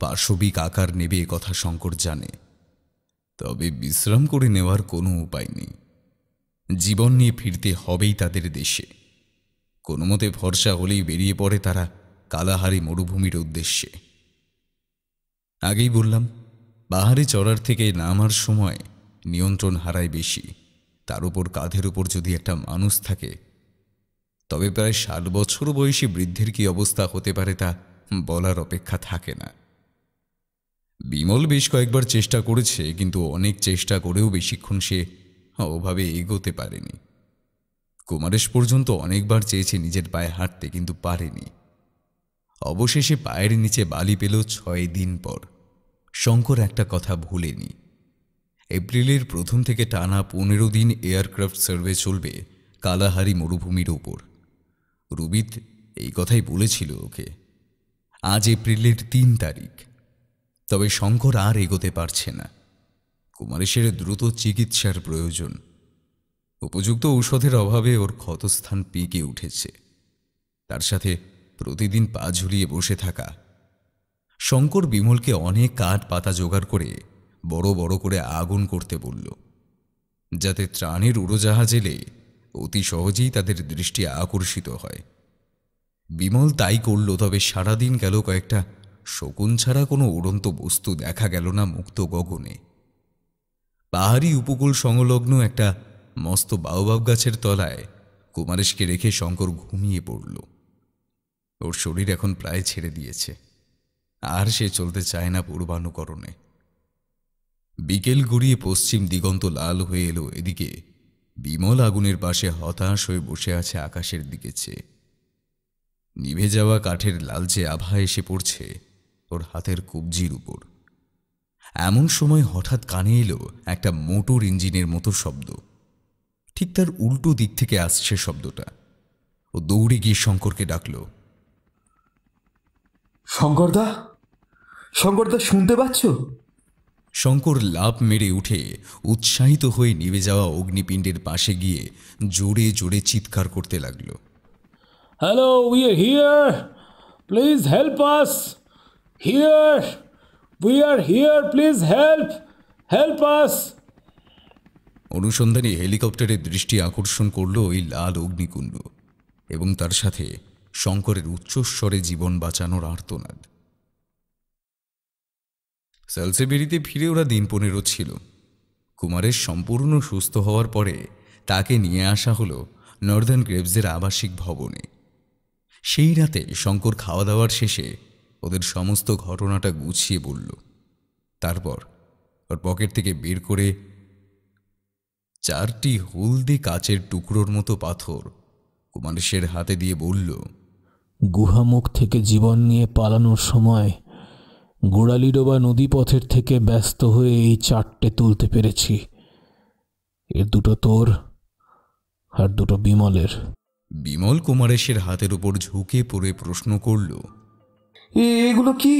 পার্শ্ববিক আকার নেবে কথা শঙ্কর জানে তবে বিশ্রাম করে নেওয়ার কোনো উপায় নেই জীবন নিয়ে ফিরতে হবেই তাদের দেশে কোনো মতে ভরসা হলেই বেরিয়ে পড়ে তারা কালাহারি মরুভূমির উদ্দেশ্যে আগেই বললাম বাহারে চড়ার থেকে নামার সময় নিয়ন্ত্রণ হারায় বেশি তার উপর কাঁধের উপর যদি একটা মানুষ থাকে তবে প্রায় ষাট বছর বয়সী বৃদ্ধের কি অবস্থা হতে পারে তা বলার অপেক্ষা থাকে না বিমল বেশ কয়েকবার চেষ্টা করেছে কিন্তু অনেক চেষ্টা করেও বেশিক্ষণ সে ওভাবে এগোতে পারেনি কুমারেশ পর্যন্ত অনেকবার চেয়েছে নিজের পায়ে হাঁটতে কিন্তু পারেনি অবশেষে পায়ের নিচে বালি পেল ছয় দিন পর শঙ্কর একটা কথা ভুলেনি এপ্রিলের প্রথম থেকে টানা পনেরো দিন এয়ারক্রাফট সার্ভে চলবে কালাহারি মরুভূমির ওপর রুবিত এই কথাই বলেছিল ওকে আজ এপ্রিলের তিন তারিখ তবে শঙ্কর আর এগোতে পারছে না কুমারেশের দ্রুত চিকিৎসার প্রয়োজন উপযুক্ত ঔষধের অভাবে ওর ক্ষতস্থান পিকে উঠেছে তার সাথে প্রতিদিন পা ঝুলিয়ে বসে থাকা শঙ্কর বিমলকে অনেক কাঠ পাতা জোগাড় করে বড় বড় করে আগুন করতে বলল যাতে ত্রাণের উড়োজাহাজ এলে অতি সহজেই তাদের দৃষ্টি আকর্ষিত হয় বিমল তাই করল তবে সারাদিন গেল কয়েকটা শকুন ছাড়া কোনো উড়ন্ত বস্তু দেখা গেল না মুক্ত গগনে পাহাড়ি উপকূল সংলগ্ন একটা মস্ত বাউবাব গাছের তলায় কুমারেশকে রেখে শঙ্কর ঘুমিয়ে পড়ল ওর শরীর এখন প্রায় ছেড়ে দিয়েছে আর সে চলতে চায় না পূর্বানুকরণে বিকেল গড়িয়ে পশ্চিম দিগন্ত লাল হয়ে এলো এদিকে বিমল আগুনের পাশে হতাশ হয়ে বসে আছে আকাশের দিকে চেয়ে নিভে যাওয়া কাঠের লালচে আভা এসে পড়ছে ওর হাতের কবজির উপর এমন সময় হঠাৎ কানে এলো একটা মোটর ইঞ্জিনের মতো শব্দ ঠিক তার উল্টো দিক থেকে আসছে শব্দটা ও দৌড়ে গিয়ে শঙ্করকে ডাকল শঙ্করদা শঙ্করদা শুনতে পাচ্ছ শঙ্কর লাভ মেরে উঠে উৎসাহিত হয়ে নিভে যাওয়া অগ্নিপিণ্ডের পাশে গিয়ে জোরে জোরে চিৎকার করতে লাগল hello we here please help us here we are here please help help us অনুসন্ধানী হেলিকপ্টারের দৃষ্টি আকর্ষণ করল ওই লাল অগ্নিকুণ্ড এবং তার সাথে শঙ্করের উচ্চস্বরে জীবন বাঁচানোর আর্তনাদ সালসেবেরিতে ফিরে ওরা দিন পনেরো ছিল কুমারের সম্পূর্ণ সুস্থ হওয়ার পরে তাকে নিয়ে আসা হলো নর্দার্ন গ্রেভসের আবাসিক ভবনে সেই রাতে শঙ্কর খাওয়া দাওয়ার শেষে ওদের সমস্ত ঘটনাটা গুছিয়ে বলল তারপর ওর পকেট থেকে বের করে চারটি হলদি কাচের টুকরোর মতো পাথর কুমারেশের হাতে দিয়ে বলল গুহামুখ থেকে জীবন নিয়ে পালানোর সময় গোড়ালিডোবা নদীপথের থেকে ব্যস্ত হয়ে এই চারটে তুলতে পেরেছি এর দুটো তোর আর দুটো বিমলের বিমল কুমারেশের হাতের উপর ঝুঁকে পড়ে প্রশ্ন করল এগুলো কি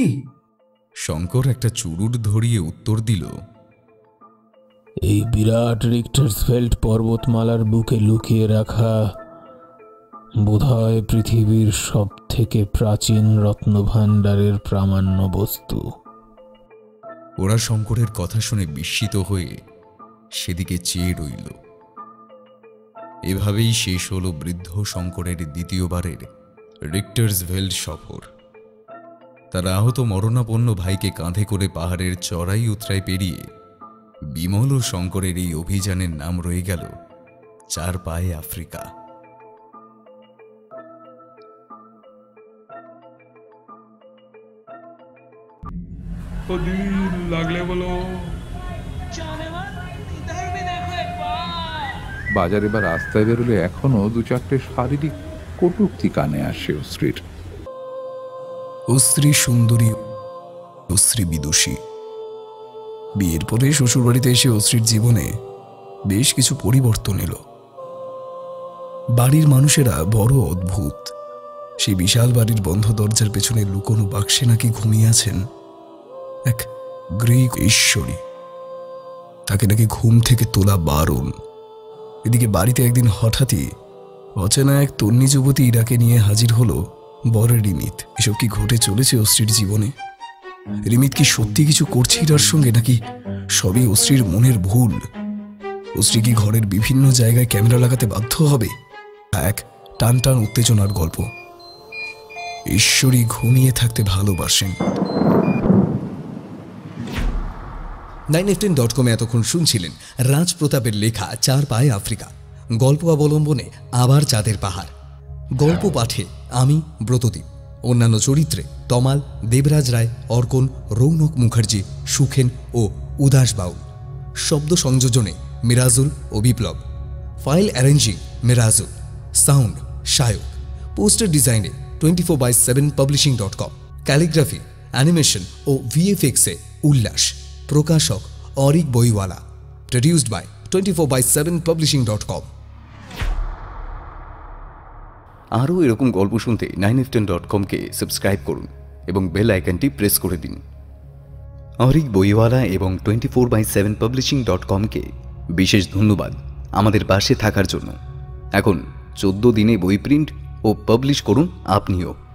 শঙ্কর একটা চুরুট ধরিয়ে উত্তর দিল এই বিরাট রিক্টার্সফেল্ড পর্বতমালার বুকে লুকিয়ে রাখা বোধহয় পৃথিবীর সব থেকে প্রাচীন রত্নভাণ্ডারের প্রামাণ্য বস্তু ওরা শঙ্করের কথা শুনে বিস্মিত হয়ে সেদিকে চেয়ে রইল এভাবেই শেষ হলো বৃদ্ধ শঙ্করের দ্বিতীয়বারের রিক্টার্সভেল্ড সফর তারা আহত মরণাপন্ন ভাইকে কাঁধে করে পাহাড়ের চড়াই উতরায় পেরিয়ে বিমল ও শঙ্করের এই অভিযানের নাম রয়ে গেল চার পায়ে আফ্রিকা বাজারে বা রাস্তায় বেরোলে এখনো দু চারটে শারীরিক কটুক্তি কানে আসে ও স্ত্রীর অশ্রী সুন্দরী অশ্রী বিদুষী বিয়ের পরে শ্বশুরবাড়িতে এসে অশ্রীর জীবনে বেশ কিছু পরিবর্তন এলো বাড়ির মানুষেরা বড় অদ্ভুত সেই বিশাল বাড়ির বন্ধ দরজার পেছনে লুকোনো বাক্সে নাকি ঘুমিয়ে আছেন এক গ্রীক ঈশ্বরী তাকে নাকি ঘুম থেকে তোলা বারণ এদিকে বাড়িতে একদিন হঠাৎই অচেনা এক তন্নি যুবতী ইরাকে নিয়ে হাজির হলো বড় রিমিত এসব কি ঘটে চলেছে অশ্রীর জীবনে রিমিত কি সত্যি কিছু করছে এটার সঙ্গে নাকি সবই অশ্রীর মনের ভুল অশ্রী কি ঘরের বিভিন্ন জায়গায় ক্যামেরা লাগাতে বাধ্য হবে এক টান টান উত্তেজনার গল্প ঈশ্বরী ঘুমিয়ে থাকতে ভালোবাসেন নাইন এফটিন ডট কমে এতক্ষণ শুনছিলেন রাজপ্রতাপের লেখা চার পায়ে আফ্রিকা গল্প অবলম্বনে আবার চাঁদের পাহাড় গল্প পাঠে আমি ব্রতদীপ অন্যান্য চরিত্রে তমাল দেবরাজ রায় অর্কন রৌনক মুখার্জি সুখেন ও উদাস বাউল শব্দ সংযোজনে মিরাজুল ও Biplab file arranging Mirajul sound Sayak poster ডিজাইনে twenty four by seven publishing dot com calligraphy animation ও ভিএফএক্সে উল্লাস প্রকাশক Arik Boiwala produced by twenty four by seven publishing dot com আরও এরকম গল্প শুনতে নাইন এফ টেন ডট কমকে সাবস্ক্রাইব করুন এবং বেল আইকনটি প্রেস করে দিন অরিক বইওয়ালা এবং twenty four by seven publishing dot কমকে বিশেষ ধন্যবাদ আমাদের পাশে থাকার জন্য এখন চোদ্দ দিনে বই প্রিন্ট ও পাবলিশ করুন আপনিও